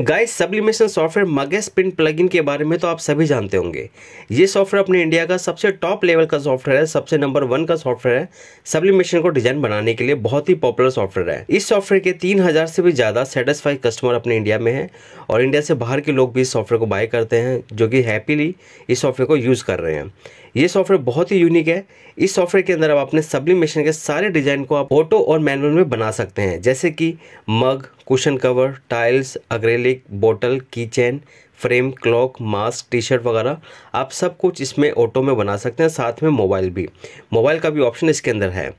guys sublimation software mugs print plugin के बारे में तो आप सभी जानते होंगे ये सॉफ्टवेयर अपने इंडिया का सबसे टॉप लेवल का सॉफ्टवेयर है सबसे नंबर वन का सॉफ्टवेयर है सब्लिमेशन को डिजाइन बनाने के लिए बहुत ही पॉपुलर सॉफ्टवेयर है इस सॉफ्टवेयर के तीन हजार से भी ज़्यादा सेटिस्फाइड कस्टमर अपने इंडिया में है और इंडिया से बाहर के लोग भी इस सॉफ्टवेयर को बाय करते हैं जो कि हैप्पीली इस सॉफ्टवेयर को यूज़ कर रहे हैं ये सॉफ्टवेयर बहुत ही यूनिक है इस सॉफ्टवेयर के अंदर आप अपने सब्लिमेशन के सारे डिजाइन को आप ऑटो और मैनुअल में बना सकते हैं जैसे कि mug cushion cover tiles acrylic bottle की frame clock mask T shirt वगैरह आप सब कुछ इसमें ऑटो में बना सकते हैं साथ में मोबाइल भी मोबाइल का भी ऑप्शन इसके अंदर है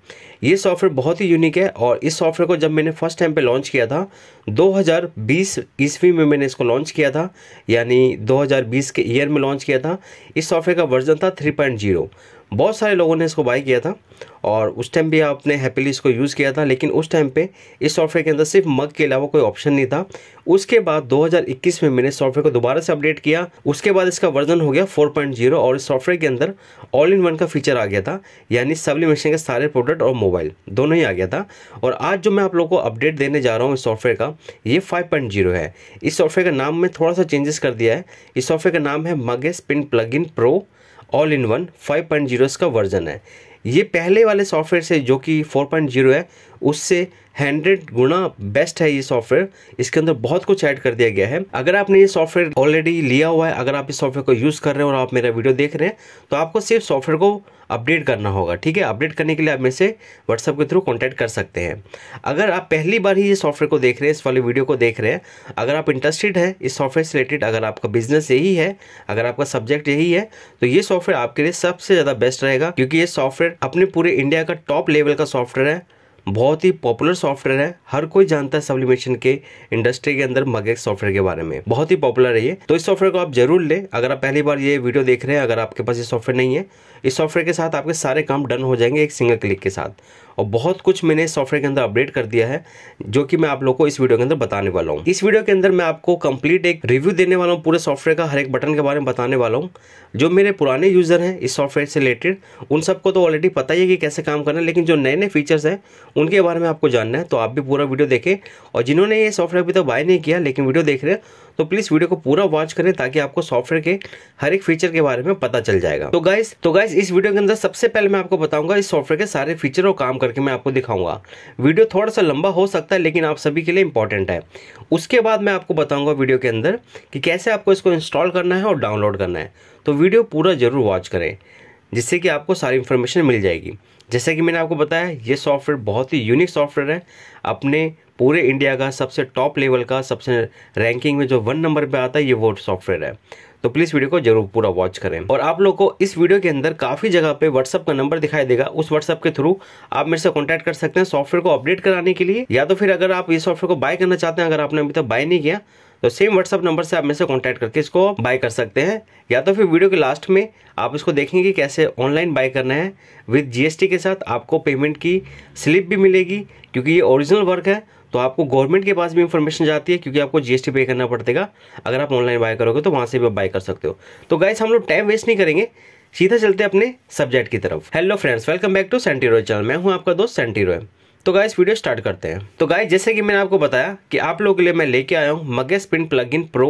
ये सॉफ्टवेयर बहुत ही यूनिक है और इस सॉफ्टवेयर को जब मैंने फर्स्ट टाइम पे लॉन्च किया था 2020 ईस्वी में मैंने इसको लॉन्च किया था यानी 2020 के ईयर में लॉन्च किया था इस सॉफ्टवेयर का वर्जन था 3.0 बहुत सारे लोगों ने इसको बाई किया था और उस टाइम भी आपने हैप्पीली इसको यूज़ किया था लेकिन उस टाइम पे इस सॉफ्टवेयर के अंदर सिर्फ मग के अलावा कोई ऑप्शन नहीं था उसके बाद 2021 में मैंने सॉफ्टवेयर को दोबारा से अपडेट किया उसके बाद इसका वर्जन हो गया 4.0 और इस सॉफ्टवेयर के अंदर ऑल इन वन का फीचर आ गया था यानी सब्लिमेशन के सारे प्रोडक्ट और मोबाइल दोनों ही आ गया था और आज जो मैं आप लोग को अपडेट देने जा रहा हूँ इस सॉफ्टवेयर का ये फाइव है इस सॉफ्टवेयर का नाम में थोड़ा सा चेंजेस कर दिया है इस सॉफ्टवेयर का नाम है mug spin plug in pro all in one 5.0 इसका वर्जन है ये पहले वाले सॉफ्टवेयर से जो कि 4.0 है उससे हंड्रेड गुना बेस्ट है ये सॉफ्टवेयर इसके अंदर बहुत कुछ ऐड कर दिया गया है अगर आपने ये सॉफ्टवेयर ऑलरेडी लिया हुआ है अगर आप इस सॉफ्टवेयर को यूज़ कर रहे हैं और आप मेरा वीडियो देख रहे हैं तो आपको सिर्फ सॉफ्टवेयर को अपडेट करना होगा ठीक है अपडेट करने के लिए आप मेरे से व्हाट्सअप के थ्रू कॉन्टैक्ट कर सकते हैं अगर आप पहली बार ही ये सॉफ्टवेयर को देख रहे हैं इस वाले वीडियो को देख रहे हैं अगर आप इंटरेस्टेड हैं इस सॉफ्टवेयर से रिलेटेड अगर आपका बिजनेस यही है अगर आपका सब्जेक्ट यही है तो ये सॉफ्टवेयर आपके लिए सबसे ज़्यादा बेस्ट रहेगा क्योंकि ये सॉफ्टवेयर अपने पूरे इंडिया का टॉप लेवल का सॉफ्टवेयर है बहुत ही पॉपुलर सॉफ्टवेयर है हर कोई जानता है सब्लिमेशन के इंडस्ट्री के अंदर मगे सॉफ्टवेयर के बारे में बहुत ही पॉपुलर है ये तो इस सॉफ्टवेयर को आप जरूर लें अगर आप पहली बार ये वीडियो देख रहे हैं अगर आपके पास ये सॉफ्टवेयर नहीं है इस सॉफ्टवेयर के साथ आपके सारे काम डन हो जाएंगे एक सिंगल क्लिक के साथ और बहुत कुछ मैंने इस सॉफ्टवेयर के अंदर अपडेट कर दिया है जो कि मैं आप लोग को इस वीडियो के अंदर बताने वाला हूँ इस वीडियो के अंदर मैं आपको कंप्लीट एक रिव्यू देने वाला हूँ पूरे सॉफ्टवेयर का हर एक बटन के बारे में बताने वाला हूँ जो मेरे पुराने यूज़र हैं इस सॉफ्टवेयर से रिलेटेड उन सबको तो ऑलरेडी पता ही है कि कैसे काम करना है लेकिन जो नए नए फीचर्स हैं उनके बारे में आपको जानना है तो आप भी पूरा वीडियो देखें और जिन्होंने ये सॉफ्टवेयर अभी तक तो बाय नहीं किया लेकिन वीडियो देख रहे हैं तो प्लीज वीडियो को पूरा वॉच करें ताकि आपको सॉफ्टवेयर के हर एक फीचर के बारे में पता चल जाएगा तो गाइस तो गाइस इस वीडियो के अंदर सबसे पहले मैं आपको बताऊंगा इस सॉफ्टवेयर के सारे फीचर और काम करके मैं आपको दिखाऊंगा वीडियो थोड़ा सा लंबा हो सकता है लेकिन आप सभी के लिए इंपॉर्टेंट है उसके बाद मैं आपको बताऊंगा वीडियो के अंदर कि कैसे आपको इसको इंस्टॉल करना है और डाउनलोड करना है तो वीडियो पूरा जरूर वॉच करें जिससे कि आपको सारी इन्फॉर्मेशन मिल जाएगी जैसे कि मैंने आपको बताया ये सॉफ्टवेयर बहुत ही यूनिक सॉफ्टवेयर है अपने पूरे इंडिया का सबसे टॉप लेवल का सबसे रैंकिंग में जो वन नंबर पे आता है ये वो सॉफ्टवेयर है तो प्लीज़ वीडियो को जरूर पूरा वॉच करें और आप लोग को इस वीडियो के अंदर काफ़ी जगह पे व्हाट्सअप का नंबर दिखाई देगा उस व्हाट्सअप के थ्रू आप मेरे से कॉन्टैक्ट कर सकते हैं सॉफ्टवेयर को अपडेट कराने के लिए या तो फिर अगर आप ये सॉफ्टवेयर को बाय करना चाहते हैं अगर आपने अभी तक बाय नहीं किया तो सेम व्हाट्सअप नंबर से आप मेरे से कॉन्टैक्ट करके इसको बाय कर सकते हैं या तो फिर वीडियो के लास्ट में आप इसको देखेंगे कैसे ऑनलाइन बाय करना है विद जीएसटी के साथ आपको पेमेंट की स्लिप भी मिलेगी क्योंकि ये ओरिजिनल वर्क है तो आपको गवर्नमेंट के पास भी इंफॉर्मेशन जाती है क्योंकि आपको जीएसटी पे करना पड़ेगा अगर आप ऑनलाइन बाय करोगे तो वहां से भी आप बाय कर सकते हो तो गाइस हम लोग टाइम वेस्ट नहीं करेंगे सीधा चलते अपने सब्जेक्ट की तरफ hello friends welcome back to सेंटीरो चैनल मैं हूँ आपका दोस्त सेंटीरो तो गाइस वीडियो स्टार्ट करते हैं तो गाइस जैसे कि मैंने आपको बताया कि आप लोगों के लिए मैं लेके आया हूँ mug spin plug in pro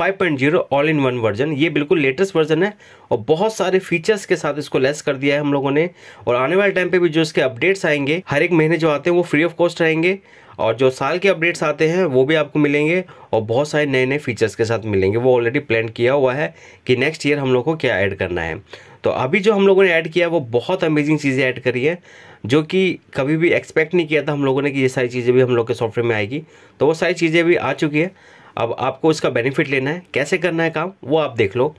5.0 all in one version ये बिल्कुल लेटेस्ट वर्जन है और बहुत सारे फीचर्स के साथ इसको लेस कर दिया है हम लोगों ने और आने वाले टाइम पे भी जो इसके अपडेट्स आएंगे हर एक महीने जो आते हैं वो फ्री ऑफ कॉस्ट रहेंगे और जो साल के अपडेट्स आते हैं वो भी आपको मिलेंगे और बहुत सारे नए नए फीचर्स के साथ मिलेंगे वो ऑलरेडी प्लान किया हुआ है कि नेक्स्ट ईयर हम लोग को क्या ऐड करना है तो अभी जो हम लोगों ने ऐड किया वो बहुत अमेजिंग चीज़ें ऐड करी है जो कि कभी भी एक्सपेक्ट नहीं किया था हम लोगों ने कि ये सारी चीज़ें भी हम लोग के सॉफ्टवेयर में आएगी तो वो सारी चीज़ें भी आ चुकी है अब आपको इसका बेनिफिट लेना है कैसे करना है काम वो आप देख लो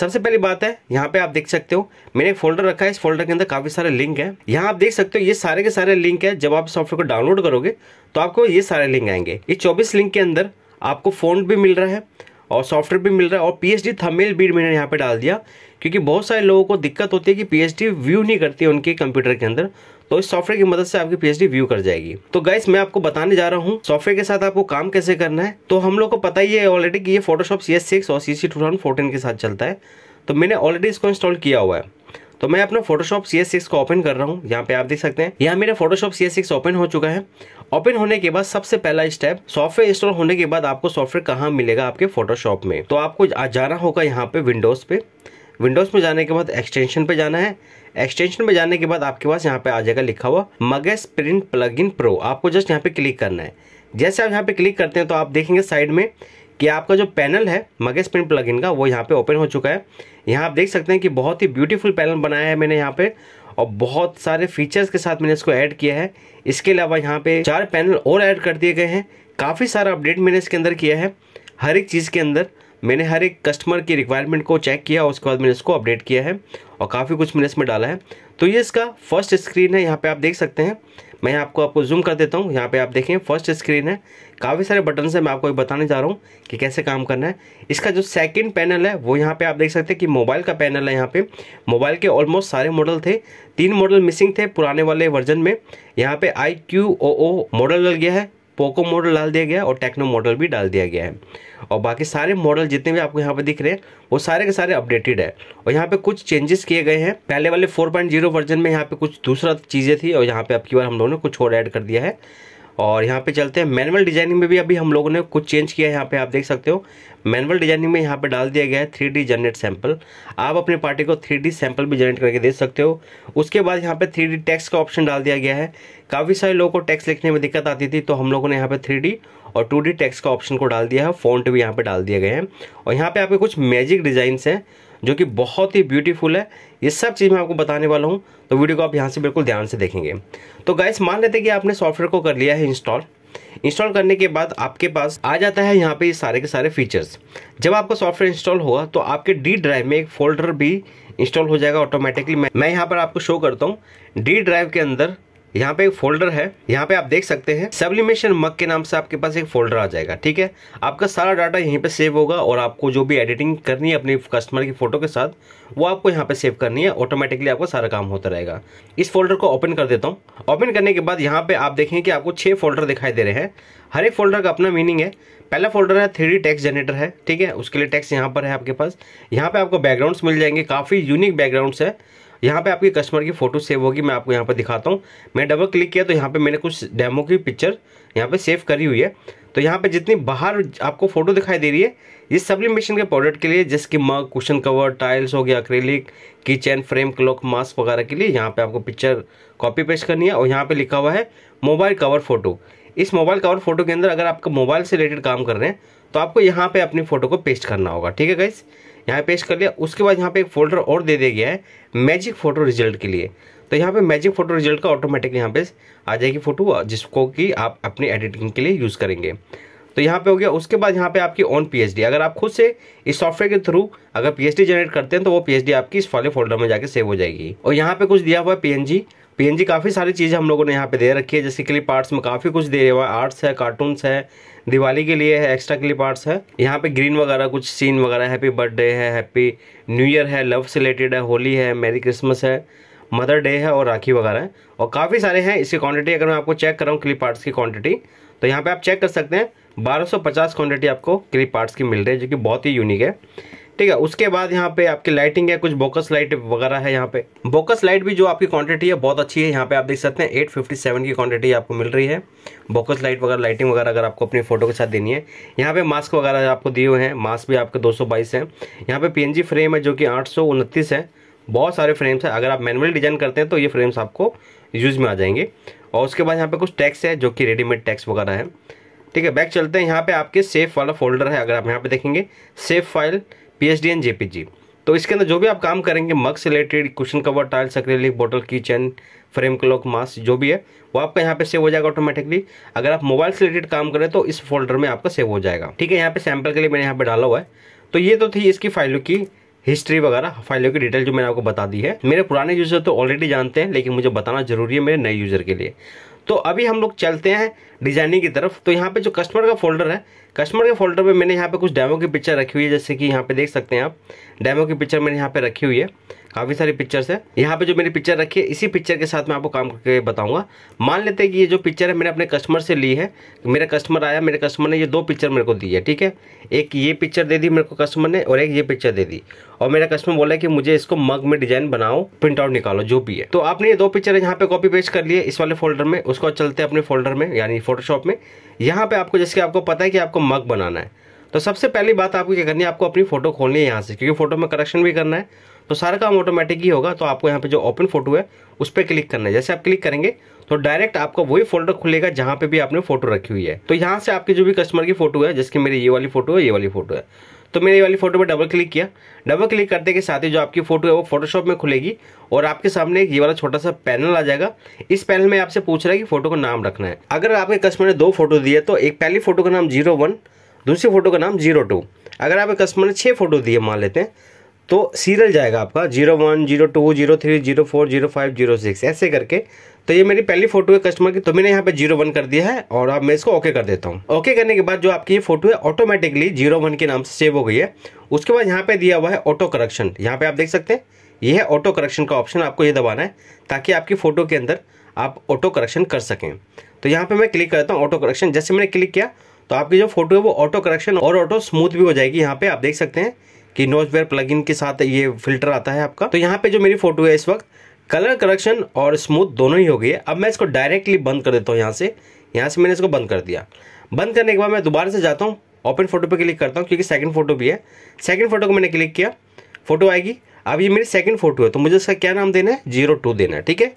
सबसे पहली बात है यहाँ पे आप देख सकते हो मैंने एक फोल्डर रखा है इस फोल्डर के अंदर काफी सारे लिंक है यहाँ आप देख सकते हो ये सारे के सारे लिंक है जब आप सॉफ्टवेयर को डाउनलोड करोगे तो आपको ये सारे लिंक आएंगे ये चौबीस लिंक के अंदर आपको फोन भी मिल रहा है और सॉफ्टवेयर भी मिल रहा है और पी एच बीड मैंने यहाँ पे डाल दिया क्योंकि बहुत सारे लोगों को दिक्कत होती है कि पी व्यू नहीं करती है उनके कंप्यूटर के अंदर तो इस सॉफ्टवेयर की मदद से आपकी पीएचडी व्यू कर जाएगी तो गाइस मैं आपको बताने जा रहा हूँ सॉफ्टवेयर के साथ आपको काम कैसे करना है तो हम लोग को पता ही है ऑलरेडी कि ये फोटोशॉप सी सिक्स और सी सी के साथ चलता है तो मैंने ऑलरेडी इसको इंस्टॉल किया हुआ है तो मैं अपना फोटोशॉप सी एस सिक्स को ओपन कर रहा हूँ यहाँ पे आप देख सकते हैं यहाँ मेरा Photoshop C S six open हो चुका है ओपन होने के बाद सबसे पहला स्टेप सॉफ्टवेयर इंस्टॉल होने के बाद आपको सॉफ्टवेयर कहाँ मिलेगा आपके फोटोशॉप में तो आपको जाना होगा यहाँ पे विंडोज पे विंडोज में जाने के बाद एक्सटेंशन पे जाना है एक्सटेंशन में जाने के बाद आपके पास यहाँ पे आ जाएगा लिखा हुआ मगेस प्रिंट प्लग इन प्रो आपको जस्ट यहाँ पे क्लिक करना है जैसे आप यहाँ पे क्लिक करते हैं तो आप देखेंगे साइड में कि आपका जो पैनल है मगेस प्रिंट प्लग का वो यहाँ पे ओपन हो चुका है यहाँ आप देख सकते हैं कि बहुत ही ब्यूटीफुल पैनल बनाया है मैंने यहाँ पे और बहुत सारे फीचर्स के साथ मैंने इसको ऐड किया है इसके अलावा यहाँ पे चार पैनल और ऐड कर दिए गए हैं काफ़ी सारा अपडेट मैंने इसके अंदर किया है हर एक चीज़ के अंदर मैंने हर एक कस्टमर की रिक्वायरमेंट को चेक किया और उसके बाद मैंने इसको अपडेट किया है और काफ़ी कुछ मैंने इसमें डाला है तो ये इसका फर्स्ट स्क्रीन है यहाँ पे आप देख सकते हैं मैं आपको आपको जूम कर देता हूँ यहाँ पे आप देखें फर्स्ट स्क्रीन है काफ़ी सारे बटन है मैं आपको बताने जा रहा हूँ कि कैसे काम करना है इसका जो सेकेंड पैनल है वो यहाँ पर आप देख सकते हैं कि मोबाइल का पैनल है यहाँ पर मोबाइल के ऑलमोस्ट सारे मॉडल थे तीन मॉडल मिसिंग थे पुराने वाले वर्जन में यहाँ पर I Q O O model डल गया है पोको मॉडल डाल दिया गया और टेक्नो मॉडल भी डाल दिया गया है और बाकी सारे मॉडल जितने भी आपको यहाँ पर दिख रहे हैं वो सारे के सारे अपडेटेड है और यहाँ पे कुछ चेंजेस किए गए हैं पहले वाले 4.0 वर्जन में यहाँ पे कुछ दूसरा चीज़ें थी और यहाँ पे अब की बार हम लोगों ने कुछ और ऐड कर दिया है और यहाँ पे चलते हैं मैनुअल डिजाइनिंग में भी अभी हम लोगों ने कुछ चेंज किया है यहाँ पे आप देख सकते हो मैनुअल डिजाइनिंग में यहाँ पे डाल दिया गया है थ्री डी जनरेट सैम्पल आप अपने पार्टी को थ्री डी सैम्पल भी जनरेट करके दे सकते हो उसके बाद यहाँ पे थ्री डी टैक्स का ऑप्शन डाल दिया गया है काफ़ी सारे लोगों को टैक्स लिखने में दिक्कत आती थी तो हम लोगों ने यहाँ पे थ्री डी और टू डी टैक्स का ऑप्शन को डाल दिया है फ़ॉन्ट भी यहाँ पर डाल दिए गए हैं और यहाँ पर आपके कुछ मैजिक डिज़ाइंस हैं जो कि बहुत ही ब्यूटीफुल है ये सब चीज़ मैं आपको बताने वाला हूँ तो वीडियो को आप यहाँ से बिल्कुल ध्यान से देखेंगे तो गाइस मान लेते कि आपने सॉफ्टवेयर को कर लिया है इंस्टॉल इंस्टॉल करने के बाद आपके पास आ जाता है यहाँ पे ये सारे के सारे फीचर्स जब आपका सॉफ्टवेयर इंस्टॉल हुआ तो आपके डी ड्राइव में एक फोल्डर भी इंस्टॉल हो जाएगा ऑटोमेटिकली मैं मैं यहाँ पर आपको शो करता हूँ डी ड्राइव के अंदर यहाँ पे एक फोल्डर है यहाँ पे आप देख सकते हैं सबलिमेशन मक के नाम से आपके पास एक फोल्डर आ जाएगा ठीक है आपका सारा डाटा यहीं पे सेव होगा और आपको जो भी एडिटिंग करनी है अपने कस्टमर की फोटो के साथ वो आपको यहाँ पे सेव करनी है ऑटोमेटिकली आपका सारा काम होता रहेगा इस फोल्डर को ओपन कर देता हूँ ओपन करने के बाद यहाँ पे आप देखें कि आपको छह फोल्डर दिखाई दे रहे हैं हर एक फोल्डर का अपना मीनिंग है पहला फोल्डर है थ्री टेक्स्ट जनरेटर है ठीक है उसके लिए टेक्स्ट यहाँ पर है आपके पास यहाँ पे आपको बैकग्राउंड्स मिल जाएंगे काफ़ी यूनिक बैकग्राउंड्स है यहाँ पे आपके कस्टमर की फ़ोटो सेव होगी मैं आपको यहाँ पर दिखाता हूँ मैं डबल क्लिक किया तो यहाँ पे मैंने कुछ डेमो की पिक्चर यहाँ पे सेव करी हुई है तो यहाँ पे जितनी बाहर आपको फ़ोटो दिखाई दे रही है ये मशीन के प्रोडक्ट के लिए जैसे मग कुशन कवर टाइल्स हो गया acrylic kitchen frame clock mask वगैरह के लिए यहाँ पर आपको पिक्चर कॉपी पेस्ट करनी है और यहाँ पर लिखा हुआ है मोबाइल कवर फ़ोटो इस मोबाइल कवर फ़ोटो के अंदर अगर आपका मोबाइल से रिलेटेड काम कर रहे हैं तो आपको यहाँ पर अपनी फ़ोटो को पेस्ट करना होगा ठीक है गाइज़ यहाँ पे पेश कर लिया उसके बाद यहाँ पे एक फोल्डर और दे दिया गया है मैजिक फोटो रिजल्ट के लिए तो यहाँ पे मैजिक फोटो रिजल्ट का ऑटोमेटिकली यहाँ पे आ जाएगी फोटो जिसको कि आप अपनी एडिटिंग के लिए यूज़ करेंगे तो यहाँ पे हो गया उसके बाद यहाँ पे आपकी ऑन पीएचडी अगर आप खुद से इस सॉफ्टवेयर के थ्रू अगर पीएचडी जनरेट करते हैं तो वो पीएचडी आपकी इस वाले फोल्डर में जाके सेव हो जाएगी और यहाँ पे कुछ दिया हुआ है पीएनजी पीएनजी काफ़ी सारी चीज़ें हम लोगों ने यहाँ पे दे रखी है जैसे क्लिप आर्ट्स में काफ़ी कुछ दे हुआ है आर्ट्स है कार्टून्स है दिवाली के लिए है एक्स्ट्रा क्लिप आर्ट्स है यहाँ पे ग्रीन वगैरह कुछ सीन वगैरह हैप्पी बर्थडे है हैप्पी न्यू ईयर है लव से रिलेटेड है होली है मेरी क्रिसमस है मदर डे है और राखी वगैरह है और काफ़ी सारे हैं इसकी क्वांटिटी अगर मैं आपको चेक कर रहा हूँ क्लिप आर्ट्स की क्वांटिटी तो यहाँ पे आप चेक कर सकते हैं 1250 क्वांटिटी आपको क्लिप आर्ट्स की मिल रही है जो कि बहुत ही यूनिक है ठीक है उसके बाद यहाँ पे आपकी लाइटिंग है कुछ बोकस लाइट वगैरह है यहाँ पे बोकस लाइट भी जो आपकी क्वांटिटी है बहुत अच्छी है यहाँ पे आप देख सकते हैं 857 की क्वांटिटी आपको मिल रही है बोकस लाइट वगैरह लाइटिंग वगैरह अगर आपको अपनी फोटो के साथ देनी है यहाँ पे मास्क वगैरह आपको दिए हुए हैं मास्क भी आपके दो है यहाँ पे पी फ्रेम है जो कि आठ है बहुत सारे फ्रेम्स हैं अगर आप मैनुअल डिजाइन करते हैं तो ये फ्रेम्स आपको यूज़ में आ जाएंगे और उसके बाद यहाँ पे कुछ टैक्स है जो कि रेडीमेड टैक्स वगैरह है ठीक है बैक चलते हैं यहाँ पे आपके सेफ वाला फोल्डर है अगर आप यहाँ पे देखेंगे save file P H D and G तो इसके अंदर जो भी आप काम करेंगे मग से related cushion cover tiles acrylic bottle kitchen frame clock mask जो भी है वो आपका यहाँ पे सेव हो जाएगा ऑटोमेटिकली अगर आप मोबाइल से रिलेटेड काम करें तो इस फोल्डर में आपका सेव हो जाएगा ठीक है यहाँ पे सैम्पल के लिए मैंने यहाँ पे डाला हुआ है तो ये तो थी इसकी फाइलों की हिस्ट्री वगैरह फाइलों की डिटेल जो मैंने आपको बता दी है मेरे पुराने यूजर तो ऑलरेडी जानते हैं लेकिन मुझे बताना जरूरी है मेरे नए यूजर के लिए तो अभी हम लोग चलते हैं डिजाइनिंग की तरफ तो यहाँ पे जो कस्टमर का फोल्डर है कस्टमर के फोल्डर में मैंने यहाँ पे कुछ डेमो की पिक्चर रखी हुई है जैसे कि यहाँ पे देख सकते हैं आप डेमो की पिक्चर मैंने यहाँ पे रखी हुई है काफ़ी सारी पिक्चर्स है यहाँ पे जो मेरी पिक्चर रखी है इसी पिक्चर के साथ मैं आपको काम करके बताऊंगा मान लेते हैं कि ये जो पिक्चर है मैंने अपने कस्टमर से ली है मेरा कस्टमर आया मेरे कस्टमर ने ये दो पिक्चर मेरे को दी है ठीक है एक ये पिक्चर दे दी मेरे को कस्टमर ने और एक ये पिक्चर दे दी और मेरा कस्टमर बोला कि मुझे इसको मग में डिजाइन बनाओ प्रिंट आउट निकालो जो भी है तो आपने ये दो पिक्चर यहाँ पे कॉपी पेस्ट कर लिए इस वाले फोल्डर में उसको चलते अपने फोल्डर में यानी फोटोशॉप में यहाँ पे आपको जैसे आपको पता है कि आपको मग बनाना है तो सबसे पहली बात आपको क्या करनी है आपको अपनी फोटो खोलनी है यहाँ से क्योंकि फोटो में करेक्शन भी करना है तो सारा काम ऑटोमेटिक ही होगा तो आपको यहाँ पे जो ओपन फोटो है उस पर क्लिक करना है जैसे आप क्लिक करेंगे तो डायरेक्ट आपका वही फोल्डर खुलेगा जहाँ पे भी आपने फोटो रखी हुई है तो यहाँ से आपकी जो भी कस्टमर की फोटो है जिसकी मेरी ये वाली फोटो है ये वाली फोटो है तो मैंने ये वाली फोटो पर डबल क्लिक किया डबल क्लिक करने के साथ ही जो आपकी फोटो है वो फोटोशॉप में खुलेगी और आपके सामने ये वाला छोटा सा पैनल आ जाएगा इस पैनल में आपसे पूछ रहा है कि फोटो का नाम रखना है अगर आपके कस्टमर ने दो फोटो दिए तो एक पहली फोटो का नाम जीरो दूसरी फोटो का नाम जीरो टू अगर आपके कस्टमर ने छः फोटो दिए मान लेते हैं तो सीरियल जाएगा आपका zero one zero two zero three zero four zero five zero six ऐसे करके तो ये मेरी पहली फोटो है कस्टमर की तो मैंने यहाँ पे जीरो वन कर दिया है और अब मैं इसको ओके कर देता हूँ ओके करने के बाद जो आपकी ये फोटो है ऑटोमेटिकली जीरो वन के नाम से सेव हो गई है उसके बाद यहाँ पे दिया हुआ है ऑटो करेक्शन यहाँ पे आप देख सकते हैं ये है ऑटो करेक्शन का ऑप्शन आपको ये दबाना है ताकि आपकी फोटो के अंदर आप ऑटो करेक्शन कर सकें तो यहाँ पे मैं क्लिक करता हूँ ऑटो करेक्शन जैसे मैंने क्लिक किया तो आपकी जो फोटो है वो ऑटो करेक्शन और ऑटो स्मूथ भी हो जाएगी यहाँ पे आप देख सकते हैं कि नोजवेयर प्लग के साथ ये फिल्टर आता है आपका तो यहाँ पे जो मेरी फोटो है इस वक्त कलर करेक्शन और स्मूथ दोनों ही हो गई है अब मैं इसको डायरेक्टली बंद कर देता हूँ यहाँ से यहाँ से मैंने इसको बंद कर दिया बंद करने के बाद मैं दोबारा से जाता हूँ ओपन फोटो पे क्लिक करता हूँ क्योंकि सेकंड फोटो भी है सेकंड फोटो को मैंने क्लिक किया फोटो आएगी अब ये मेरी सेकंड फोटो है तो मुझे इसका क्या नाम देना है जीरो टू देना है ठीक है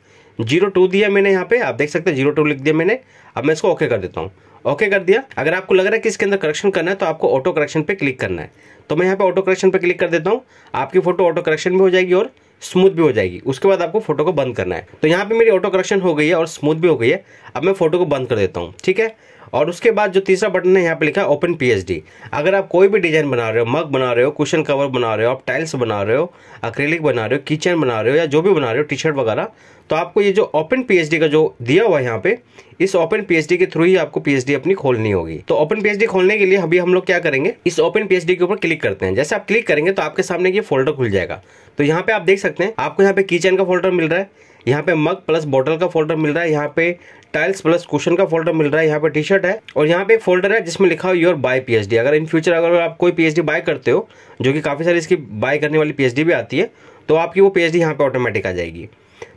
जीरो टू दिया मैंने यहाँ पे आप देख सकते हैं जीरो टू लिख दिया मैंने अब मैं इसको ओके कर देता हूँ ओके कर दिया अगर आपको लग रहा है कि इसके अंदर करेक्शन करना है तो आपको ऑटो करेक्शन पे क्लिक करना है तो मैं यहाँ पे ऑटो करेक्शन पे क्लिक कर देता हूँ आपकी फोटो ऑटो करेक्शन भी हो जाएगी और स्मूथ भी हो जाएगी उसके बाद आपको फोटो को बंद करना है तो यहाँ पे मेरी ऑटो करेक्शन हो गई है और स्मूथ भी हो गई है अब मैं फोटो को बंद कर देता हूँ ठीक है और उसके बाद जो तीसरा बटन है यहाँ पे लिखा है ओपन पीएचडी अगर आप कोई भी डिजाइन बना रहे हो मग बना रहे हो कुशन कवर बना रहे हो आप टाइल्स बना रहे हो अक्रेलिक बना रहे हो किचन बना रहे हो या जो भी बना रहे हो टी शर्ट वगैरह तो आपको ये जो ओपन पीएचडी का जो दिया हुआ है यहाँ पे इस ओपन पीएचडी के थ्रू ही आपको पीएचडी अपनी खोलनी होगी तो ओपन पीएचडी खोलने के लिए अभी हम लोग क्या करेंगे इस ओपन पीएचडी के ऊपर क्लिक करते हैं जैसे आप क्लिक करेंगे तो आपके सामने ये फोल्डर खुल जाएगा तो यहाँ पे आप देख सकते हैं आपको यहाँ पे किचन का फोल्डर मिल रहा है यहाँ पे मग प्लस बोटल का फोल्डर मिल रहा है यहाँ पे टाइल्स प्लस क्वेश्चन का फोल्डर मिल रहा है यहाँ पे टी शर्ट है और यहाँ पे एक फोल्डर है जिसमें लिखा हुआ योर बाय पीएचडी अगर इन फ्यूचर अगर आप कोई पीएचडी बाय करते हो जो कि काफ़ी सारी इसकी बाय करने वाली पीएचडी भी आती है तो आपकी वो पीएचडी यहाँ पे ऑटोमेटिक आ जाएगी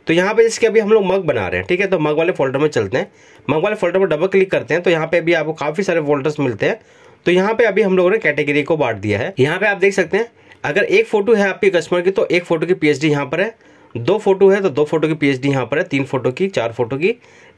तो यहाँ पे इसके अभी हम लोग मग बना रहे हैं ठीक है तो मग वाले फोल्डर में चलते हैं मग वाले फोल्डर में डबल क्लिक करते हैं तो यहाँ पे अभी आपको काफ़ी सारे फोल्डर्स मिलते हैं तो यहाँ पे अभी हम लोगों ने कैटेगरी को बांट दिया है यहाँ पे आप देख सकते हैं अगर एक फोटो है आपके कस्टमर की तो एक फोटो की पीएचडी यहाँ पर है दो फोटो है तो दो फोटो की पीएचडी यहाँ पर है तीन फोटो की चार फोटो की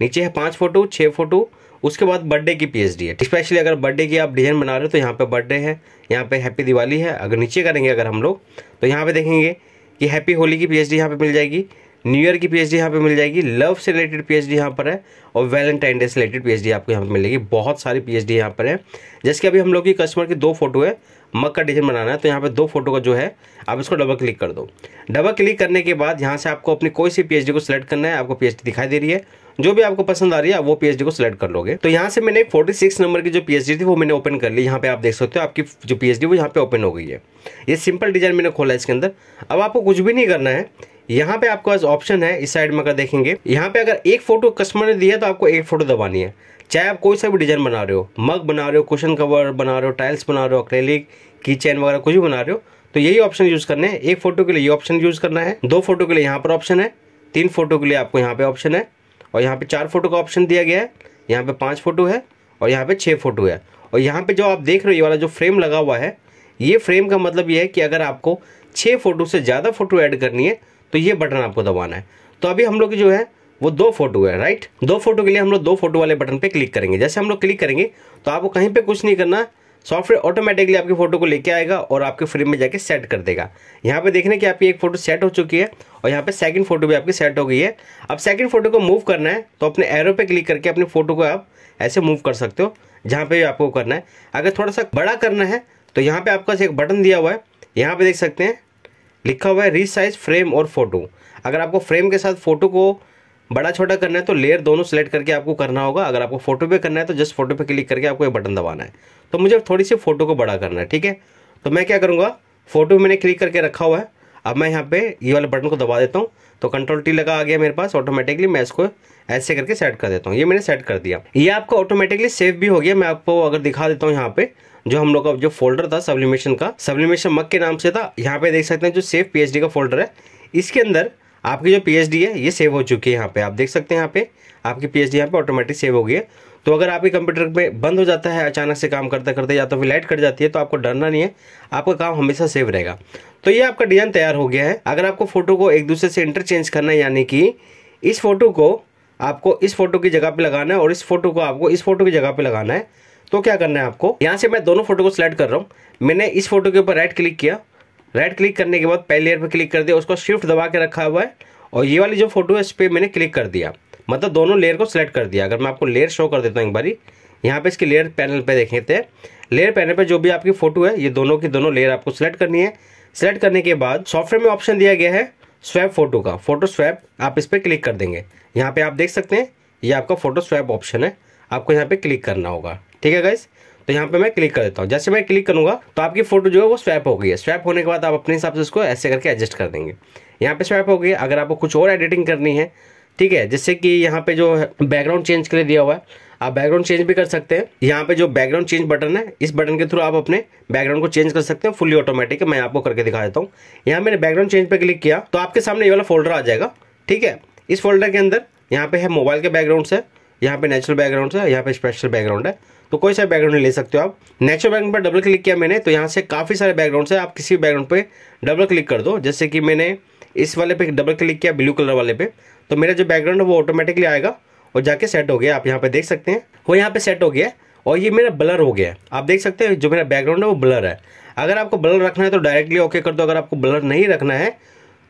नीचे है पांच फोटो छः फोटो उसके बाद बर्थडे की पीएचडी है स्पेशली अगर बर्थडे की आप डिजाइन बना रहे हो तो यहाँ पे बर्थडे है यहाँ पे हैप्पी दिवाली है अगर नीचे करेंगे अगर हम लोग तो यहाँ पे देखेंगे कि हैप्पी होली की पी यहाँ पे मिल जाएगी न्यू ईयर की पी यहाँ पे मिल जाएगी लव से रिलेटेड पीएचडी यहाँ पर है और वैलेंटाइन डे से रिलेटेड डी आपको यहाँ पर मिलेगी बहुत सारी पीएचडी यहाँ पर है जैसे कि अभी हम लोग की कस्टमर की दो फोटो है मग का डिजाइन बनाना है तो यहाँ पे दो फोटो का जो है आप इसको डबल क्लिक कर दो डबल क्लिक करने के बाद यहाँ से आपको अपनी कोई सी पीएचडी को सिलेक्ट करना है आपको पीएचडी दिखाई दे रही है जो भी आपको पसंद आ रही है वो पीएचडी को सिलेक्ट कर लोगे तो यहाँ से मैंने 46 नंबर की जो पीएचडी थी वो मैंने ओपन कर ली यहाँ पे आप देख सकते हो आपकी जो पीएचडी वो यहाँ पे ओपन हो गई है ये सिंपल डिजाइन मैंने खोला इसके अंदर अब आपको कुछ भी नहीं करना है यहाँ पे आपके पास ऑप्शन है इस साइड में अगर देखेंगे यहाँ पे अगर एक फोटो कस्टमर ने दिया तो आपको एक फोटो दबानी है चाहे आप कोई सा भी डिजाइन बना रहे हो मग बना रहे हो क्वेश्चन कवर बना रहे हो टाइल्स बना रहे हो अक्रेलिक किचन वगैरह कुछ भी बना रहे हो तो यही ऑप्शन यूज़ करने हैं एक फोटो के लिए ये ऑप्शन यूज़ करना है दो फोटो के लिए यहाँ पर ऑप्शन है तीन फोटो के लिए आपको यहाँ पे ऑप्शन है और यहाँ पे चार फोटो का ऑप्शन दिया गया है यहाँ पे पांच फोटो है और यहाँ पे छः फोटो है और यहाँ पे जो आप देख रहे हो ये वाला जो फ्रेम लगा हुआ है ये फ्रेम का मतलब ये है कि अगर आपको छः फोटो से ज़्यादा फोटो ऐड करनी है तो ये बटन आपको दबाना है तो अभी हम लोग जो है वो दो फोटो है राइट दो फोटो के लिए हम लोग दो फोटो वाले बटन पे क्लिक करेंगे जैसे हम लोग क्लिक करेंगे तो आपको कहीं पे कुछ नहीं करना सॉफ्टवेयर ऑटोमेटिकली आपकी फोटो को लेके आएगा और आपके फ्रेम में जाके सेट कर देगा यहाँ पे देखने की आपकी एक फोटो सेट हो चुकी है और यहाँ पे सेकंड फोटो भी आपकी सेट हो गई है अब सेकंड फोटो को मूव करना है तो अपने एरो पे क्लिक करके अपनी फोटो को आप ऐसे मूव कर सकते हो जहाँ पे भी आपको करना है अगर थोड़ा सा बड़ा करना है तो यहाँ पे आपका एक बटन दिया हुआ है यहाँ पे देख सकते हैं लिखा हुआ है रिसाइज फ्रेम और फोटो अगर आपको फ्रेम के साथ फोटो को बड़ा छोटा करना है तो लेयर दोनों सेलेक्ट करके आपको करना होगा अगर आपको फोटो पे करना है तो जस्ट फोटो पे क्लिक करके आपको ये बटन दबाना है तो मुझे थोड़ी सी फोटो को बड़ा करना है ठीक है तो मैं क्या करूँगा फोटो मैंने क्लिक करके रखा हुआ है अब मैं यहाँ पे ये वाले बटन को दबा देता हूँ तो कंट्रोल टी लगा आ गया मेरे पास ऑटोमेटिकली मैं इसको ऐसे करके सेट कर देता हूँ ये मैंने सेट कर दिया ये आपको ऑटोमेटिकली सेव भी हो गया मैं आपको अगर दिखा देता हूँ यहाँ पे जो हम लोग का जो फोल्डर था सब्लिमेशन का सब्लिमेशन मक के नाम से था यहाँ पे देख सकते हैं जो सेफ पी का फोल्डर है इसके अंदर आपकी जो पी है ये सेव हो चुकी है यहाँ पे आप देख सकते हैं यहाँ पे आपकी पी एच यहाँ पे ऑटोमेटिक सेव हो गई है तो अगर आपके कंप्यूटर में बंद हो जाता है अचानक से काम करते करते या तो फिर लाइट कट जाती है तो आपको डरना नहीं है आपका काम हमेशा सेव रहेगा तो ये आपका डिजाइन तैयार हो गया है अगर आपको फोटो को एक दूसरे से इंटरचेंज करना है यानी कि इस फोटो को आपको इस फोटो की जगह पे लगाना है और इस फोटो को आपको इस फोटो की जगह पे लगाना है तो क्या करना है आपको यहाँ से मैं दोनों फोटो को सिलेक्ट कर रहा हूँ मैंने इस फोटो के ऊपर राइट क्लिक किया राइट क्लिक करने के बाद पहले लेयर पर क्लिक कर दिया उसको शिफ्ट दबा के रखा हुआ है और ये वाली जो फोटो है इस पर मैंने क्लिक कर दिया मतलब दोनों लेयर को सिलेक्ट कर दिया अगर मैं आपको लेयर शो कर देता हूँ एक बारी यहाँ पे इसके लेयर पैनल पे देखते हैं लेयर पैनल पे जो भी आपकी फोटो है ये दोनों की दोनों लेयर आपको सिलेक्ट करनी है सिलेक्ट करने के बाद सॉफ्टवेयर में ऑप्शन दिया गया है स्वैप फोटो का फोटो स्वैप आप इस पर क्लिक कर देंगे यहाँ पे आप देख सकते हैं ये आपका फोटो स्वैप ऑप्शन है आपको यहाँ पे क्लिक करना होगा ठीक है गाइस तो यहाँ पे मैं क्लिक कर देता हूँ जैसे मैं क्लिक करूँगा तो आपकी फोटो जो है वो स्वैप हो गई है स्वैप होने के बाद आप अपने हिसाब से उसको ऐसे करके एडजस्ट कर देंगे यहाँ पे स्वैप हो गई अगर आपको कुछ और एडिटिंग करनी है ठीक है जैसे कि यहाँ पे जो बैकग्राउंड चेंज के लिए दिया हुआ है आप बैकग्राउंड चेंज भी कर सकते हैं यहाँ पे जो बैकग्राउंड चेंज बटन है इस बटन के थ्रू आप अपने बैकग्राउंड को चेंज कर सकते हैं फुली ऑटोमेटिक मैं आपको करके दिखा देता हूँ यहाँ मैंने बैकग्राउंड चेंज पर क्लिक किया तो आपके सामने ये वाला फोल्डर आ जाएगा ठीक है इस फोल्डर के अंदर यहाँ पे है मोबाइल के बैकग्राउंड है यहाँ पे नेचुरल बैकग्राउंड है यहाँ पे स्पेशल बैकग्राउंड है तो कोई सा बैकग्राउंड ले सकते हो आप नेचुरल बैकग्राउंड पर डबल क्लिक किया मैंने तो यहाँ से काफ़ी सारे बैकग्राउंड है आप किसी बैकग्राउंड पर डबल क्लिक कर दो जैसे कि मैंने इस वाले पे डबल क्लिक किया ब्लू कलर वाले पे तो मेरा जो बैकग्राउंड है वो ऑटोमेटिकली आएगा और जाके सेट हो गया आप यहाँ पे देख सकते हैं वो यहाँ पे सेट हो गया और ये मेरा ब्लर हो गया आप देख सकते हैं जो मेरा बैकग्राउंड है वो ब्लर है अगर आपको ब्लर रखना है तो डायरेक्टली ओके कर दो अगर आपको ब्लर नहीं रखना है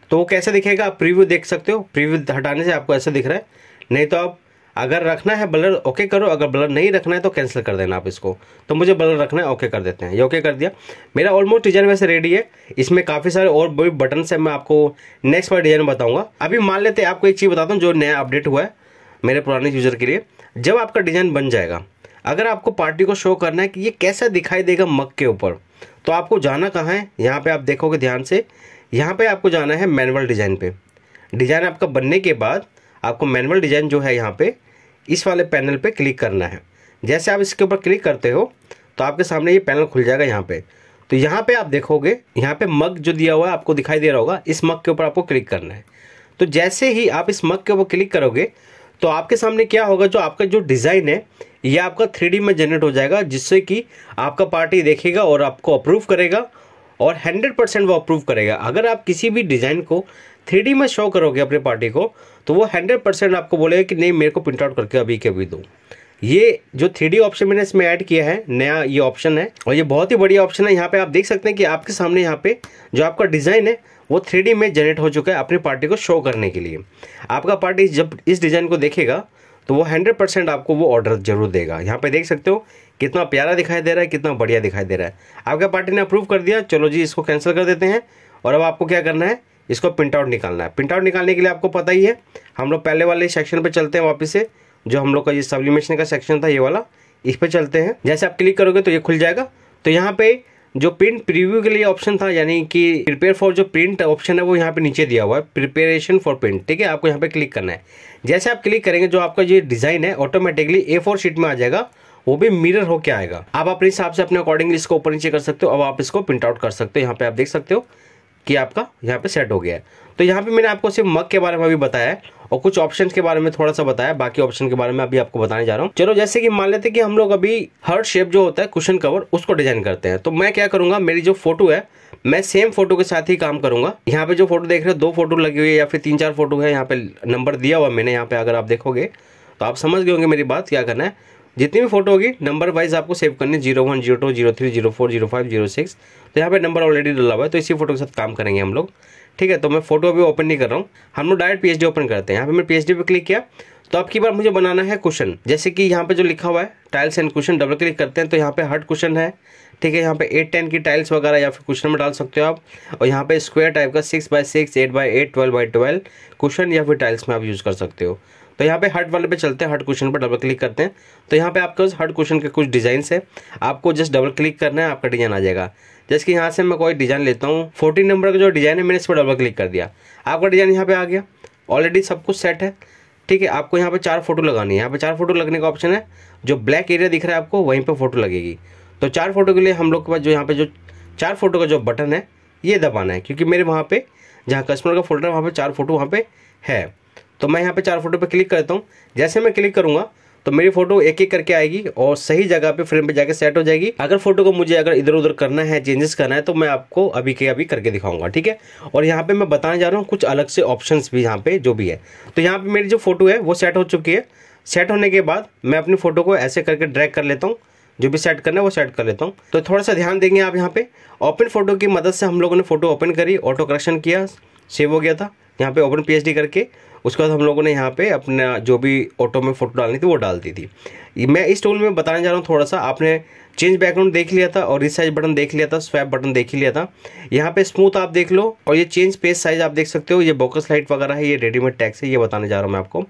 तो वो कैसे दिखेगा आप प्रिव्यू देख सकते हो प्रिव्यू हटाने से आपको ऐसा दिख रहा है नहीं तो आप अगर रखना है ब्लर ओके करो अगर ब्लर नहीं रखना है तो कैंसिल कर देना आप इसको तो मुझे ब्लर रखना है ओके कर देते हैं ये ओके कर दिया मेरा ऑलमोस्ट डिजाइन वैसे रेडी है इसमें काफ़ी सारे और भी बटन्स है मैं आपको नेक्स्ट बार डिजाइन बताऊँगा अभी मान लेते हैं आपको एक चीज़ बताता हूँ जो नया अपडेट हुआ है मेरे पुराने यूज़र के लिए जब आपका डिज़ाइन बन जाएगा अगर आपको पार्टी को शो करना है कि ये कैसा दिखाई देगा मग के ऊपर तो आपको जाना कहाँ है यहाँ पर आप देखोगे ध्यान से यहाँ पर आपको जाना है मैनुअल डिज़ाइन पर डिज़ाइन आपका बनने के बाद आपको मैनुअल डिज़ाइन जो है यहाँ पर इस वाले पैनल पे क्लिक करना है जैसे आप इसके ऊपर क्लिक करते हो तो आपके सामने ये पैनल खुल जाएगा यहाँ पे तो यहाँ पे आप देखोगे यहाँ पे मग जो दिया हुआ है आपको दिखाई दे रहा होगा इस मग के ऊपर आपको क्लिक करना है तो जैसे ही आप इस मग के ऊपर क्लिक करोगे तो आपके सामने क्या होगा जो आपका जो डिज़ाइन है ये आपका थ्री में जनरेट हो जाएगा जिससे कि आपका पार्टी देखेगा और आपको अप्रूव करेगा और 100 परसेंट वो अप्रूव करेगा अगर आप किसी भी डिज़ाइन को थ्री में शो करोगे अपने पार्टी को तो वो हंड्रेड परसेंट आपको बोलेगा कि नहीं मेरे को प्रिंट आउट करके अभी के अभी दो ये जो थ्री ऑप्शन मैंने इसमें ऐड किया है नया ये ऑप्शन है और ये बहुत ही बढ़िया ऑप्शन है यहाँ पे आप देख सकते हैं कि आपके सामने यहाँ पे जो आपका डिज़ाइन है वो थ्री में जनरेट हो चुका है अपनी पार्टी को शो करने के लिए आपका पार्टी जब इस डिज़ाइन को देखेगा तो वो हंड्रेड परसेंट आपको वो ऑर्डर जरूर देगा यहाँ पे देख सकते हो कितना प्यारा दिखाई दे रहा है कितना बढ़िया दिखाई दे रहा है आपके पार्टी ने अप्रूव कर दिया चलो जी इसको कैंसिल कर देते हैं और अब आपको क्या करना है इसको प्रिंट आउट निकालना है प्रिंट आउट निकालने के लिए आपको पता ही है हम लोग पहले वाले सेक्शन पर चलते हैं वापस से जो हम लोग का ये सब्लिमेशन का सेक्शन था ये वाला इस पर चलते हैं जैसे आप क्लिक करोगे तो ये खुल जाएगा तो यहाँ पे जो प्रिंट प्रीव्यू के लिए ऑप्शन था यानी कि प्रिपेयर फॉर जो प्रिंट ऑप्शन है वो यहाँ पे नीचे दिया हुआ है प्रिपेरेशन फॉर प्रिंट ठीक है आपको यहाँ पे क्लिक करना है जैसे आप क्लिक करेंगे जो आपका ये डिज़ाइन है ऑटोमेटिकली ए फोर शीट में आ जाएगा वो भी मिरर होके आएगा आप अपने हिसाब से अपने अकॉर्डिंगली इसको ऊपर नीचे कर सकते हो अब आप इसको प्रिंट आउट कर सकते हो यहाँ पे आप देख सकते हो कि आपका यहाँ पे सेट हो गया है तो यहाँ पे मैंने आपको सिर्फ मग के बारे में भी बताया है और कुछ ऑप्शन के बारे में थोड़ा सा बताया बाकी ऑप्शन के बारे में अभी आपको बताने जा रहा हूँ चलो जैसे कि मान लेते कि हम लोग अभी हर शेप जो होता है कुशन कवर उसको डिजाइन करते हैं तो मैं क्या करूंगा मेरी जो फोटो है मैं सेम फोटो के साथ ही काम करूंगा यहाँ पे जो फोटो देख रहे हो दो फोटो लगी हुई है या फिर तीन चार फोटो है यहाँ पे नंबर दिया हुआ मैंने यहाँ पे अगर आप देखोगे तो आप समझ गए होंगे मेरी बात क्या करना है जितनी भी फोटो होगी नंबर वाइज आपको सेव करनी zero one zero two zero three zero four zero five zero six तो यहाँ पे नंबर ऑलरेडी डला हुआ है तो इसी फोटो के साथ काम करेंगे हम लोग ठीक है तो मैं फोटो अभी ओपन नहीं कर रहा हूँ हम लोग डायरेक्ट पीएचडी ओपन करते हैं यहाँ पे मैं पीएचडी पे क्लिक किया तो आपकी बार मुझे बनाना है क्वेश्चन जैसे कि यहाँ पे जो लिखा हुआ है tiles and cushion double click करते हैं तो यहाँ पे हर्ट क्वेश्चन है ठीक है यहाँ पे एट टेन की टाइल्स वगैरह या फिर क्वेश्चन में डाल सकते हो आप और यहाँ पे स्क्वायर टाइप का six by six eight by eight twelve by twelve cushion या फिर टाइल्स में आप यूज़ कर सकते हो तो यहाँ पे हर्ट वाले पे चलते हैं हर्ट क्वेश्चन पर डबल क्लिक करते हैं तो यहाँ पे आपके पास हर्ट क्वेश्चन के कुछ डिजाइन है आपको जस्ट डबल क्लिक करना है आपका डिज़ाइन आ जाएगा जैसे कि यहाँ से मैं कोई डिज़ाइन लेता हूँ फोर्टीन नंबर का जो डिज़ाइन है मैंने इस पर डबल क्लिक कर दिया आपका डिज़ाइन यहाँ पर आ गया ऑलरेडी सब कुछ सेट है ठीक है आपको यहाँ पर चार फोटो लगानी है यहाँ पर चार फोटो लगने का ऑप्शन है जो ब्लैक एरिया दिख रहा है आपको वहीं पर फोटो लगेगी तो चार फोटो के लिए हम लोग के पास जो यहाँ पे जो चार फोटो का जो बटन है ये दबाना है क्योंकि मेरे वहाँ पे जहाँ कस्टमर का फोल्डर वहाँ पे चार फोटो वहाँ पे है तो मैं यहाँ पे चार फोटो पे क्लिक करता हूँ जैसे मैं क्लिक करूँगा तो मेरी फोटो एक एक करके आएगी और सही जगह पे फ्रेम पे जाके सेट हो जाएगी अगर फोटो को मुझे अगर इधर उधर करना है चेंजेस करना है तो मैं आपको अभी के अभी करके दिखाऊंगा ठीक है और यहाँ पे मैं बताने जा रहा हूँ कुछ अलग से ऑप्शन भी यहाँ पे जो भी है तो यहाँ पे मेरी जो फोटो है वो सेट हो चुकी है सेट होने के बाद मैं अपनी फोटो को ऐसे करके ड्रैक कर लेता हूँ जो भी सेट करना है वो सेट कर लेता हूँ तो थोड़ा सा ध्यान देंगे आप यहाँ पे ओपन फोटो की मदद से हम लोगों ने फोटो ओपन करी ऑटो करेक्शन किया सेव हो गया था यहाँ पे ओपन पीएचडी करके उसके बाद हम लोगों ने यहाँ पे अपना जो भी ऑटो में फ़ोटो डालनी थी वो डाल दी थी मैं इस टूल में बताने जा रहा हूँ थोड़ा सा आपने चेंज बैकग्राउंड देख लिया था और रिसाइज बटन देख लिया था स्वैप बटन देख लिया था यहाँ पे स्मूथ आप देख लो और ये चेंज पेज साइज आप देख सकते हो ये बोकस लाइट वगैरह है ये रेडीमेड टैक्स है ये बताने जा रहा हूँ मैं आपको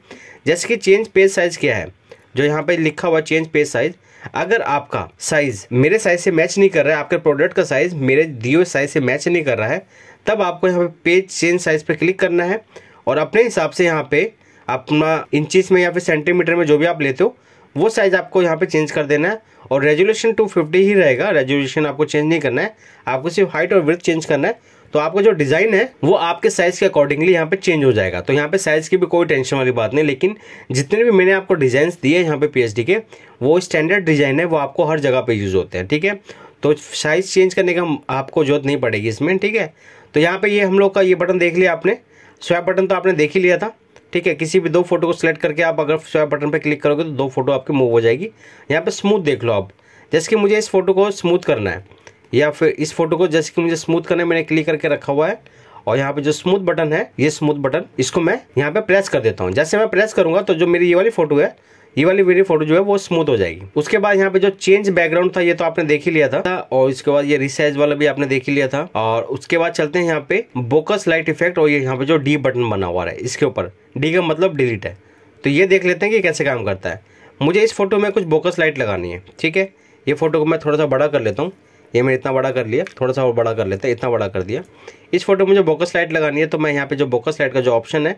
जैसे कि चेंज पेज साइज क्या है जो यहाँ पे लिखा हुआ चेंज पेज साइज अगर आपका साइज मेरे साइज से मैच नहीं कर रहा है आपके प्रोडक्ट का साइज मेरे दिए साइज से मैच नहीं कर रहा है तब आपको यहाँ पे पेज चेंज साइज पर क्लिक करना है और अपने हिसाब से यहाँ पे अपना इंचिस में या फिर सेंटीमीटर में जो भी आप लेते हो वो साइज़ आपको यहाँ पे चेंज कर देना है और रेजोल्यूशन 250 ही रहेगा रेजोल्यूशन आपको चेंज नहीं करना है आपको सिर्फ हाइट और विथ चेंज करना है तो आपका जो डिज़ाइन है वो आपके साइज़ के अकॉर्डिंगली यहाँ पे चेंज हो जाएगा तो यहाँ पे साइज़ की भी कोई टेंशन वाली बात नहीं लेकिन जितने भी मैंने आपको डिज़ाइन दिए यहाँ पे पीएचडी के वो स्टैंडर्ड डिज़ाइन है वो आपको हर जगह पे यूज़ होते हैं ठीक है तो साइज़ चेंज करने का आपको जरूरत नहीं पड़ेगी इसमें ठीक है तो यहाँ पर ये हम लोग का ये बटन देख लिया आपने स्वैप बटन तो आपने देख ही लिया था ठीक है किसी भी दो फोटो को सिलेक्ट करके आप अगर स्वैप बटन पर क्लिक करोगे तो दो फोटो आपकी मूव हो जाएगी यहाँ पर स्मूथ देख लो आप जैसे कि मुझे इस फोटो को स्मूथ करना है या फिर इस फोटो को जैसे कि मुझे स्मूथ करना है मैंने क्लिक करके रखा हुआ है और यहाँ पे जो स्मूथ बटन है ये स्मूथ बटन इसको मैं यहाँ पे प्रेस कर देता हूँ जैसे मैं प्रेस करूंगा तो जो मेरी ये वाली फोटो है ये वाली वीडियो फोटो जो है वो स्मूथ हो जाएगी उसके बाद यहाँ पे जो चेंज बैकग्राउंड था ये तो आपने देख ही लिया था और इसके बाद ये रिसाइज वाला भी आपने देख ही लिया था और उसके बाद चलते हैं यहाँ पे बोकस लाइट इफेक्ट और ये यहाँ पे जो डी बटन बना हुआ है इसके ऊपर डी का मतलब डिलीट है तो ये देख लेते हैं कि कैसे काम करता है मुझे इस फोटो में कुछ बोकस लाइट लगानी है ठीक है ये फोटो को मैं थोड़ा सा बड़ा कर लेता हूँ ये मैंने इतना बड़ा कर लिया थोड़ा सा और बड़ा कर लेते हैं इतना बड़ा कर दिया इस फोटो में मुझे बोकस लाइट लगानी है तो मैं यहाँ पे जो बोकस लाइट का जो ऑप्शन है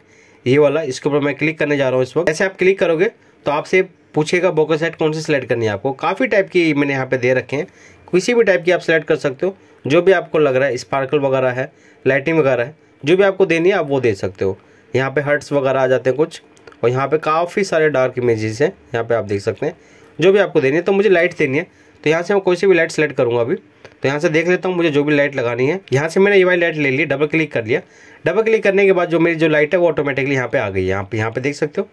ये वाला इसके ऊपर मैं क्लिक करने जा रहा हूँ इस वक्त ऐसे आप क्लिक करोगे तो आपसे पूछेगा बोको सेट कौन सी सिलेक्ट करनी है आपको काफ़ी टाइप की मैंने यहाँ पे दे रखे हैं किसी भी टाइप की आप सेलेक्ट कर सकते हो जो भी आपको लग रहा है स्पार्कल वगैरह है लाइटिंग वगैरह है जो भी आपको देनी है आप वो दे सकते हो यहाँ पे हर्ट्स वगैरह आ जाते हैं कुछ और यहाँ पे काफ़ी सारे डार्क इमेजेस हैं यहाँ पे आप देख सकते हैं जो भी आपको देनी है तो मुझे लाइट देनी है तो यहाँ से मैं कोई सी भी लाइट सेलेक्ट करूँगा अभी तो यहाँ से देख लेता हूँ मुझे जो भी लाइट लगानी है यहाँ से मैंने ये वाली लाइट ले ली डबल क्लिक कर लिया डबल क्लिक करने के बाद जो मेरी जो लाइट है वो ऑटोमेटिकली यहाँ पे आ गई है यहाँ पे यहाँ पे देख सकते हो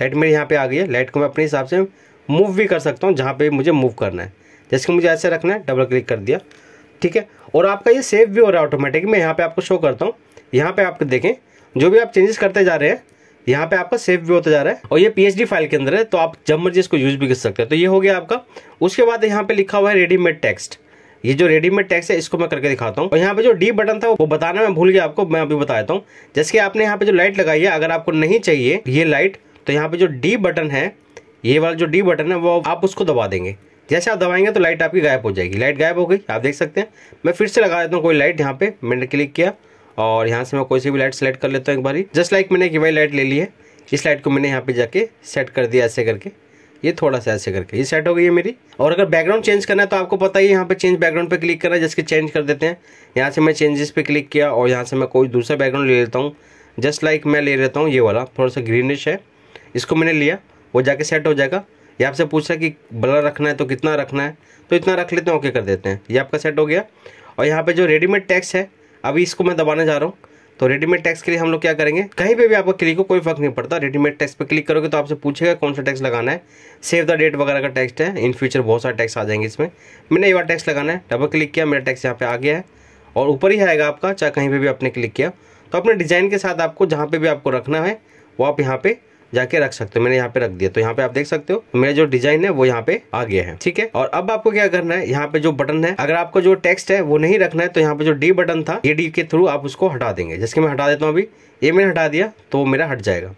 लाइट मेरी यहाँ पे आ गई है लाइट को मैं अपने हिसाब से मूव भी कर सकता हूँ जहाँ पे मुझे मूव करना है जैसे कि मुझे ऐसे रखना है डबल क्लिक कर दिया ठीक है और आपका ये सेव भी हो रहा है ऑटोमेटिक मैं यहाँ पे आपको शो करता हूँ यहाँ पे आप देखें जो भी आप चेंजेस करते जा रहे हैं यहाँ पे आपका सेव भी होता जा रहा है और ये पी फाइल के अंदर है तो आप जब मर्जी इसको यूज भी कर सकते हैं तो ये हो गया आपका उसके बाद यहाँ पे लिखा हुआ है रेडीमेड टेक्स्ट ये जो रेडीमेड टैक्स है इसको मैं करके दिखाता हूँ और यहाँ पे जो डी बटन था वो बताना मैं भूल गया आपको मैं अभी बताता हूँ जैसे कि आपने यहाँ पे जो लाइट लगाई है अगर आपको नहीं चाहिए ये लाइट तो यहाँ पे जो डी बटन है ये वाला जो डी बटन है वो आप उसको दबा देंगे जैसे आप दबाएंगे तो लाइट आपकी गायब हो जाएगी लाइट गायब हो गई आप देख सकते हैं मैं फिर से लगा देता हूँ कोई लाइट यहाँ पे मैंने क्लिक किया और यहाँ से मैं कोई सी भी लाइट सेलेक्ट कर लेता हूँ एक बार जस्ट लाइक मैंने एक वही लाइट ले ली है इस लाइट को मैंने यहाँ पे जाके सेट कर दिया ऐसे करके ये थोड़ा सा ऐसे करके ये सेट हो गई है मेरी और अगर बैकग्राउंड चेंज करना है तो आपको पता ही यहाँ पे चेंज बैकग्राउंड पे क्लिक करना है जिसके चेंज कर देते हैं यहाँ से मैं चेंजेस पे क्लिक किया और यहाँ से मैं कोई दूसरा बैकग्राउंड ले लेता हूँ जस्ट लाइक मैं ले लेता हूँ ये वाला थोड़ा सा ग्रीनिश है इसको मैंने लिया वो जाके सेट हो जाएगा ये आपसे पूछा कि बलर रखना है तो कितना रखना है तो इतना रख लेते हैं ओके कर देते हैं ये आपका सेट हो गया और यहाँ पे जो रेडीमेड टैक्स है अभी इसको मैं दबाने जा रहा हूँ तो रेडीमेड टैक्स के लिए हम लोग क्या करेंगे कहीं पे भी आपको क्लिक हो कोई फर्क नहीं पड़ता रेडीमेड टैक्स पे क्लिक करोगे तो आपसे पूछेगा कौन सा टैक्स लगाना है सेव द डेट वगैरह का टैक्स है इन फ्यूचर बहुत सारे टैक्स आ जाएंगे इसमें मैंने ये बार टैक्स लगाना है डबल क्लिक किया मेरा टैक्स यहाँ पर आ गया है और ऊपर ही आएगा आपका चाहे कहीं पर भी आपने क्लिक किया तो अपने डिज़ाइन के साथ आपको जहाँ पर भी आपको रखना है वो आप यहाँ पर जाके रख सकते हो मैंने यहाँ पे रख दिया तो यहाँ पे आप देख सकते हो मेरा जो डिजाइन है वो यहाँ पे आ गया है ठीक है और अब आपको क्या करना है यहाँ पे जो बटन है अगर आपको जो टेक्स्ट है वो नहीं रखना है तो यहाँ पे जो डी बटन था ये डी के थ्रू आप उसको हटा देंगे जैसे मैं हटा देता हूँ अभी ये मैंने हटा दिया तो वो मेरा हट जाएगा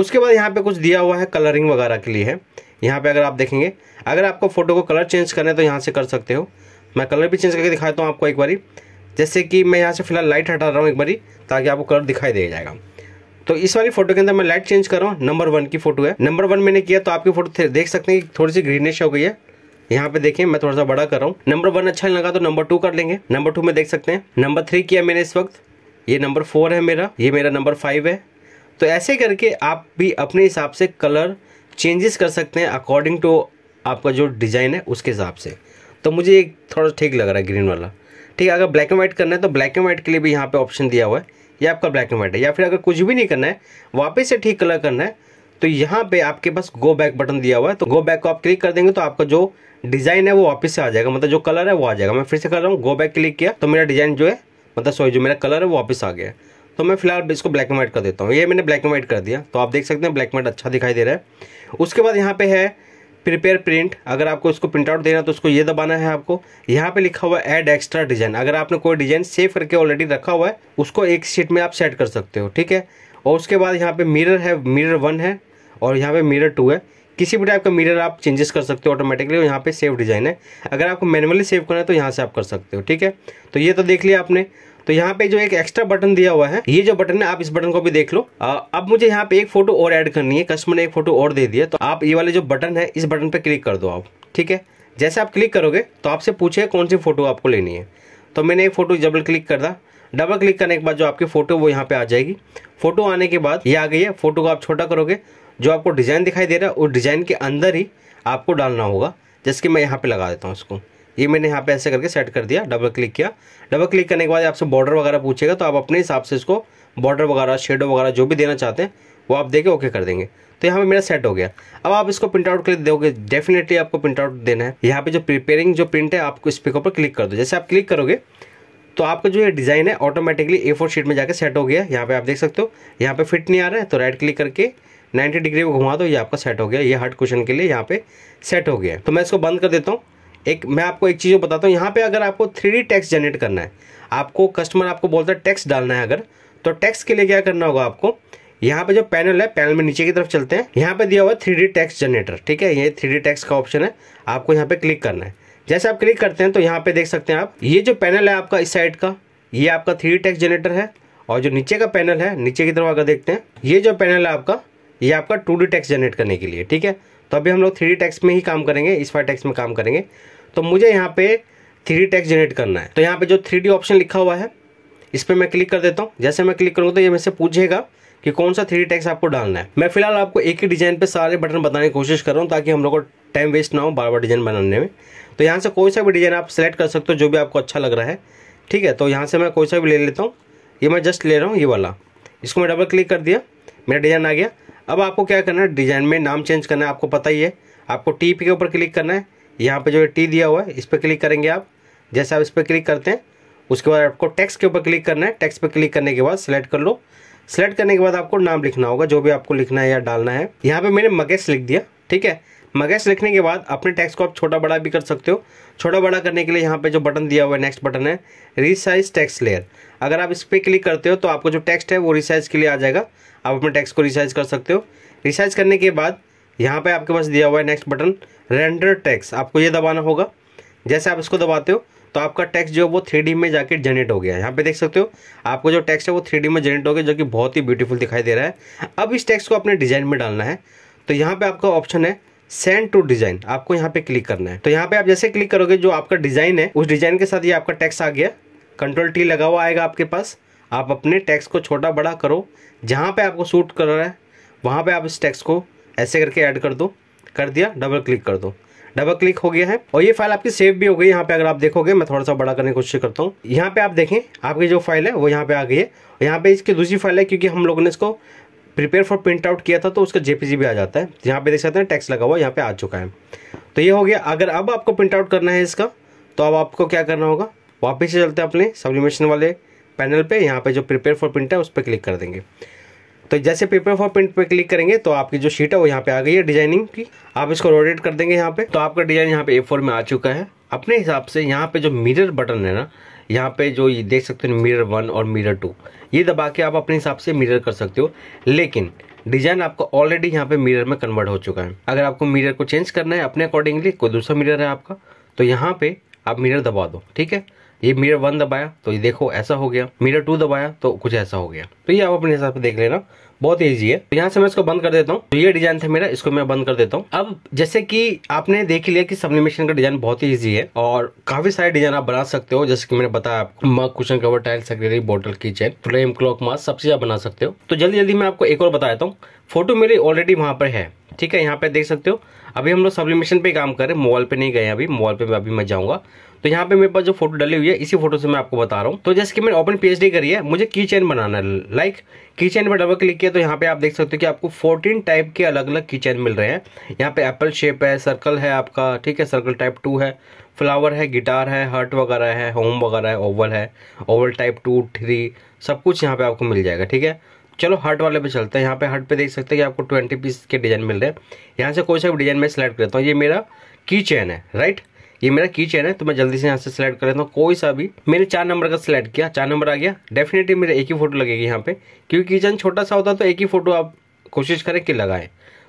उसके बाद यहाँ पे कुछ दिया हुआ है कलरिंग वगैरह के लिए है यहाँ पे अगर आप देखेंगे अगर आपको फोटो को कलर चेंज करना है तो यहाँ से कर सकते हो मैं कलर भी चेंज करके दिखाता हूँ आपको एक बारी जैसे कि मैं यहाँ से फिलहाल लाइट हटा रहा हूँ एक बारी ताकि आपको कलर दिखाई दे जाएगा तो इस वाली फोटो के अंदर मैं लाइट चेंज कर रहा हूँ नंबर वन की फोटो है नंबर वन मैंने किया तो आपकी फोटो देख सकते हैं कि थोड़ी सी ग्रीनिश हो गई है यहाँ पे देखिए मैं थोड़ा सा बड़ा कर रहा हूँ नंबर वन अच्छा लगा तो नंबर टू कर लेंगे नंबर टू में देख सकते हैं नंबर थ्री किया मैंने इस वक्त ये नंबर फोर है मेरा ये मेरा नंबर फाइव है तो ऐसे करके आप भी अपने हिसाब से कलर चेंजेस कर सकते हैं अकॉर्डिंग टू आपका जो डिज़ाइन है उसके हिसाब से तो मुझे थोड़ा ठीक लग रहा है ग्रीन वाला ठीक है अगर ब्लैक एंड वाइट करना है तो ब्लैक एंड वाइट के लिए भी यहाँ पे ऑप्शन दिया हुआ है ये आपका ब्लैक एंड व्हाइट है या फिर अगर कुछ भी नहीं करना है वापस से ठीक कलर करना है तो यहाँ पे आपके पास गो बैक बटन दिया हुआ है तो गो बैक को आप क्लिक कर देंगे तो आपका जो डिज़ाइन है वो वापस से आ जाएगा मतलब जो कलर है वो आ जाएगा मैं फिर से कर रहा हूँ गो बैक क्लिक किया तो मेरा डिज़ाइन जो है मतलब सॉरी जो मेरा कलर है वो वापस आ गया तो मैं फिलहाल इसको ब्लैक एंड व्हाइट कर देता हूँ ये मैंने ब्लैक एंड व्हाइट कर दिया तो आप देख सकते हैं ब्लैक एंड व्हाइट अच्छा दिखाई दे रहा है उसके बाद यहाँ पे है प्रिपेयर प्रिंट अगर आपको इसको प्रिंट आउट देना तो उसको ये दबाना है आपको यहाँ पे लिखा हुआ है एड एक्स्ट्रा डिजाइन अगर आपने कोई डिजाइन सेव करके ऑलरेडी रखा हुआ है उसको एक शीट में आप सेट कर सकते हो ठीक है और उसके बाद यहाँ पे मिरर है मिरर वन है और यहाँ पे मिरर टू है किसी भी टाइप का मिरर आप चेंजेस कर सकते हो ऑटोमेटिकली और यहाँ पे सेव डिज़ाइन है अगर आपको मैनुअली सेव करना है तो यहाँ से आप कर सकते हो ठीक है तो ये तो देख लिया आपने तो यहाँ पे जो एक एक्स्ट्रा बटन दिया हुआ है ये जो बटन है आप इस बटन को भी देख लो अब मुझे यहाँ पे एक फोटो और ऐड करनी है कस्टमर ने एक फोटो और दे दिया तो आप ये वाले जो बटन है इस बटन पर क्लिक कर दो आप ठीक है जैसे आप क्लिक करोगे तो आपसे पूछे कौन सी फोटो आपको लेनी है तो मैंने एक फोटो डबल क्लिक कर दा डबल क्लिक करने के बाद जो आपकी फोटो वो यहाँ पे आ जाएगी फोटो आने के बाद ये आ गई है फोटो को आप छोटा करोगे जो आपको डिज़ाइन दिखाई दे रहा है उस डिज़ाइन के अंदर ही आपको डालना होगा जैसे कि मैं यहाँ पे लगा देता हूँ उसको ये मैंने यहाँ पे ऐसे करके सेट कर दिया डबल क्लिक किया डबल क्लिक करने के बाद आपसे बॉर्डर वगैरह पूछेगा तो आप अपने हिसाब से इसको बॉर्डर वगैरह शेडो वगैरह जो भी देना चाहते हैं वो आप देके ओके कर देंगे तो यहाँ पे मेरा सेट हो गया अब आप इसको प्रिंट आउट क्लिक दोगे डेफिनेटली आपको प्रिंट आउट देना है यहाँ पे जो प्रिपेयरिंग जो प्रिंट है आपको इस पिकअप पर क्लिक कर दो जैसे आप क्लिक करोगे तो आपका जो ये डिज़ाइन है ऑटोमेटिकली ए फोर शीट में जाकर सेट हो गया यहाँ पे आप देख सकते हो यहाँ पे फिट नहीं आ रहा है तो राइट क्लिक करके 90 डिग्री में घुमा दो ये आपका सेट हो गया ये हार्ड क्वेश्चन के लिए यहाँ पे सेट हो गया तो मैं इसको बंद कर देता हूँ एक मैं आपको एक चीज़ बताता हूँ यहाँ पे अगर आपको थ्री टैक्स जनरेट करना है आपको कस्टमर आपको बोलता है टैक्स डालना है अगर तो टैक्स के लिए क्या करना होगा आपको यहाँ पे जो पैनल है पैनल में नीचे की तरफ चलते हैं यहाँ पे दिया हुआ है थ्री टैक्स जनरेटर ठीक है ये थ्री टैक्स का ऑप्शन है आपको यहाँ पे क्लिक करना है जैसे आप क्लिक करते हैं तो यहाँ पे देख सकते हैं आप ये जो पैनल है आपका इस साइड का ये आपका थ्री टैक्स जनरेटर है और जो नीचे का पैनल है नीचे की तरफ अगर देखते हैं ये जो पैनल है आपका ये आपका टू डी टैक्स जनरेट करने के लिए ठीक है तो अभी हम लोग थ्री टैक्स में ही काम करेंगे इस फाइव टैक्स में काम करेंगे तो मुझे यहाँ पे थ्री टैक्स जनरेट करना है तो यहाँ पे जो थ्री ऑप्शन लिखा हुआ है इस पर मैं क्लिक कर देता हूँ जैसे मैं क्लिक करूँगा तो ये मुझसे पूछेगा कि कौन सा थ्री टैक्स आपको डालना है मैं फिलहाल आपको एक ही डिजाइन पे सारे बटन बताने की कोशिश कर रहा हूँ ताकि हम लोग को टाइम वेस्ट ना हो बार बार डिजाइन बनाने में तो यहाँ से कोई सा भी डिजाइन आप सेलेक्ट कर सकते हो जो भी आपको अच्छा लग रहा है ठीक है तो यहाँ से मैं कोई सा भी ले लेता हूँ ये मैं जस्ट ले रहा हूँ ये वाला इसको मैं डबल क्लिक कर दिया मेरा डिजाइन आ गया अब आपको क्या करना है डिजाइन में नाम चेंज करना है आपको पता ही है आपको टी के ऊपर क्लिक करना है यहाँ पे जो है टी दिया हुआ है इस पर क्लिक करेंगे आप जैसे आप इस पर क्लिक करते हैं उसके बाद आपको टैक्स के ऊपर क्लिक करना है टैक्स पर क्लिक करने के बाद सेलेक्ट कर लो सेलेक्ट करने के बाद आपको नाम लिखना होगा जो भी आपको लिखना है या डालना है यहाँ पे मैंने मगेश लिख दिया ठीक है मगेश लिखने के बाद अपने टैक्स को आप छोटा बड़ा भी कर सकते हो छोटा बड़ा करने के लिए यहाँ पे जो बटन दिया हुआ है नेक्स्ट बटन है रिसाइज टैक्स लेयर अगर आप इस पर क्लिक करते हो तो आपको जो टेक्स्ट है वो रिसाइज के लिए आ जाएगा आप अपने टैक्स को रिसाइज कर सकते हो रिसाइज करने के बाद यहाँ पे आपके पास दिया हुआ है नेक्स्ट बटन रेंडर टैक्स आपको ये दबाना होगा जैसे आप इसको दबाते हो तो आपका टैक्स जो है वो थ्री में जाके जनरेट हो गया यहाँ पे देख सकते हो आपको जो टैक्स है वो थ्री में जनरेट हो गया जो कि बहुत ही ब्यूटीफुल दिखाई दे रहा है अब इस टैक्स को अपने डिज़ाइन में डालना है तो यहाँ पे आपका ऑप्शन है सेंड टू डिजाइन आपको यहाँ पे क्लिक करना है तो यहाँ पे आप जैसे क्लिक करोगे जो आपका डिजाइन है उस डिजाइन के साथ ये आपका टैक्स आ गया कंट्रोल टी लगा हुआ आएगा आपके पास आप अपने टैक्स को छोटा बड़ा करो जहाँ पे आपको सूट कर रहा है वहाँ पे आप इस टैक्स को ऐसे करके ऐड कर दो कर दिया डबल क्लिक कर दो डबल क्लिक हो गया है और ये फाइल आपकी सेव भी हो गई यहाँ पे अगर आप देखोगे मैं थोड़ा सा बड़ा करने की कोशिश करता हूँ यहाँ पे आप देखें आपकी जो फाइल है वो यहाँ पे आ गई है यहाँ पे इसकी दूसरी फाइल है क्योंकि हम लोगों ने इसको प्रिपेयर फॉर प्रिंट आउट किया था तो उसका जेपीजी भी आ जाता है यहाँ पे देख सकते हैं टैक्स लगा हुआ यहाँ पे आ चुका है तो ये हो गया अगर अब आपको प्रिंट आउट करना है इसका तो अब आपको क्या करना होगा वापस से चलते हैं अपने सब्लिमेशन वाले पैनल पे यहाँ पे जो प्रिपेयर फॉर प्रिंट है उस पर क्लिक कर देंगे तो जैसे पेपर फॉर प्रिंट पे क्लिक करेंगे तो आपकी जो शीट है वो यहाँ पे आ गई है डिजाइनिंग की आप इसको रोटेट कर देंगे यहाँ पे तो आपका डिजाइन यहाँ पे ए में आ चुका है अपने हिसाब से यहाँ पे जो मिरर बटन है ना यहाँ पे जो ये देख सकते हो मिरर वन और मिरर टू ये दबा के आप अपने हिसाब से मिरर कर सकते हो लेकिन डिजाइन आपको ऑलरेडी यहाँ पे मिरर में कन्वर्ट हो चुका है अगर आपको मिरर को चेंज करना है अपने अकॉर्डिंगली कोई दूसरा मिरर है आपका तो यहाँ पे आप मिरर दबा दो ठीक है ये मिरर वन दबाया तो ये देखो ऐसा हो गया मिरर टू दबाया तो कुछ ऐसा हो गया तो ये आप अपने हिसाब से देख लेना बहुत ईजी है तो यहाँ से मैं इसको बंद कर देता हूँ तो ये डिजाइन था मेरा इसको मैं बंद कर देता हूँ अब जैसे कि आपने देख लिया कि सबलिमेशन का डिजाइन बहुत ही ईजी है और काफी सारे डिजाइन आप बना सकते हो जैसे कि मैंने बताया आपको मग कुशन कवर टाइल सेक्रेटरी bottle kitchen frame clock mask सबसे आप बना सकते हो तो जल्दी जल्दी मैं आपको एक और बता देता हूँ फोटो मेरी ऑलरेडी वहां पर है ठीक है यहाँ पे देख सकते हो अभी हम लोग सब्लिमेशन पे काम कर रहे हैं मॉल पे नहीं गए अभी मॉल पे अभी मैं जाऊँगा तो यहाँ पे मेरे पास जो फोटो डली हुई है इसी फोटो से मैं आपको बता रहा हूँ तो जैसे कि मैंने ओपन डी करी है मुझे की चैन बनाना है लाइक की चैन पर डबल क्लिक किया तो यहाँ पे आप देख सकते हो कि आपको 14 टाइप के अलग अलग की चैन मिल रहे हैं यहाँ पे एप्पल शेप है सर्कल है आपका ठीक है सर्कल टाइप टू है फ्लावर है गिटार है हर्ट वगैरह है होम वगैरह है ओवल है ओवल टाइप टू थ्री सब कुछ यहाँ पे आपको मिल जाएगा ठीक है चलो हर्ट वाले पे चलते हैं यहाँ पे हट पे देख सकते हैं कि आपको ट्वेंटी पीस के डिज़ाइन मिल रहे हैं यहाँ से कोई सा डिज़ाइन मैं सिलेक्ट करता हूँ ये मेरा की चेन है राइट ये मेरा की चेन है तो मैं जल्दी से यहाँ से सिलेक्ट कर लेता हूँ कोई सा भी मैंने चार नंबर का सिलेक्ट किया चार नंबर आ गया डेफिनेटली मेरा एक ही फोटो लगेगी यहाँ पे क्योंकि की चैन छोटा सा होता है तो एक ही फोटो आप कोशिश करें कि लगाएं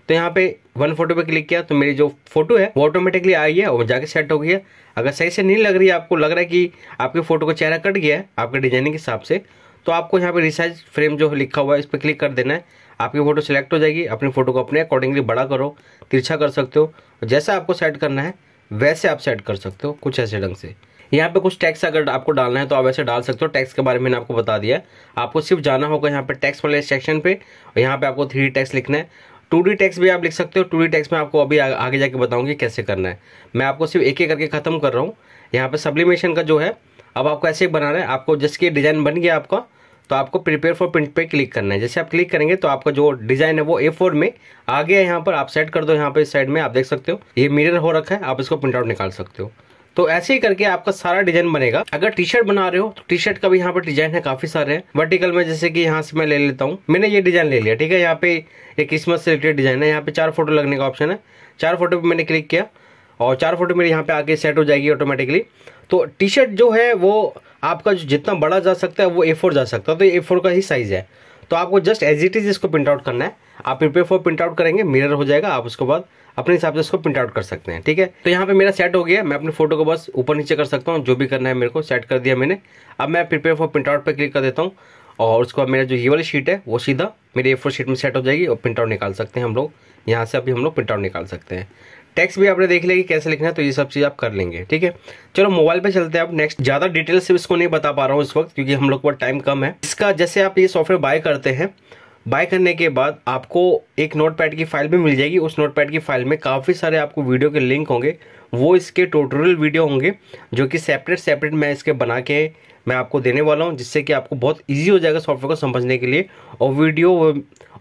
तो यहाँ पे वन फोटो पे क्लिक किया तो मेरी जो फोटो है वो ऑटोमेटिकली आई है और जाके सेट हो गया अगर सही से नहीं लग रही है आपको लग रहा है कि आपके फोटो का चेहरा कट गया है आपके डिजाइनिंग के हिसाब से तो आपको यहाँ पे रिसाइज फ्रेम जो लिखा हुआ है इस पर क्लिक कर देना है आपकी फ़ोटो सेलेक्ट हो जाएगी अपनी फ़ोटो को अपने अकॉर्डिंगली बड़ा करो तिरछा कर सकते हो जैसा आपको सेट करना है वैसे आप सेट कर सकते हो कुछ ऐसे ढंग से यहाँ पे कुछ टैक्स अगर आपको डालना है तो आप वैसे डाल सकते हो टैक्स के बारे में मैंने आपको बता दिया आपको सिर्फ जाना होगा यहाँ पे टैक्स वाले सेक्शन पे और यहाँ पे आपको थ्री टैक्स लिखना है टू डी टैक्स भी आप लिख सकते हो टू डी टैक्स में आपको अभी आ, आगे जाके बताऊँगी कैसे करना है मैं आपको सिर्फ एक एक करके ख़त्म कर रहा हूँ यहाँ पर सब्लिमेशन का जो है अब आपको ऐसे ही बनाना है आपको जिसकी डिज़ाइन बन गया आपका तो आपको प्रिपेयर फॉर प्रिंट पे क्लिक करना है जैसे आप क्लिक करेंगे तो आपका जो डिज़ाइन है वो ए फोर में आ गया यहाँ पर आप सेट कर दो यहाँ पे इस साइड में आप देख सकते हो ये मिरर हो रखा है आप इसको प्रिंट आउट निकाल सकते हो तो ऐसे ही करके आपका सारा डिजाइन बनेगा अगर टी शर्ट बना रहे हो तो टी शर्ट का भी यहाँ पर डिजाइन है काफी सारे हैं वर्टिकल में जैसे कि यहाँ से मैं ले लेता हूँ मैंने ये डिजाइन ले लिया ठीक है यहाँ पे एक क्रिसमस से रिलेटेड डिजाइन है यहाँ पे चार फोटो लगने का ऑप्शन है चार फोटो पे मैंने क्लिक किया और चार फोटो मेरे यहाँ पे आके सेट हो जाएगी ऑटोमेटिकली तो टी शर्ट जो है वो आपका जो जितना बड़ा जा सकता है वो ए फोर जा सकता है तो ए फोर का ही साइज़ है तो आपको जस्ट एज इट इज़ इसको प्रिंट आउट करना है आप प्रिपेयर फोर प्रिंट आउट करेंगे मिरर हो जाएगा आप उसके बाद अपने हिसाब से इसको प्रिंट आउट कर सकते हैं ठीक है तो यहाँ पे मेरा सेट हो गया मैं अपनी फोटो को बस ऊपर नीचे कर सकता हूँ जो भी करना है मेरे को सेट कर दिया मैंने अब मैं प्रिपेयर फॉर प्रिंट आउट पर क्लिक कर देता हूँ और उसके बाद मेरा जो ये वाली शीट है वो सीधा मेरी ए शीट में सेट हो जाएगी और प्रिंट आउट निकाल सकते हैं हम लोग यहाँ से अभी हम लोग प्रिंट आउट निकाल सकते हैं टेक्स्ट भी आपने देख लिया कि कैसे लिखना है तो ये सब चीज़ आप कर लेंगे ठीक है चलो मोबाइल पे चलते हैं आप नेक्स्ट ज़्यादा डिटेल से इसको नहीं बता पा रहा हूँ इस वक्त क्योंकि हम लोग पर टाइम कम है इसका जैसे आप ये सॉफ्टवेयर बाय करते हैं बाय करने के बाद आपको एक पैड की फाइल भी मिल जाएगी उस पैड की फाइल में काफ़ी सारे आपको वीडियो के लिंक होंगे वो इसके टोटोरियल वीडियो होंगे जो कि सेपरेट सेपरेट मैं इसके बना के मैं आपको देने वाला हूँ जिससे कि आपको बहुत ईजी हो जाएगा सॉफ्टवेयर को समझने के लिए और वीडियो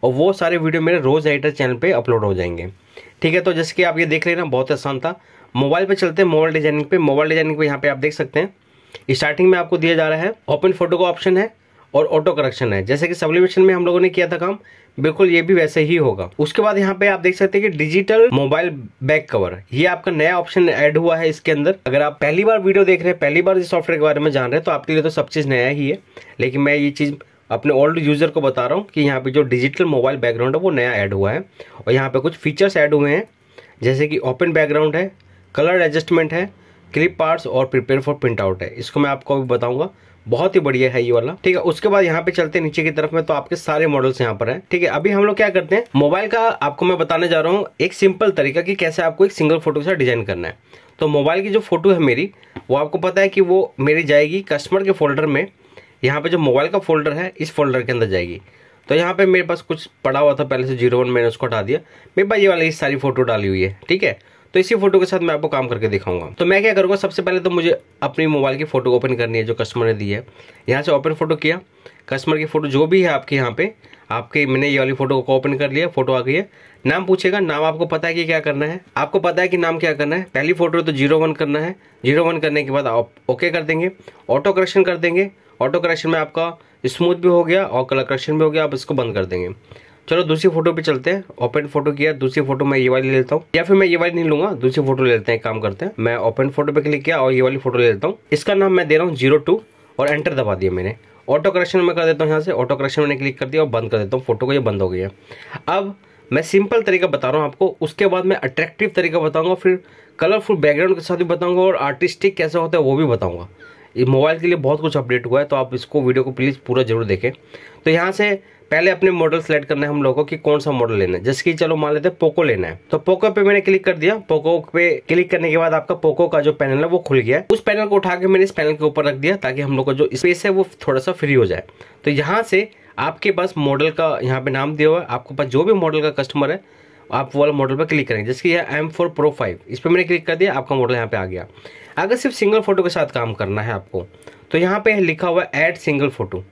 और वो सारे वीडियो मेरे रोज़ राइटर चैनल पर अपलोड हो जाएंगे ठीक है तो जैसे कि आप ये देख रहे हैं बहुत आसान था मोबाइल पे चलते हैं मोबाइल डिजाइनिंग पे मोबाइल डिजाइनिंग पे यहाँ पे आप देख सकते हैं स्टार्टिंग में आपको दिया जा रहा है ओपन फोटो का ऑप्शन है और ऑटो करेक्शन है जैसे कि सब्लिमेशन में हम लोगों ने किया था काम बिल्कुल ये भी वैसे ही होगा उसके बाद यहाँ पे आप देख सकते हैं कि डिजिटल मोबाइल बैक कवर ये आपका नया ऑप्शन ऐड हुआ है इसके अंदर अगर आप पहली बार वीडियो देख रहे हैं पहली बार इस सॉफ्टवेयर के बारे में जान रहे हैं तो आपके लिए तो सब चीज़ नया ही है लेकिन मैं ये चीज़ अपने ओल्ड यूज़र को बता रहा हूँ कि यहाँ पे जो डिजिटल मोबाइल बैकग्राउंड है वो नया ऐड हुआ है और यहाँ पे कुछ फीचर्स ऐड हुए हैं जैसे कि ओपन बैकग्राउंड है कलर एडजस्टमेंट है क्लिप पार्ट्स और प्रिपेयर फॉर प्रिंट आउट है इसको मैं आपको अभी बताऊंगा बहुत ही बढ़िया है ये वाला ठीक है उसके बाद यहाँ पे चलते हैं नीचे की तरफ में तो आपके सारे मॉडल्स यहाँ पर हैं ठीक है अभी हम लोग क्या करते हैं मोबाइल का आपको मैं बताने जा रहा हूँ एक सिंपल तरीका कि कैसे आपको एक सिंगल फोटो के साथ डिजाइन करना है तो मोबाइल की जो फोटो है मेरी वो आपको पता है कि वो मेरी जाएगी कस्टमर के फोल्डर में यहाँ पे जो मोबाइल का फोल्डर है इस फोल्डर के अंदर जाएगी तो यहाँ पे मेरे पास कुछ पड़ा हुआ था पहले से जीरो वन मैंने उसको हटा दिया मेरे पास ये वाली सारी फोटो डाली हुई है ठीक है तो इसी फोटो के साथ मैं आपको काम करके दिखाऊंगा तो मैं क्या करूँगा सबसे पहले तो मुझे अपनी मोबाइल की फोटो ओपन करनी है जो कस्टमर ने दी है यहाँ से ओपन फोटो किया कस्टमर की फोटो जो भी है आपके यहाँ पे आपके मैंने ये वाली फोटो को ओपन कर लिया फोटो आ गई है नाम पूछेगा नाम आपको पता है कि क्या करना है आपको पता है कि नाम क्या करना है पहली फोटो तो जीरो वन करना है जीरो वन करने के बाद आप ओके कर देंगे ऑटो करेक्शन कर देंगे ऑटो करेक्शन में आपका स्मूथ भी हो गया और कलर करेक्शन भी हो गया आप इसको बंद कर देंगे चलो दूसरी फोटो पे चलते हैं ओपन फोटो किया दूसरी फोटो मैं ये वाली ले लेता हूँ या फिर मैं ये वाली नहीं लूंगा दूसरी फोटो ले लेते हैं काम करते हैं मैं ओपन फोटो पे क्लिक किया और ये वाली फोटो ले लेता हूँ इसका नाम मैं दे रहा हूँ जीरो टू और एंटर दबा दिया मैंने ऑटो करेक्शन में कर देता हूँ यहाँ से ऑटो करेक्शन मैंने क्लिक कर दिया और बंद कर देता हूँ फोटो को ये बंद हो गया अब मैं सिंपल तरीका बता रहा हूँ आपको उसके बाद मैं अट्रैक्टिव तरीका बताऊँगा फिर कलरफुल बैकग्राउंड के साथ भी बताऊँगा और आर्टिस्टिक कैसे होता है वो भी बताऊँगा मोबाइल के लिए बहुत कुछ अपडेट हुआ है तो आप इसको वीडियो को प्लीज़ पूरा जरूर देखें तो यहाँ से पहले अपने मॉडल सेलेक्ट करना है हम लोगों को कि कौन सा मॉडल लेना है जैसे कि चलो मान लेते हैं पोको लेना है तो पोको पे मैंने क्लिक कर दिया पोको पे क्लिक करने के बाद आपका पोको का जो पैनल है वो खुल गया उस पैनल को उठा के मैंने इस पैनल के ऊपर रख दिया ताकि हम लोग का जो स्पेस है वो थोड़ा सा फ्री हो जाए तो यहाँ से आपके पास मॉडल का यहाँ पे नाम दिया हुआ है आपके पास जो भी मॉडल का कस्टमर है आप वो वाला मॉडल पर क्लिक करेंगे जैसे कि यह एम फोर प्रो फाइव इस पर मैंने क्लिक कर दिया आपका मॉडल यहाँ पे आ गया अगर सिर्फ सिंगल फोटो के साथ काम करना है आपको तो यहाँ पे लिखा हुआ है एड सिंगल फोटो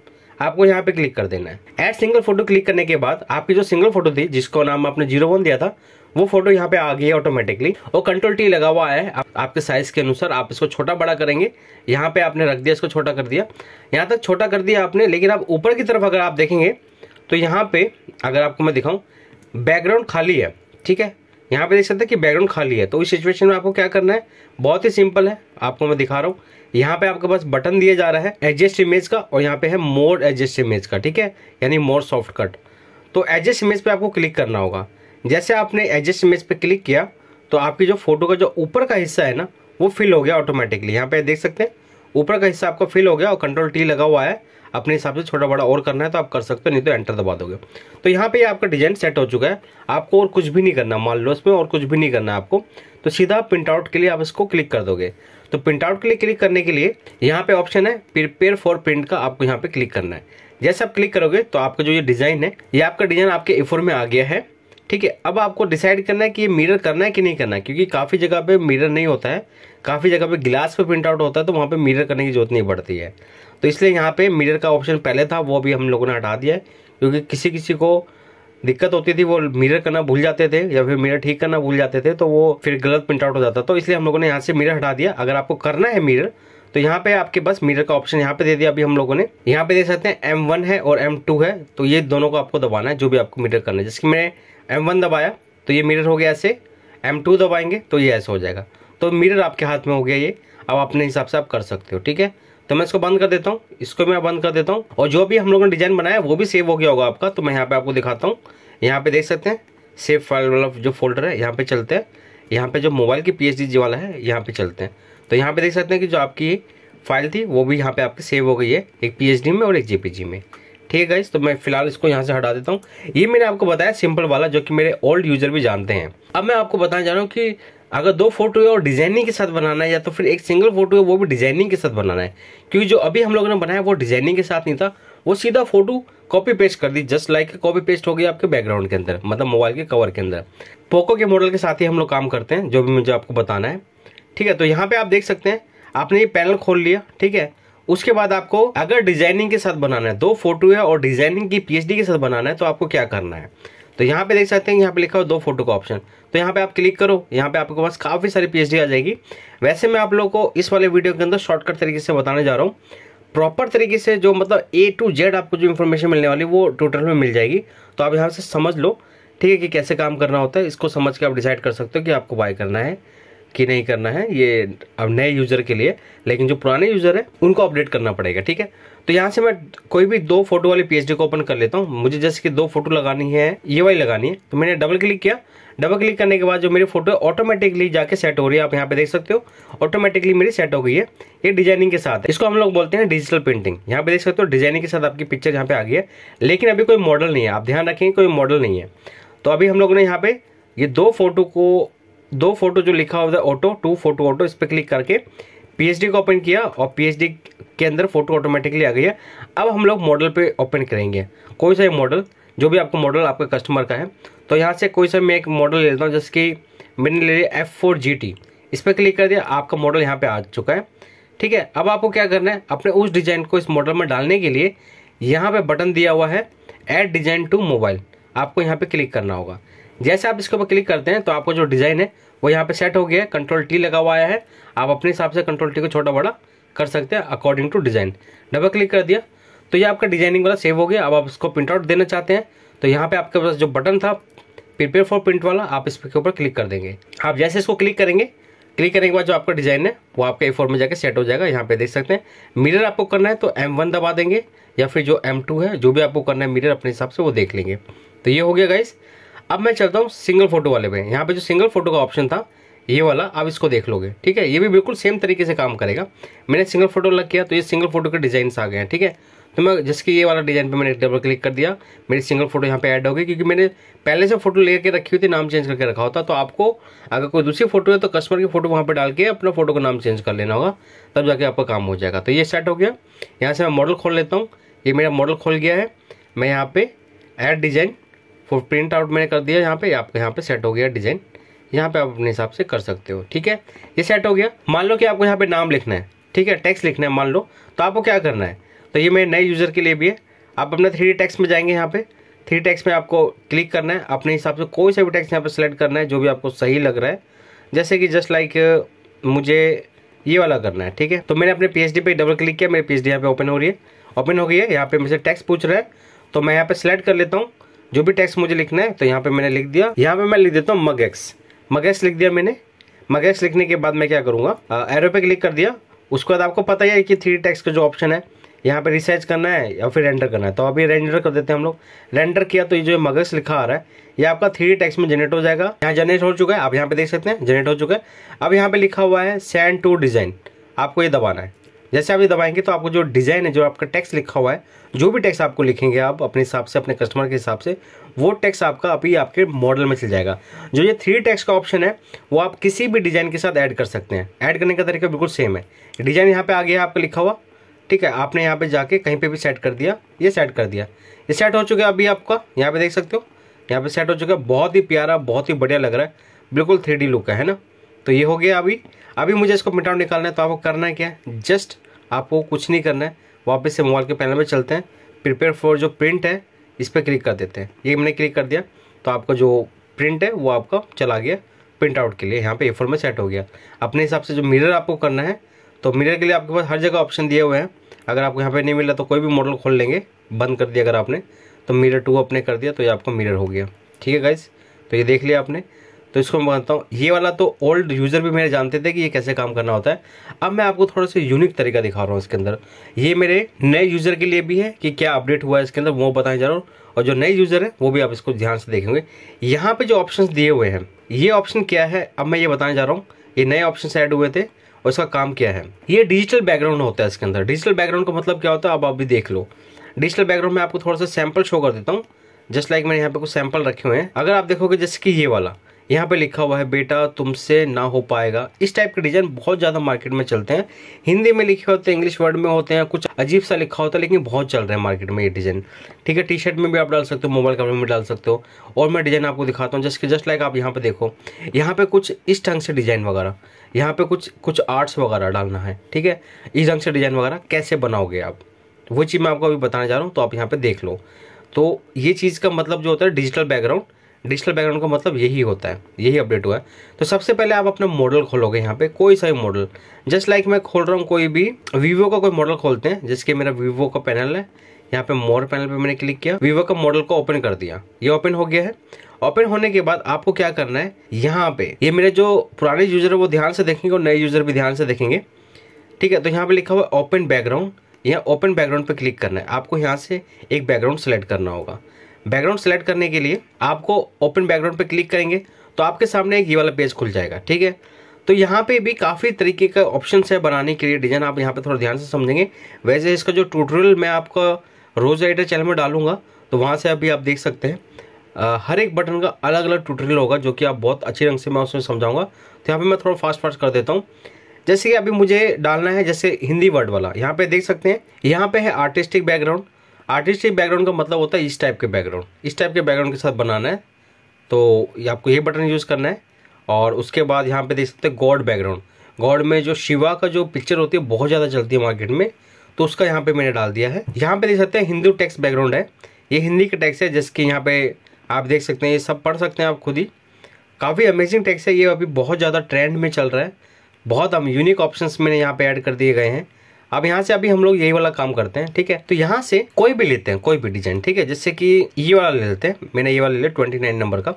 आपको यहाँ पे क्लिक कर देना है एड सिंगल फोटो क्लिक करने के बाद आपकी जो सिंगल फोटो थी जिसको नाम आपने जीरो वन दिया था वो फोटो यहाँ पे आ गई है ऑटोमेटिकली और कंट्रोल टी लगा हुआ है आप, आपके साइज के अनुसार आप इसको छोटा बड़ा करेंगे यहाँ पे आपने रख दिया इसको छोटा कर दिया यहाँ तक छोटा कर दिया आपने लेकिन आप ऊपर की तरफ अगर आप देखेंगे तो यहाँ पे अगर आपको मैं दिखाऊँ बैकग्राउंड खाली है ठीक है यहाँ पे देख सकते हैं कि बैकग्राउंड खाली है तो इस सिचुएशन में आपको क्या करना है बहुत ही सिंपल है आपको मैं दिखा रहा हूँ यहाँ पे आपके पास बटन दिया जा रहा है एडजस्ट इमेज का और यहाँ पे है मोर एडजस्ट इमेज का ठीक है यानी मोर सॉफ्ट कट तो एडजस्ट इमेज पे आपको क्लिक करना होगा जैसे आपने एडजस्ट इमेज पे क्लिक किया तो आपकी जो फोटो का जो ऊपर का हिस्सा है ना वो फिल हो गया ऑटोमेटिकली यहाँ पे देख सकते हैं ऊपर का हिस्सा आपका फिल हो गया और कंट्रोल टी लगा हुआ है अपने हिसाब से छोटा बड़ा और करना है तो आप कर सकते हो नहीं तो एंटर दबा दोगे तो यहाँ पे आपका डिजाइन सेट हो चुका है आपको और कुछ भी नहीं करना मान लो इसमें और कुछ भी नहीं करना आपको तो सीधा प्रिंट आउट के लिए आप इसको क्लिक कर दोगे तो प्रिंट आउट के लिए क्लिक करने के लिए यहाँ पे ऑप्शन है प्रिपेयर फॉर प्रिंट का आपको यहाँ पे क्लिक करना है जैसे आप क्लिक करोगे तो आपका जो ये डिज़ाइन है ये आपका डिज़ाइन आपके एफोर में आ गया है ठीक है अब आपको डिसाइड करना है कि ये मिरर करना है कि नहीं करना है क्योंकि काफ़ी जगह पे मिरर नहीं होता है काफ़ी जगह पे गिलास पे प्रिंट आउट होता है तो वहां पे मिरर करने की जरूरत नहीं पड़ती है तो इसलिए यहाँ पे मिरर का ऑप्शन पहले था वो भी हम लोगों ने हटा दिया है क्योंकि किसी किसी को दिक्कत होती थी वो मिरर करना भूल जाते थे या फिर मिरर ठीक करना भूल जाते थे तो वो फिर गलत प्रिंट आउट हो जाता तो इसलिए हम लोगों ने यहाँ से मिरर हटा दिया अगर आपको करना है मिरर तो यहाँ पे आपके बस मिरर का ऑप्शन यहाँ पे दे दिया अभी हम लोगों ने यहाँ पे दे सकते हैं एम वन है और एम टू है तो ये दोनों को आपको दबाना है जो भी आपको मीटर करना है जैसे कि मैंने एम वन दबाया तो ये मिरर हो गया ऐसे एम टू दबाएंगे तो ये ऐसा हो जाएगा तो मिरर आपके हाथ में हो गया ये अब अपने हिसाब से आप कर सकते हो ठीक है तो मैं इसको बंद कर देता हूँ इसको मैं बंद कर देता हूँ और जो भी हम लोगों ने डिज़ाइन बनाया वो भी सेव हो गया होगा आपका तो मैं यहाँ पे आपको दिखाता हूँ यहाँ पे देख सकते हैं सेव फाइल वाला जो फोल्डर है यहाँ पे चलते हैं यहाँ पे जो मोबाइल की पी एच वाला है यहाँ पे चलते हैं तो यहाँ पे देख सकते हैं कि जो आपकी फाइल थी वो भी यहाँ पे आपकी सेव हो गई है एक पी में और एक जे में ठीक है तो मैं फिलहाल इसको यहाँ से हटा देता हूँ ये मैंने आपको बताया सिंपल वाला जो कि मेरे ओल्ड यूजर भी जानते हैं अब मैं आपको बताने जा रहा हूँ कि अगर दो फोटो है और डिजाइनिंग के साथ बनाना है या तो फिर एक सिंगल फोटो है वो भी डिजाइनिंग के साथ बनाना है क्योंकि जो अभी हम लोगों ने बनाया वो डिजाइनिंग के साथ नहीं था वो सीधा फोटो कॉपी पेस्ट कर दी जस्ट लाइक कॉपी पेस्ट हो गया आपके बैकग्राउंड के अंदर मतलब मोबाइल के कवर के अंदर पोको के मॉडल के साथ ही हम लोग काम करते हैं जो भी मुझे आपको बताना है ठीक है तो यहाँ पे आप देख सकते हैं आपने ये पैनल खोल लिया ठीक है उसके बाद आपको अगर डिजाइनिंग के साथ बनाना है दो फोटो है और डिजाइनिंग की पीएचडी के साथ बनाना है तो आपको क्या करना है तो यहाँ पे देख सकते हैं यहाँ पे लिखा हो दो फोटो का ऑप्शन तो यहाँ पे आप क्लिक करो यहाँ पे आपके पास काफ़ी सारी पीएचडी आ जाएगी वैसे मैं आप लोगों को इस वाले वीडियो के अंदर शॉर्टकट तरीके से बताने जा रहा हूँ प्रॉपर तरीके से जो मतलब ए टू जेड आपको जो इन्फॉर्मेशन मिलने वाली वो टोटल में मिल जाएगी तो आप यहाँ से समझ लो ठीक है कि कैसे काम करना होता है इसको समझ के आप डिसाइड कर सकते हो कि आपको बाय करना है कि नहीं करना है ये अब नए यूज़र के लिए लेकिन जो पुराने यूज़र है उनको अपडेट करना पड़ेगा ठीक है तो यहाँ से मैं कोई भी दो फोटो वाली पीएचडी को ओपन कर लेता हूँ मुझे जैसे कि दो फोटो लगानी है ये वाली लगानी है तो मैंने डबल क्लिक किया डबल क्लिक करने के बाद जो मेरी फोटो ऑटोमेटिकली जाके सेट हो रही है आप यहाँ पे देख सकते हो ऑटोमेटिकली मेरी सेट हो गई है ये डिजाइनिंग के साथ इसको हम लोग बोलते हैं डिजिटल प्रिंटिंग यहाँ पे देख सकते हो डिजाइनिंग के साथ आपकी पिक्चर यहाँ पे आ गई है लेकिन अभी कोई मॉडल नहीं है आप ध्यान रखेंगे कोई मॉडल नहीं है तो अभी हम लोगों ने यहाँ पे ये दो फोटो को दो फोटो जो लिखा हुआ था ऑटो टू फोटो ऑटो इस पर क्लिक करके पी को ओपन किया और पी के अंदर फोटो ऑटोमेटिकली आ गई है अब हम लोग मॉडल पे ओपन करेंगे कोई सा मॉडल जो भी आपको मॉडल आपके कस्टमर का है तो यहाँ से कोई सा मैं एक मॉडल ले लेता हूँ जैसे कि मैंने ले लिया एफ फोर जी टी इस पर क्लिक कर दिया आपका मॉडल यहाँ पे आ चुका है ठीक है अब आपको क्या करना है अपने उस डिज़ाइन को इस मॉडल में डालने के लिए यहाँ पे बटन दिया हुआ है ऐड डिज़ाइन टू मोबाइल आपको यहाँ पे क्लिक करना होगा जैसे आप इसके ऊपर क्लिक करते हैं तो आपको जो डिज़ाइन है वो यहाँ पे सेट हो गया है कंट्रोल टी लगा हुआ आया है आप अपने हिसाब से कंट्रोल टी को छोटा बड़ा कर सकते हैं according to design double click कर दिया तो ये आपका डिजाइनिंग वाला सेव हो गया अब आप इसको प्रिंट आउट देना चाहते हैं तो यहाँ पे आपके पास जो बटन था प्रिपेयर फॉर प्रिंट वाला आप इस के ऊपर क्लिक कर देंगे आप जैसे इसको क्लिक करेंगे क्लिक करने के बाद जो आपका डिज़ाइन है वो आपके ए फोर में जाकर सेट हो जाएगा यहाँ पे देख सकते हैं मिरर आपको करना है तो एम वन दबा देंगे या फिर जो एम टू है जो भी आपको करना है मिरर अपने हिसाब से वो देख लेंगे तो ये हो गया गाइस अब मैं चलता हूँ सिंगल फोटो वाले में यहाँ पे जो सिंगल फोटो का ऑप्शन था ये वाला आप इसको देख लोगे ठीक है ये भी बिल्कुल सेम तरीके से काम करेगा मैंने सिंगल फोटो अलग किया तो ये सिंगल फोटो के डिजाइन आ गए हैं ठीक है तो मैं जैसे कि ये वाला डिज़ाइन पे मैंने डबल क्लिक कर दिया मेरी सिंगल फोटो यहाँ पे ऐड हो गई क्योंकि मैंने पहले से फोटो लेके रखी हुई थी नाम चेंज करके रखा होता तो आपको अगर कोई दूसरी फोटो है तो कस्टमर की फोटो वहाँ पे डाल के अपना फोटो का नाम चेंज कर लेना होगा तब जाके आपका काम हो जाएगा तो ये सेट हो गया यहाँ से मैं मॉडल खोल लेता हूँ ये मेरा मॉडल खोल गया है मैं यहाँ पर ऐड डिज़ाइन प्रिंट आउट मैंने कर दिया यहाँ पर आपका यहाँ पर सेट हो गया डिज़ाइन यहाँ पर आप अपने हिसाब से कर सकते हो ठीक है ये सेट हो गया मान लो कि आपको यहाँ पर नाम लिखना है ठीक है टैक्स लिखना है मान लो तो आपको क्या करना है तो ये मेरे नए यूज़र के लिए भी है आप अपने थ्री टैक्स में जाएंगे यहाँ पे थ्री टैक्स में आपको क्लिक करना है अपने हिसाब से कोई सा भी टैक्स यहाँ पर सेलेक्ट करना है जो भी आपको सही लग रहा है जैसे कि जस्ट लाइक मुझे ये वाला करना है ठीक है तो मैंने अपने पी पे डबल क्लिक किया मेरी पी एच यहाँ पर ओपन हो रही है ओपन हो गई है यहाँ पे मुझे टैक्स पूछ रहा है तो मैं यहाँ पे सिलेक्ट कर लेता हूँ जो भी टैक्स मुझे लिखना है तो यहाँ पे मैंने लिख दिया यहाँ पे मैं लिख देता हूँ मगेक्स मगेक्स लिख दिया मैंने मगेक्स लिखने के बाद मैं क्या करूँगा एरो पे क्लिक कर दिया उसके बाद आपको पता ही है कि थ्री टैक्स का जो ऑप्शन है यहाँ पे रिसर्च करना है या फिर रेंडर करना है तो अभी रेंडर कर देते हैं हम लोग रेंडर किया तो ये जो मगज लिखा आ रहा है ये आपका थ्री टेक्स में जनरेट हो जाएगा यहाँ जनरेट हो चुका है आप यहाँ पे देख सकते हैं जनरेट हो चुका है अब यहाँ पे लिखा हुआ है सेंड टू डिज़ाइन आपको ये दबाना है जैसे आप ये दबाएंगे तो आपको जो डिज़ाइन है जो आपका टैक्स लिखा हुआ है जो भी टैक्स आपको लिखेंगे आप अपने हिसाब से अपने कस्टमर के हिसाब से वो टैक्स आपका अभी आपके मॉडल में चल जाएगा जो ये थ्री टैक्स का ऑप्शन है वो आप किसी भी डिज़ाइन के साथ ऐड कर सकते हैं ऐड करने का तरीका बिल्कुल सेम है डिज़ाइन यहाँ पे आ गया आपका लिखा हुआ ठीक है आपने यहाँ पे जाके कहीं पे भी सेट कर दिया ये सेट कर दिया ये सेट हो चुका है अभी आपका यहाँ पे देख सकते हो यहाँ पे सेट हो चुका है बहुत ही प्यारा बहुत ही बढ़िया लग रहा है बिल्कुल थ्री लुक है, है ना तो ये हो गया अभी अभी मुझे इसको प्रिंट आउट निकालना है तो आपको करना है क्या है जस्ट आपको कुछ नहीं करना है वापस से मोबाइल के पैनल में चलते हैं प्रिपेयर फॉर जो प्रिंट है इस पर क्लिक कर देते हैं ये मैंने क्लिक कर दिया तो आपका जो प्रिंट है वो आपका चला गया प्रिंट आउट के लिए यहाँ पे ए फोर में सेट हो गया अपने हिसाब से जो मिरर आपको करना है तो मिरर के लिए आपके पास हर जगह ऑप्शन दिए हुए हैं अगर आपको यहाँ पे नहीं मिला तो कोई भी मॉडल खोल लेंगे बंद कर दिया अगर आपने तो मिरर टू अपने कर दिया तो ये आपका मिरर हो गया ठीक है गाइज तो ये देख लिया आपने तो इसको मैं बताता हूँ ये वाला तो ओल्ड यूज़र भी मेरे जानते थे कि ये कैसे काम करना होता है अब मैं आपको थोड़ा सा यूनिक तरीका दिखा रहा हूँ इसके अंदर ये मेरे नए यूज़र के लिए भी है कि क्या अपडेट हुआ है इसके अंदर वो बताएं जरूर और जो नए यूज़र हैं वो भी आप इसको ध्यान से देखेंगे यहाँ पर जो ऑप्शन दिए हुए हैं ये ऑप्शन क्या है अब मैं ये बताने जा रहा हूँ ये नए ऑप्शन ऐड हुए थे और इसका काम क्या है ये डिजिटल बैकग्राउंड होता है इसके अंदर डिजिटल बैकग्राउंड का मतलब क्या होता है अब आप भी देख लो डिजिटल बैकग्राउंड में आपको थोड़ा सा सैम्पल शो कर देता हूँ जस्ट लाइक मैंने यहाँ पे कुछ सैंपल रखे हुए हैं अगर आप देखोगे जैसे कि ये वाला यहाँ पे लिखा हुआ है बेटा तुमसे ना हो पाएगा इस टाइप के डिज़ाइन बहुत ज़्यादा मार्केट में चलते हैं हिंदी में लिखे होते हैं इंग्लिश वर्ड में होते हैं कुछ अजीब सा लिखा होता है लेकिन बहुत चल रहा है मार्केट में ये डिज़ाइन ठीक है टी शर्ट में भी आप डाल सकते हो मोबाइल कवर में भी डाल सकते हो और मैं डिज़ाइन आपको दिखाता हूँ जस्ट जस्ट लाइक आप यहाँ पर देखो यहाँ पे कुछ इस ढंग से डिज़ाइन वगैरह यहाँ पे कुछ कुछ आर्ट्स वगैरह डालना है ठीक है इस ढंग से डिज़ाइन वगैरह कैसे बनाओगे आप वो चीज़ मैं आपको अभी बताने जा रहा हूँ तो आप यहाँ पे देख लो तो ये चीज़ का मतलब जो होता है डिजिटल बैकग्राउंड डिजिटल बैकग्राउंड का मतलब यही होता है यही अपडेट हुआ है तो सबसे पहले आप अपना मॉडल खोलोगे यहाँ पे कोई सा भी मॉडल जस्ट लाइक मैं खोल रहा हूँ कोई भी वीवो का कोई मॉडल खोलते हैं जिसके मेरा वीवो का पैनल है यहाँ पे मोर पैनल पे मैंने क्लिक किया वीवो का मॉडल को ओपन कर दिया ये ओपन हो गया है ओपन होने के बाद आपको क्या करना है यहाँ पे ये मेरे जो पुराने यूजर है वो ध्यान से देखेंगे और नए यूजर भी ध्यान से देखेंगे ठीक है तो यहाँ पे लिखा हुआ ओपन बैकग्राउंड यहाँ ओपन बैकग्राउंड पे क्लिक करना है आपको यहाँ से एक बैकग्राउंड सेलेक्ट करना होगा बैकग्राउंड सेलेक्ट करने के लिए आपको ओपन बैकग्राउंड पे क्लिक करेंगे तो आपके सामने एक ये वाला पेज खुल जाएगा ठीक है तो यहाँ पे भी काफ़ी तरीके का ऑप्शन है बनाने के लिए डिज़ाइन आप यहाँ पे थोड़ा ध्यान से समझेंगे वैसे इसका जो ट्यूटोरियल मैं आपका रोज़ राइटर चैनल में डालूंगा तो वहाँ से अभी आप देख सकते हैं आ, हर एक बटन का अलग अलग ट्यूटोरियल होगा जो कि आप बहुत अच्छे रंग से मैं उसमें समझाऊंगा तो यहाँ पर मैं थोड़ा फास्ट फास्ट कर देता हूँ जैसे कि अभी मुझे डालना है जैसे हिंदी वर्ड वाला यहाँ पर देख सकते हैं यहाँ पर है आर्टिस्टिक बैकग्राउंड आर्टिस्टिक बैकग्राउंड का मतलब होता है इस टाइप के बैकग्राउंड इस टाइप के बैकग्राउंड के साथ बनाना है तो आपको ये बटन यूज़ करना है और उसके बाद यहाँ पे देख सकते हैं गॉड बैकग्राउंड गॉड में जो शिवा का जो पिक्चर होती है बहुत ज़्यादा चलती है मार्केट में तो उसका यहाँ पे मैंने डाल दिया है यहाँ पे देख सकते हैं हिंदू टैक्स बैकग्राउंड है ये हिंदी का टैक्स है जिसके यहाँ पे आप देख सकते हैं ये सब पढ़ सकते हैं आप खुद ही काफ़ी अमेजिंग टैक्स है ये अभी बहुत ज़्यादा ट्रेंड में चल रहा है बहुत यूनिक ऑप्शन मैंने यहाँ पर ऐड कर दिए गए हैं अब यहाँ से अभी हम लोग यही वाला काम करते हैं ठीक है तो यहाँ से कोई भी लेते हैं कोई भी डिजाइन ठीक है जैसे कि ये वाला ले लेते हैं मैंने ये वाला लिया ट्वेंटी नाइन नंबर का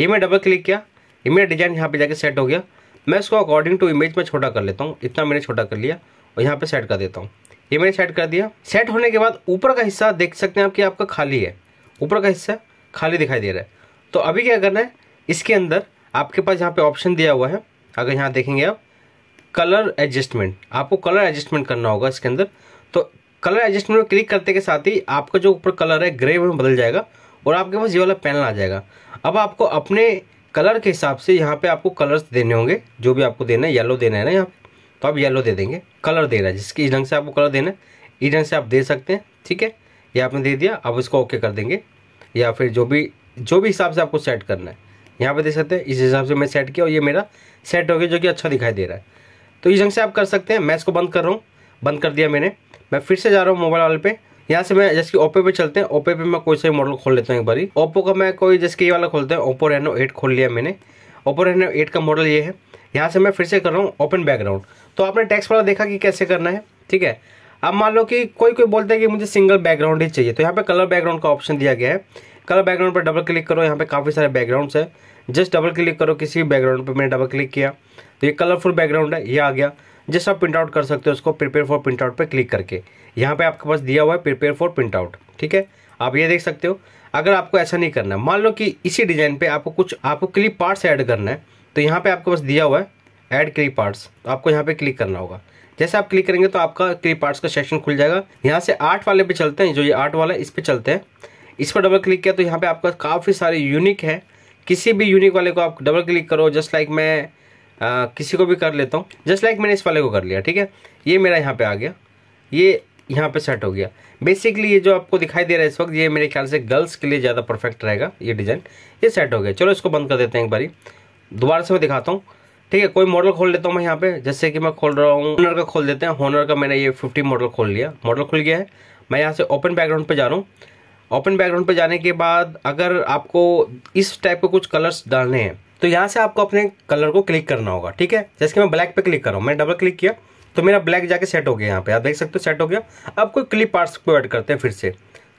ये मैं डबल क्लिक किया ये मेरा डिजाइन यहाँ पे जाके सेट हो गया मैं इसको अकॉर्डिंग टू इमेज में छोटा कर लेता हूँ इतना मैंने छोटा कर लिया और यहाँ पे सेट कर देता हूँ ये मैंने सेट कर दिया सेट होने के बाद ऊपर का हिस्सा देख सकते हैं आप कि आपका खाली है ऊपर का हिस्सा खाली दिखाई दे रहा है तो अभी क्या करना है इसके अंदर आपके पास यहाँ पे ऑप्शन दिया हुआ है अगर यहाँ देखेंगे आप कलर एडजस्टमेंट आपको कलर एडजस्टमेंट करना होगा इसके अंदर तो कलर एडजस्टमेंट में क्लिक करते के साथ ही आपका जो ऊपर कलर है ग्रे में बदल जाएगा और आपके पास ये वाला पैनल आ जाएगा अब आपको अपने कलर के हिसाब से यहाँ पे आपको कलर्स देने होंगे जो भी आपको देना है येलो देना है ना यहाँ तो आप येलो दे देंगे कलर दे रहा है जिसके इस ढंग से आपको कलर देना है इस ढंग से आप दे सकते हैं ठीक है ये आपने दे दिया आप इसको ओके कर देंगे या फिर जो भी जो भी हिसाब से आपको सेट करना है यहाँ पर दे सकते हैं इस हिसाब से मैं सेट किया और ये मेरा सेट हो गया जो कि अच्छा दिखाई दे रहा है तो इस ढंग से आप कर सकते हैं मैं इसको बंद कर रहा हूँ बंद कर दिया मैंने मैं फिर से जा रहा हूँ मोबाइल वाले पे यहाँ से मैं जैसे कि ओप्पो पे चलते हैं ओप्पो पे मैं कोई सा मॉडल खोल लेता हूँ एक बारी ओप्पो का मैं कोई जैसे कि ये वाला खोलते हैं ओप्पो रेनो एट खोल लिया मैंने ओप्पो रेनो एट का मॉडल ये है यहाँ से मैं फिर से कर रहा हूँ ओपन बैकग्राउंड तो आपने टैक्स वाला देखा कि कैसे करना है ठीक है अब मान लो कि कोई कोई बोलता है कि मुझे सिंगल बैकग्राउंड ही चाहिए तो यहाँ पर कलर बैकग्राउंड का ऑप्शन दिया गया है कलर बैकग्राउंड पर डबल क्लिक करो यहाँ पर काफ़ी सारे बैकग्राउंड्स है जस्ट डबल क्लिक करो किसी बैकग्राउंड पर मैंने डबल क्लिक किया तो ये कलरफुल बैकग्राउंड है ये आ गया जस्ट आप प्रिंट आउट कर सकते हो उसको प्रिपेयर फॉर प्रिंट आउट पर क्लिक करके यहाँ पे आपके पास दिया हुआ है प्रिपेयर फॉर प्रिंट आउट ठीक है आप ये देख सकते हो अगर आपको ऐसा नहीं करना है मान लो कि इसी डिज़ाइन पे आपको कुछ आपको क्लिप पार्ट्स ऐड करना है तो यहाँ पे आपके पास दिया हुआ है ऐड क्लिप पार्ट्स तो आपको यहाँ पे क्लिक करना होगा जैसे आप क्लिक करेंगे तो आपका क्लिप पार्ट्स का सेक्शन खुल जाएगा यहाँ से आठ वाले पे चलते हैं जो ये आठ वाला इस पर चलते हैं इस पर डबल क्लिक किया तो यहाँ पे आपका काफ़ी सारे यूनिक है किसी भी यूनिक वाले को आप डबल क्लिक करो जस्ट लाइक मैं आ, किसी को भी कर लेता हूँ जस्ट लाइक मैंने इस वाले को कर लिया ठीक है ये मेरा यहाँ पे आ गया ये यहाँ पे सेट हो गया बेसिकली ये जो आपको दिखाई दे रहा है इस वक्त ये मेरे ख्याल से गर्ल्स के लिए ज़्यादा परफेक्ट रहेगा ये डिज़ाइन ये सेट हो गया चलो इसको बंद कर देते हैं एक बारी दोबारा से मैं दिखाता हूँ ठीक है कोई मॉडल खोल लेता हूँ मैं यहाँ पे जैसे कि मैं खोल रहा हूँ होनर का खोल देते हैं होनर का मैंने ये फिफ्टी मॉडल खोल लिया मॉडल खुल गया है मैं यहाँ से ओपन बैकग्राउंड पर जा रहा हूँ ओपन बैकग्राउंड पर जाने के बाद अगर आपको इस टाइप के कुछ कलर्स डालने हैं तो यहाँ से आपको अपने कलर को क्लिक करना होगा ठीक है जैसे कि मैं ब्लैक पे क्लिक कर रहा हूँ मैं डबल क्लिक किया तो मेरा ब्लैक जाके सेट हो गया यहाँ पे आप देख सकते हो सेट हो गया अब कोई क्लिप पार्ट्स को एड करते हैं फिर से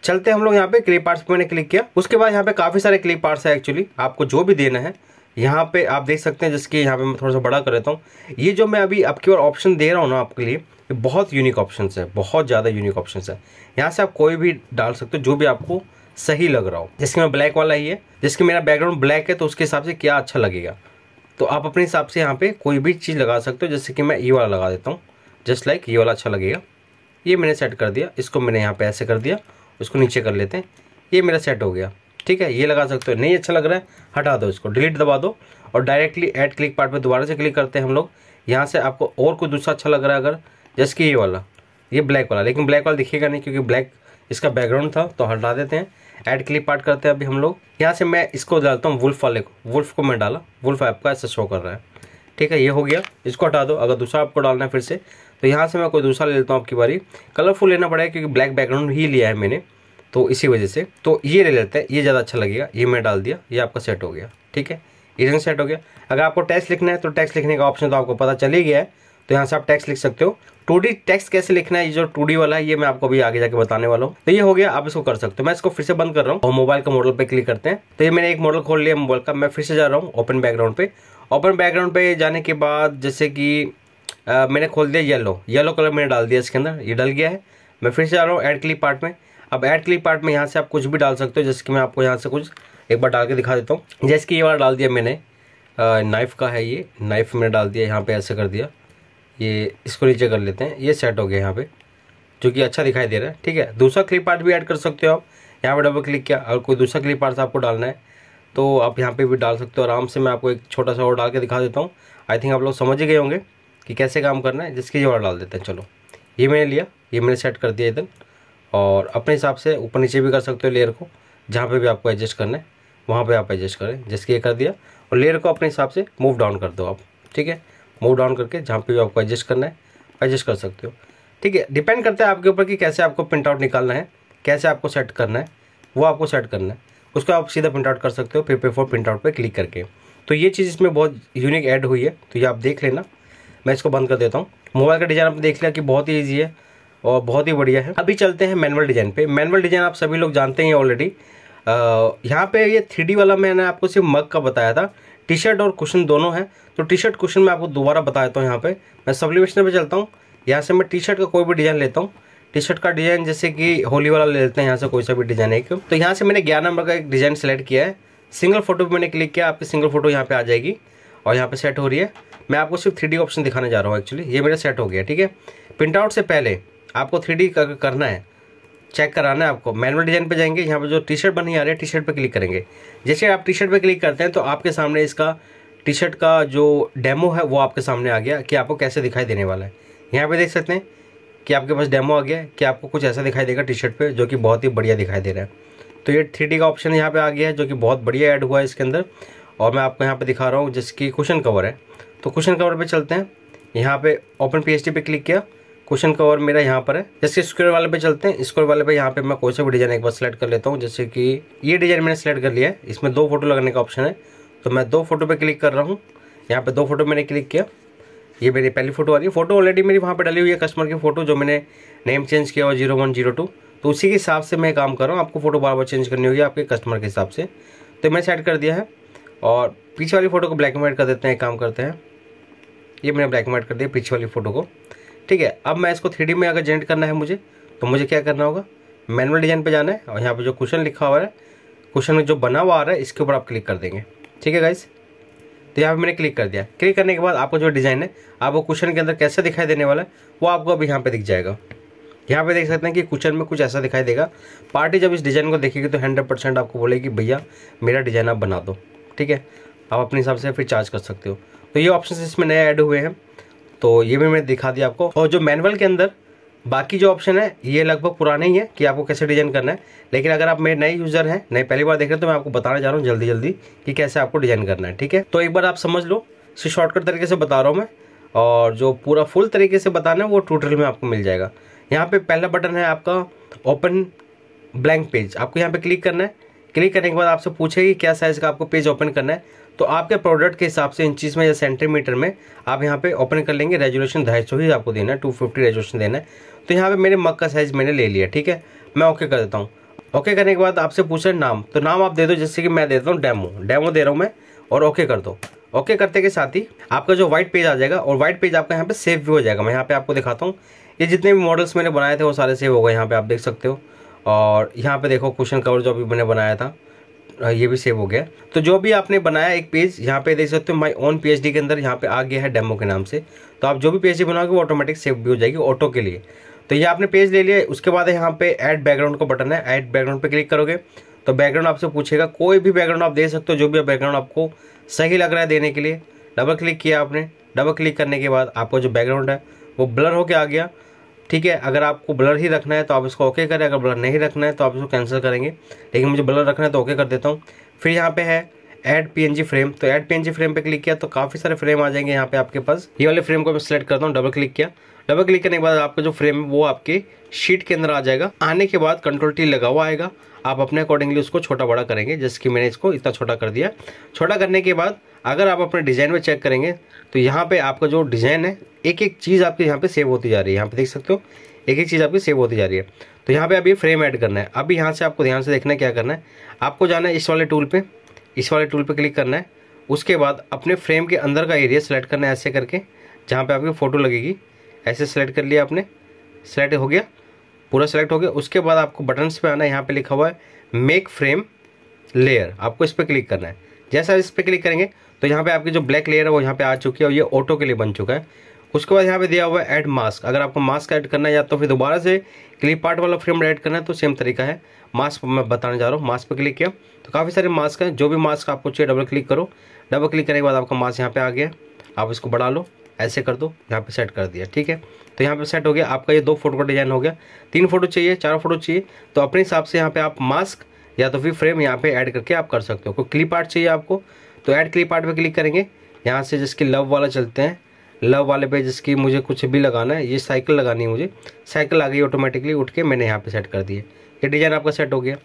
चलते हम लोग यहाँ पे क्लिप पार्ट्स पे मैंने क्लिक किया उसके बाद यहाँ पे काफ़ी सारे क्लिप पार्ट्स है एक्चुअली आपको जो भी देना है यहाँ पे आप देख सकते हैं जिसके यहाँ पे मैं थोड़ा सा बड़ा कर देता हूँ ये जो मैं अभी आपकी बार ऑप्शन दे रहा हूँ ना आपके लिए ये बहुत यूनिक ऑप्शन है बहुत ज़्यादा यूनिक ऑप्शन है यहाँ से आप कोई भी डाल सकते हो जो भी आपको सही लग रहा हो जैसे मैं ब्लैक वाला ही है जिसके मेरा बैकग्राउंड ब्लैक है तो उसके हिसाब से क्या अच्छा लगेगा तो आप अपने हिसाब से यहाँ पे कोई भी चीज़ लगा सकते हो जैसे कि मैं ये वाला लगा देता हूँ जस्ट लाइक ये वाला अच्छा लगेगा ये मैंने सेट कर दिया इसको मैंने यहाँ पे ऐसे कर दिया उसको नीचे कर लेते हैं ये मेरा सेट हो गया ठीक है ये लगा सकते हो नहीं अच्छा लग रहा है हटा दो इसको डिलीट दबा दो और डायरेक्टली ऐड क्लिक पार्ट पे दोबारा से क्लिक करते हैं हम लोग यहाँ से आपको और कुछ दूसरा अच्छा लग रहा है अगर जैसे कि ये वाला ये ब्लैक वाला लेकिन ब्लैक वाला दिखेगा नहीं क्योंकि ब्लैक इसका बैकग्राउंड था तो हटा देते हैं ऐड क्लिप आर्ट करते हैं अभी हम लोग यहाँ से मैं इसको डालता हूँ वुल्फ वाले को वुल्फ को मैं डाला वुल्फ ऐप का ऐसे शो कर रहा है ठीक है ये हो गया इसको हटा दो अगर दूसरा आपको डालना है फिर से तो यहाँ से मैं कोई दूसरा ले लेता हूँ आपकी बारी कलरफुल लेना पड़ेगा क्योंकि ब्लैक बैकग्राउंड ही लिया है मैंने तो इसी वजह से तो ये ले लेते हैं ये ज़्यादा अच्छा लगेगा ये मैं डाल दिया ये आपका सेट हो गया ठीक है इधर सेट हो गया अगर आपको टैक्स लिखना है तो टैक्स लिखने का ऑप्शन तो आपको पता चल ही गया है तो यहाँ से आप टैक्स लिख सकते हो टू डी टेक्स्ट कैसे लिखना है ये जो टू डी वाला है ये मैं आपको भी आगे जाके बताने वाला हूँ तो ये हो गया आप इसको कर सकते हो मैं इसको फिर से बंद कर रहा हूँ और मोबाइल का मॉडल पे क्लिक करते हैं तो ये मैंने एक मॉडल खोल लिया मोबाइल का मैं फिर से जा रहा हूँ ओपन बैकग्राउंड पे ओपन बैकग्राउंड पे जाने के बाद जैसे कि मैंने खोल दिया येलो येलो कलर मैंने डाल दिया इसके अंदर ये डल गया है मैं फिर से जा रहा हूँ एड क्लिप पार्ट में अब एड क्लिक पार्ट में यहाँ से आप कुछ भी डाल सकते हो जैसे कि मैं आपको यहाँ से कुछ एक बार डाल के दिखा देता हूँ जैसे कि ये बार डाल दिया मैंने नाइफ़ का है ये नाइफ़ मैंने डाल दिया यहाँ पर ऐसे कर दिया ये इसको नीचे कर लेते हैं ये सेट हो गया यहाँ पे जो कि अच्छा दिखाई दे रहा है ठीक है दूसरा क्लिप आर्ट भी ऐड कर सकते हो आप यहाँ पे डबल क्लिक किया और कोई दूसरा क्लिप आर्ट आपको डालना है तो आप यहाँ पे भी डाल सकते हो आराम से मैं आपको एक छोटा सा और डाल के दिखा देता हूँ आई थिंक आप लोग समझ ही गए होंगे कि कैसे काम करना है जिसकी जवाब डाल देते हैं चलो ये मैंने लिया ये मैंने सेट कर दिया इधर और अपने हिसाब से ऊपर नीचे भी कर सकते हो लेयर को जहाँ पर भी आपको एडजस्ट करना है वहाँ पर आप एडजस्ट करें जिसकी ये कर दिया और लेयर को अपने हिसाब से मूव डाउन कर दो आप ठीक है मूव डाउन करके जहाँ पे भी आपको एडजस्ट करना है एडजस्ट कर सकते हो ठीक है डिपेंड करता है आपके ऊपर कि कैसे आपको प्रिंट आउट निकालना है कैसे आपको सेट करना है वो आपको सेट करना है उसको आप सीधा प्रिंट आउट कर सकते हो पेपर फोर प्रिंट आउट पर क्लिक करके तो ये चीज़ इसमें बहुत यूनिक ऐड हुई है तो ये आप देख लेना मैं इसको बंद कर देता हूँ मोबाइल का डिज़ाइन आपने देख लिया कि बहुत ही ईजी है और बहुत ही बढ़िया है अभी चलते हैं मैनुअल डिज़ाइन पे मैनुअल डिज़ाइन आप सभी लोग जानते हैं ऑलरेडी यहाँ पे ये थ्री वाला मैंने आपको सिर्फ मग का बताया था टी शर्ट और क्वेश्चन दोनों हैं तो टी शर्ट क्वेश्चन मैं आपको दोबारा बता देता हूँ यहाँ पे मैं सप्लीमेशन पे चलता हूँ यहाँ से मैं टी शर्ट का कोई भी डिज़ाइन लेता हूँ टी शर्ट का डिज़ाइन जैसे कि होली वाला ले लेते हैं यहाँ से कोई सा भी डिज़ाइन है तो यहाँ से मैंने ग्यारह नंबर का एक डिज़ाइन सेलेक्ट किया है सिंगल फोटो पर मैंने क्लिक किया आपकी सिंगल फोटो यहाँ पर आ जाएगी और यहाँ पर सेट हो रही है मैं आपको सिर्फ थ्री ऑप्शन दिखाने जा रहा हूँ एक्चुअली ये मेरा सेट हो गया ठीक है प्रिंट आउट से पहले आपको थ्री करना है चेक कराना है आपको मैनुअल डिजाइन पे जाएंगे यहाँ पे जो टी शर्ट बनी आ रही है टी शर्ट पर क्लिक करेंगे जैसे आप टी शर्ट पर क्लिक करते हैं तो आपके सामने इसका टी शर्ट का जो डेमो है वो आपके सामने आ गया कि आपको कैसे दिखाई देने वाला है यहाँ पे देख सकते हैं कि आपके पास डेमो आ गया कि आपको कुछ ऐसा दिखाई देगा टी शर्ट पर जो कि बहुत ही बढ़िया दिखाई दे रहा है तो ये थ्री का ऑप्शन यहाँ पर आ गया है जो कि बहुत बढ़िया ऐड हुआ है इसके अंदर और मैं आपको यहाँ पर दिखा रहा हूँ जिसकी क्वेश्चन कवर है तो क्वेश्चन कवर पर चलते हैं यहाँ पर ओपन पी पे क्लिक किया क्वेश्चन कवर मेरा यहाँ पर है जैसे स्क्वेयर वाले पे चलते हैं स्क्वेयर वाले पे यहाँ पे मैं कोई सा भी डिजाइन एक बार सेलेक्ट कर लेता हूँ जैसे कि ये डिजाइन मैंने सेलेक्ट कर लिया है इसमें दो फोटो लगाने का ऑप्शन है तो मैं दो फोटो पर क्लिक कर रहा हूँ यहाँ पर दो फोटो मैंने क्लिक किया ये मेरी पहली फोटो आ रही है फोटो ऑलरेडी मेरी वहाँ पर डली हुई है कस्टमर की फोटो जो मैंने नेम चेंज किया हुआ जीरो वन जीरो टू तो उसी के हिसाब से मैं काम कर रहा हूँ आपको फोटो बार बार चेंज करनी होगी आपके कस्टमर के हिसाब से तो मैंने सेट कर दिया है और पीछे वाली फ़ोटो को ब्लैक एंड व्हाइट कर देते हैं काम करते हैं ये मैंने ब्लैक एंड व्हाइट कर दिया पीछे वाली फ़ोटो को ठीक है अब मैं इसको थ्री में अगर जनरेट करना है मुझे तो मुझे क्या करना होगा मैनुअल डिजाइन पे जाना है और यहाँ पे जो क्वेश्चन लिखा हुआ है क्वेश्चन में जो बना हुआ आ रहा है इसके ऊपर आप क्लिक कर देंगे ठीक है गाइस तो यहाँ पे मैंने क्लिक कर दिया क्लिक करने के बाद आपको जो डिज़ाइन है आपको क्वेश्चन के अंदर कैसा दिखाई देने वाला है वो आपको अभी यहाँ पर दिख जाएगा यहाँ पे देख सकते हैं कि क्वेश्चन में कुछ ऐसा दिखाई देगा पार्टी जब इस डिज़ाइन को देखेगी तो हंड्रेड परसेंट आपको बोलेगी भैया मेरा डिज़ाइन आप बना दो ठीक है आप अपने हिसाब से फिर चार्ज कर सकते हो तो ये ऑप्शन इसमें नए ऐड हुए हैं तो ये भी मैंने दिखा दिया आपको और जो मैनुअल के अंदर बाकी जो ऑप्शन है ये लगभग पुराने ही है कि आपको कैसे डिजाइन करना है लेकिन अगर आप मेरे नए यूजर हैं नए पहली बार देख रहे हैं तो मैं आपको बताने जा रहा हूँ जल्दी जल्दी कि कैसे आपको डिजाइन करना है ठीक है तो एक बार आप समझ लो इसे शॉर्टकट तरीके से बता रहा हूँ मैं और जो पूरा फुल तरीके से बताना है वो ट्यूटोरियल में आपको मिल जाएगा यहाँ पे पहला बटन है आपका ओपन ब्लैंक पेज आपको यहाँ पे क्लिक करना है क्लिक करने के बाद आपसे पूछेगी क्या साइज़ का आपको पेज ओपन करना है तो आपके प्रोडक्ट के हिसाब से इंचीज़ में या सेंटीमीटर में आप यहाँ पे ओपन कर लेंगे रेजोल्यूशन ढाई सौ ही आपको देना है टू फिफ्टी रेजोल्यूशन देना है तो यहाँ पे मेरे मग का साइज़ मैंने ले लिया ठीक है मैं ओके कर देता हूँ ओके करने के बाद आपसे पूछ रहे नाम तो नाम आप दे दो जैसे कि मैं देता हूँ डेमो डेमो दे रहा हूँ मैं और ओके कर दो ओके करते के साथ ही आपका जो व्हाइट पेज आ जाएगा और व्हाइट पेज आपका यहाँ पे सेव भी हो जाएगा मैं यहाँ पे आपको दिखाता हूँ ये जितने भी मॉडल्स मैंने बनाए थे वो सारे सेव हो गए यहाँ पे आप देख सकते हो और यहाँ पे देखो क्वेश्चन कवर जो अभी मैंने बनाया था ये भी सेव हो गया तो जो भी आपने बनाया एक पेज यहाँ पे देख सकते हो माई ओन पीएचडी के अंदर यहाँ पे आ गया है डेमो के नाम से तो आप जो भी पीएचडी बनाओगे वो ऑटोमेटिक सेव भी हो जाएगी ऑटो के लिए तो ये आपने पेज ले लिया उसके बाद यहाँ पे ऐड बैकग्राउंड का बटन है ऐड बैकग्राउंड पे क्लिक करोगे तो बैकग्राउंड आपसे पूछेगा कोई भी बैकग्राउंड आप दे सकते हो जो भी बैकग्राउंड आपको सही लग रहा है देने के लिए डबल क्लिक किया आपने डबल क्लिक करने के बाद आपका जो बैकग्राउंड है वो ब्लर होकर आ गया ठीक है अगर आपको ब्लर ही रखना है तो आप इसको ओके करें अगर ब्लर नहीं रखना है तो आप इसको कैंसिल करेंगे लेकिन मुझे ब्लर रखना है तो ओके कर देता हूँ फिर यहाँ पे है एन जी फ्रेम तो एन जी फ्रेम पे क्लिक किया तो काफ़ी सारे फ्रेम आ जाएंगे यहाँ पे आपके पास ये वाले फ्रेम को मैं सिलेक्ट करता हूँ डबल क्लिक किया डबल क्लिक करने के बाद आपका जो फ्रेम है वो आपके शीट के अंदर आ जाएगा आने के बाद कंट्रोल टी लगा हुआ आएगा आप अपने अकॉर्डिंगली उसको छोटा बड़ा करेंगे जैसे कि मैंने इसको इतना छोटा कर दिया छोटा करने के बाद अगर आप अपने डिज़ाइन में चेक करेंगे तो यहाँ पे आपका जो डिज़ाइन है एक एक चीज़ आपकी यहाँ पे सेव होती जा रही है यहाँ पे देख सकते हो एक एक चीज़ आपकी सेव होती जा रही है तो यहाँ पे अभी फ्रेम ऐड करना है अभी यहाँ से आपको ध्यान से देखना है क्या करना है आपको जाना है इस वाले टूल पे इस वाले टूल पे क्लिक करना है उसके बाद अपने फ्रेम के अंदर का एरिया सेलेक्ट करना है ऐसे करके जहाँ पर आपकी फ़ोटो लगेगी ऐसे सेलेक्ट कर लिया आपने सेलेक्ट हो गया पूरा सेलेक्ट हो गया उसके बाद आपको बटन्स पर आना है यहाँ पर लिखा हुआ है मेक फ्रेम लेयर आपको इस पर क्लिक करना है जैसा इस पर क्लिक करेंगे तो यहाँ पे आपकी जो ब्लैक लेयर है वो यहाँ पे आ चुकी है और ये ऑटो के लिए बन चुका है उसके बाद यहाँ पे दिया हुआ है ऐड मास्क अगर आपको मास्क ऐड करना है या तो फिर दोबारा से क्लिप आर्ट वाला फ्रेम ऐड करना है तो सेम तरीका है मास्क मैं बताने जा रहा हूँ मास्क पर क्लिक किया तो काफ़ी सारे मास्क हैं जो भी मास्क आपको चाहिए डबल क्लिक करो डबल क्लिक करने के बाद आपका मास्क यहाँ पर आ गया आप इसको बढ़ा लो ऐसे कर दो यहाँ पे सेट कर दिया ठीक है तो यहाँ पे सेट हो गया आपका ये दो फोटो का डिजाइन हो गया तीन फोटो चाहिए चार फोटो चाहिए तो अपने हिसाब से यहाँ पे आप मास्क या तो फिर फ्रेम यहाँ पे ऐड करके आप कर सकते हो कोई क्लिप आर्ट चाहिए आपको तो ऐड क्लिप आर्ट पे क्लिक करेंगे यहाँ से जिसके लव वाला चलते हैं लव वाले पे जिसकी मुझे कुछ भी लगाना है ये साइकिल लगानी है मुझे साइकिल आ गई ऑटोमेटिकली उठ के मैंने यहाँ पे सेट कर दिया ये डिज़ाइन आपका सेट हो गया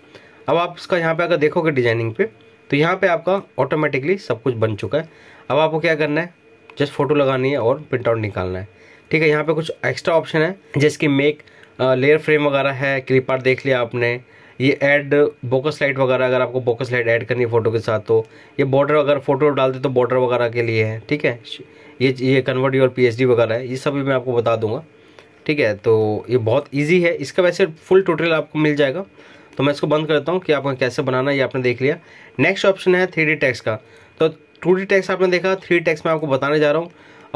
अब आप इसका यहाँ पे अगर देखोगे डिजाइनिंग पे तो यहाँ पे आपका ऑटोमेटिकली सब कुछ बन चुका है अब आपको क्या करना है जस्ट फोटो लगानी है और प्रिंट आउट निकालना है ठीक है यहाँ पर कुछ एक्स्ट्रा ऑप्शन है जैसे कि मेक लेयर फ्रेम वगैरह है क्लिप आर्ट देख लिया आपने ये ऐड बोकस लाइट वगैरह अगर आपको बोकस लाइट ऐड करनी है फ़ोटो के साथ तो ये बॉर्डर अगर फोटो डाल दे तो बॉर्डर वगैरह के लिए है ठीक है ये ये कन्वर्ट योर पी वगैरह है ये सब भी मैं आपको बता दूंगा ठीक है तो ये बहुत ईजी है इसका वैसे फुल टोटल आपको मिल जाएगा तो मैं इसको बंद करता हूँ कि आपको कैसे बनाना ये आपने देख लिया नेक्स्ट ऑप्शन है थ्री टैक्स का तो टू टैक्स आपने देखा थ्री टैक्स मैं आपको बताने जा रहा हूँ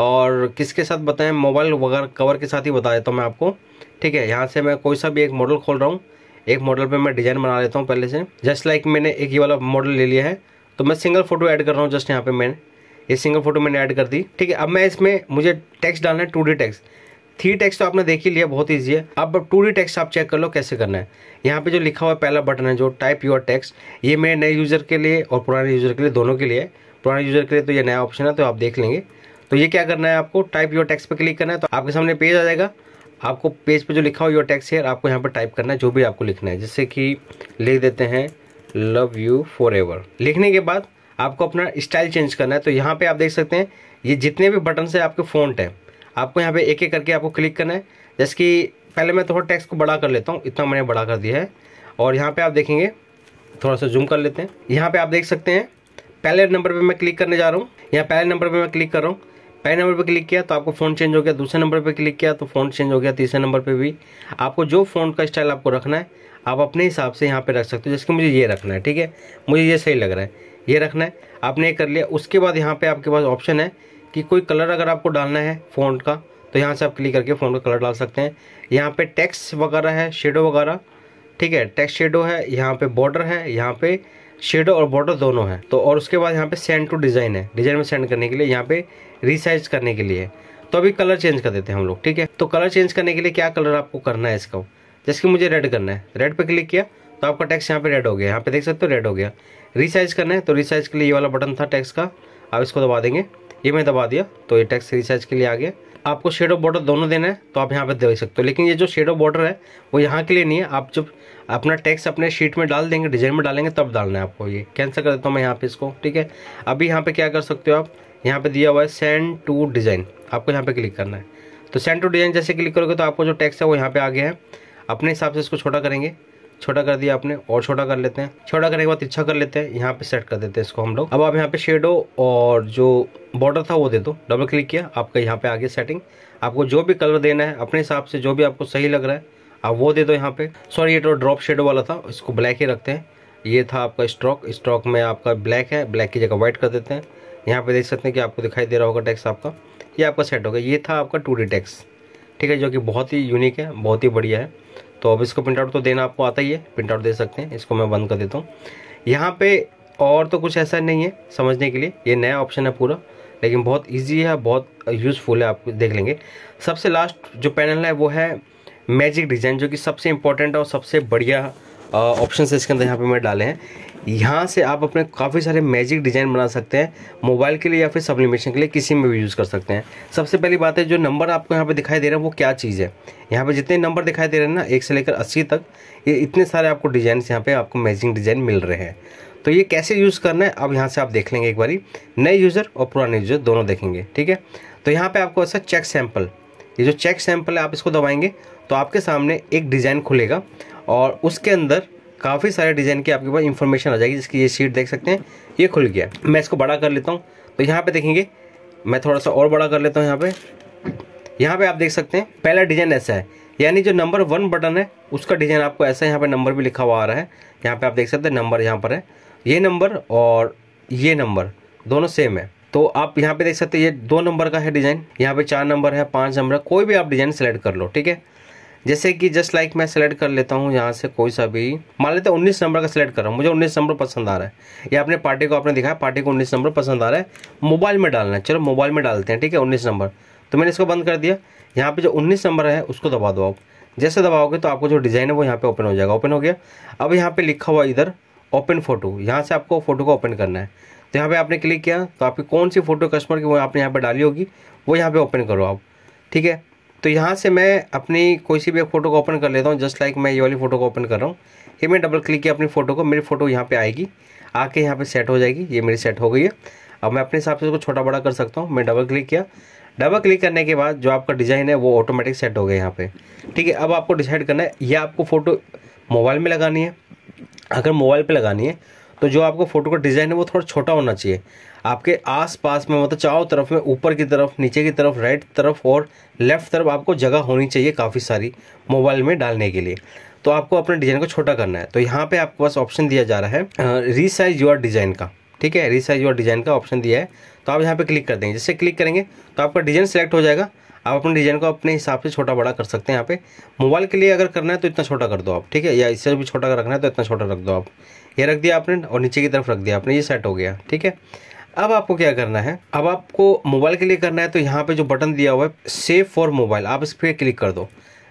और किसके साथ बताएं मोबाइल वगैरह कवर के साथ ही बता देता हूँ मैं आपको ठीक है यहाँ से मैं कोई सा भी एक मॉडल खोल रहा हूँ एक मॉडल पे मैं डिज़ाइन बना लेता हूँ पहले से जस्ट लाइक like मैंने एक ये वाला मॉडल ले लिया है तो मैं सिंगल फोटो ऐड कर रहा हूँ जस्ट यहाँ पे मैंने ये सिंगल फोटो मैंने ऐड कर दी ठीक है अब मैं इसमें मुझे टैक्स डालना है two D text three text तो आपने देख ही लिया बहुत ईजी है अब टू डी टैक्स आप चेक कर लो कैसे करना है यहाँ पे जो लिखा हुआ पहला बटन है जो टाइप योर टैक्स ये मेरे नए यूज़र के लिए और पुराने यूज़र के लिए दोनों के लिए पुराने यूज़र के लिए तो ये नया ऑप्शन है तो आप देख लेंगे तो ये क्या करना है आपको टाइप योर टैक्स पर क्लिक करना है तो आपके सामने पेज आ जाएगा आपको पेज पे जो लिखा हो योर टैक्स हेयर आपको यहाँ पर टाइप करना है जो भी आपको लिखना है जैसे कि लिख देते हैं लव यू फॉर एवर लिखने के बाद आपको अपना स्टाइल चेंज करना है तो यहाँ पे आप देख सकते हैं ये जितने भी बटन से आपके फ़ॉन्ट हैं आपको यहाँ पे एक एक करके आपको क्लिक करना है जैसे कि पहले मैं थोड़ा टेक्स्ट को बड़ा कर लेता हूँ इतना मैंने बड़ा कर दिया है और यहाँ पे आप देखेंगे थोड़ा सा जूम कर लेते हैं यहाँ पे आप देख सकते हैं पहले नंबर पर मैं क्लिक करने जा रहा हूँ यहाँ पहले नंबर पर मैं क्लिक कर रहा हूँ पहले नंबर पर क्लिक किया तो आपको फ़ोन चेंज हो गया दूसरे नंबर पर क्लिक किया तो फ़ोन चेंज हो गया तीसरे नंबर पर भी आपको जो फ़ोन का स्टाइल आपको रखना है आप अपने हिसाब से यहाँ पर रख सकते हो जैसे कि मुझे ये रखना है ठीक है मुझे ये सही लग रहा है ये रखना है आपने ये कर लिया उसके बाद यहाँ पर आपके पास ऑप्शन है कि कोई कलर अगर आपको डालना है फ़ोन का तो यहाँ से आप क्लिक करके फ़ोन का कलर डाल सकते हैं यहाँ पे टेक्स्ट वगैरह है शेडो वगैरह ठीक है टेक्स्ट शेडो है यहाँ पे बॉर्डर है यहाँ पे शेडो और बॉर्डर दोनों है तो और उसके बाद यहाँ पे सेंड टू डिज़ाइन है डिज़ाइन में सेंड करने के लिए यहाँ पे रिसाइज करने के लिए तो अभी कलर चेंज कर देते हैं हम लोग ठीक है तो कलर चेंज करने के लिए क्या कलर आपको करना है इसका जैसे कि मुझे रेड करना है रेड पर क्लिक किया तो आपका टैक्स यहाँ पे रेड हो गया यहाँ पे देख सकते हो रेड हो गया रिसाइज करना है तो रिसाइज के लिए ये वाला बटन था टैक्स का आप इसको दबा देंगे ये मैं दबा दिया तो ये टैक्स रिसाइज के लिए आ गया आपको शेडो बॉर्डर दोनों देना है तो आप यहाँ पे दे सकते हो लेकिन ये जो शेडो बॉर्डर है वो यहाँ के लिए नहीं है आप जब अपना टैक्स अपने शीट में डाल देंगे डिजाइन में डालेंगे तब डालना है आपको ये कैंसिल कर देता हूँ मैं यहाँ पे इसको ठीक है अभी यहाँ पे क्या कर सकते हो आप यहाँ पे दिया हुआ है सेंड टू डिज़ाइन आपको यहाँ पे क्लिक करना है तो सेंड टू डिज़ाइन जैसे क्लिक करोगे तो आपको जो टैक्स है वो यहाँ पर आ गया है अपने हिसाब से इसको छोटा करेंगे छोटा कर दिया आपने और छोटा कर लेते हैं छोटा करने के बाद इच्छा कर लेते हैं यहाँ पे सेट कर देते हैं इसको हम लोग अब आप यहाँ पे शेडो और जो बॉर्डर था वो दे दो डबल क्लिक किया आपका यहाँ पे आगे सेटिंग आपको जो भी कलर देना है अपने हिसाब से जो भी आपको सही लग रहा है अब वो दे दो यहाँ पे सॉरी ये तो ड्रॉप शेडो वाला था इसको ब्लैक ही रखते हैं ये था आपका स्ट्रॉक स्ट्रॉक में आपका ब्लैक है ब्लैक की जगह व्हाइट कर देते हैं यहाँ पे देख सकते हैं कि आपको दिखाई दे रहा होगा टैक्स आपका ये आपका सेट हो गया ये था आपका टू टैक्स ठीक है जो कि बहुत ही यूनिक है बहुत ही बढ़िया है तो अब इसको प्रिंट आउट तो देना आपको आता ही है प्रिंट आउट दे सकते हैं इसको मैं बंद कर देता हूँ यहाँ पर और तो कुछ ऐसा नहीं है समझने के लिए ये नया ऑप्शन है पूरा लेकिन बहुत ईजी है बहुत यूज़फुल है आप देख लेंगे सबसे लास्ट जो पैनल है वो है मैजिक डिज़ाइन जो कि सबसे इंपॉर्टेंट और सबसे बढ़िया ऑप्शन इसके अंदर यहाँ पे मैं डाले हैं यहाँ से आप अपने काफ़ी सारे मैजिक डिज़ाइन बना सकते हैं मोबाइल के लिए या फिर सप्लीमेशन के लिए किसी में भी यूज़ कर सकते हैं सबसे पहली बात है जो नंबर आपको यहाँ पे दिखाई दे रहा है वो क्या चीज़ है यहाँ पे जितने नंबर दिखाई दे रहे हैं ना एक से लेकर अस्सी तक ये इतने सारे आपको डिज़ाइन यहाँ पर आपको मैजिक डिज़ाइन मिल रहे हैं तो ये कैसे यूज़ करना है अब यहाँ से आप देख लेंगे एक बारी नए यूज़र और पुराने यूज़र दोनों देखेंगे ठीक है तो यहाँ पर आपको ऐसा चेक सैम्पल ये जो चेक सैम्पल है आप इसको दबाएंगे तो आपके सामने एक डिज़ाइन खुलेगा और उसके अंदर काफ़ी सारे डिज़ाइन की आपके पास इंफॉर्मेशन आ जाएगी जिसकी ये शीट देख सकते हैं ये खुल गया मैं इसको बड़ा कर लेता हूँ तो यहाँ पे देखेंगे मैं थोड़ा सा और बड़ा कर लेता हूँ यहाँ पे यहाँ पे आप देख सकते हैं पहला डिज़ाइन ऐसा है यानी जो नंबर वन बटन है उसका डिज़ाइन आपको ऐसा यहाँ पर नंबर भी लिखा हुआ आ रहा है यहाँ पर आप देख सकते हैं नंबर यहाँ पर है ये नंबर और ये नंबर दोनों सेम है तो आप यहाँ पे देख सकते हैं ये दो नंबर का है डिज़ाइन यहाँ पे चार नंबर है पाँच नंबर है कोई भी आप डिज़ाइन सेलेक्ट कर लो ठीक है जैसे कि जस्ट लाइक मैं सेलेक्ट कर लेता हूँ यहाँ से कोई सा भी मान लेते हैं उन्नीस नंबर का सेलेक्ट कर रहा हूँ मुझे उन्नीस नंबर पसंद आ रहा है या अपने पार्टी को आपने दिखाया पार्टी को उन्नीस नंबर पसंद आ रहा है मोबाइल में डालना है चलो मोबाइल में डालते हैं ठीक है उन्नीस नंबर तो मैंने इसको बंद कर दिया यहाँ पर जो उन्नीस नंबर है उसको दबा दो आप जैसे दबाओगे तो आपको जो डिज़ाइन है वो यहाँ पर ओपन हो जाएगा ओपन हो गया अब यहाँ पर लिखा हुआ इधर ओपन फोटो यहाँ से आपको फोटो को ओपन करना है तो यहाँ पर आपने क्लिक किया तो आपकी कौन सी फोटो कस्टमर की वो आपने यहाँ पर डाली होगी वो यहाँ पर ओपन करो आप ठीक है तो यहाँ से मैं अपनी कोई सी भी एक फ़ोटो को ओपन कर लेता हूँ जस्ट लाइक मैं ये वाली फ़ोटो को ओपन कर रहा हूँ ये मैं डबल क्लिक किया अपनी फ़ोटो को मेरी फ़ोटो यहाँ पे आएगी आके यहाँ पे सेट हो जाएगी ये मेरी सेट हो गई है अब मैं अपने हिसाब से उसको छोटा बड़ा कर सकता हूँ मैं डबल क्लिक किया डबल क्लिक करने के बाद जो आपका डिज़ाइन है वो ऑटोमेटिक सेट हो गया यहाँ पर ठीक है अब आपको डिसाइड करना है यह आपको फ़ोटो मोबाइल में लगानी है अगर मोबाइल पर लगानी है तो जो आपको फ़ोटो का डिज़ाइन है वो थोड़ा छोटा होना चाहिए आपके आसपास में मतलब चारों तरफ में ऊपर की तरफ नीचे की तरफ राइट तरफ और लेफ्ट तरफ आपको जगह होनी चाहिए काफ़ी सारी मोबाइल में डालने के लिए तो आपको अपने डिज़ाइन को छोटा करना है तो यहाँ पे आपको बस ऑप्शन दिया जा रहा है रीसाइज योर डिज़ाइन का ठीक है रीसाइज योर डिज़ाइन का ऑप्शन दिया है तो आप यहाँ पे क्लिक कर देंगे जैसे क्लिक करेंगे तो आपका डिज़ाइन सेलेक्ट हो जाएगा आप अपने डिज़ाइन को अपने हिसाब से छोटा बड़ा कर सकते हैं यहाँ पे मोबाइल के लिए अगर करना है तो इतना छोटा कर दो आप ठीक है या इससे भी छोटा रखना है तो इतना छोटा रख दो आप ये रख दिया आपने और नीचे की तरफ रख दिया आपने ये सेट हो गया ठीक है अब आपको क्या करना है अब आपको मोबाइल के लिए करना है तो यहाँ पे जो बटन दिया हुआ है सेव फॉर मोबाइल आप इस पर क्लिक कर दो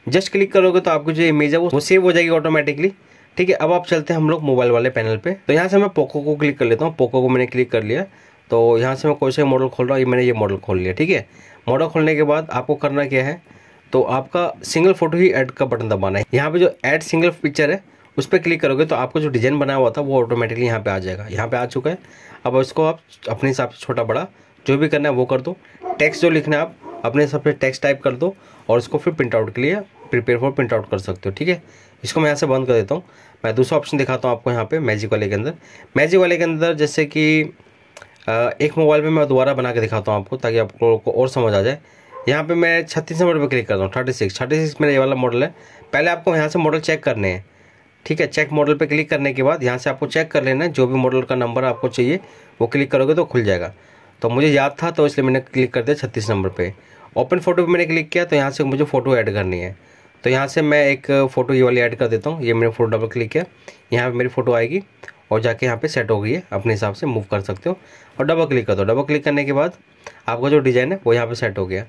जस्ट क्लिक करोगे तो आपकी जो इमेज है वो सेव हो जाएगी ऑटोमेटिकली ठीक है अब आप चलते हैं हम लोग मोबाइल वाले पैनल पे तो यहाँ से मैं पोको को क्लिक कर लेता हूँ पोको को मैंने क्लिक कर लिया तो यहाँ से मैं कोई सा मॉडल खोल रहा हूँ ये मैंने ये मॉडल खोल लिया ठीक है मॉडल खोलने के बाद आपको करना क्या है तो आपका सिंगल फोटो ही ऐड का बटन दबाना है यहाँ पे जो ऐड सिंगल पिक्चर है उस पर क्लिक करोगे तो आपको जो डिज़ाइन बनाया हुआ था वो ऑटोमेटिकली यहाँ पे आ जाएगा यहाँ पे आ चुका है अब इसको आप अपने हिसाब से छोटा बड़ा जो भी करना है वो कर दो टेक्स्ट जो लिखना है आप अपने हिसाब से टेक्स्ट टाइप कर दो और इसको फिर प्रिंट आउट के लिए प्रिपेयर फॉर प्रिंट आउट कर सकते हो ठीक है इसको मैं यहाँ से बंद कर देता हूँ मैं दूसरा ऑप्शन दिखाता हूँ आपको यहाँ पे मैजिक वाले के अंदर मैजिक वाले के अंदर जैसे कि एक मोबाइल में मैं दोबारा बना के दिखाता हूँ आपको ताकि आप लोगों को और समझ आ जाए यहाँ पे मैं छत्तीस नंबर पर क्लिक करता हूँ थर्टी सिक्स थर्टी सिक्स मेरा ये वाला मॉडल है पहले आपको यहाँ से मॉडल चेक करने हैं ठीक है चेक मॉडल पे क्लिक करने के बाद यहाँ से आपको चेक कर लेना है जो भी मॉडल का नंबर आपको चाहिए वो क्लिक करोगे तो खुल जाएगा तो मुझे याद था तो इसलिए मैंने क्लिक कर दिया छत्तीस नंबर पर ओपन फोटो पर मैंने क्लिक किया तो यहाँ से मुझे फ़ोटो ऐड करनी है तो यहाँ से मैं एक फ़ोटो ये वाली ऐड कर देता हूँ ये मैंने फ़ोटो डबल क्लिक किया यहाँ पर मेरी फ़ोटो आएगी और जाके यहाँ पे सेट हो गई है अपने हिसाब से मूव कर सकते हो और डबल क्लिक कर दो डबल क्लिक करने के बाद आपका जो डिज़ाइन है वो यहाँ पे सेट हो गया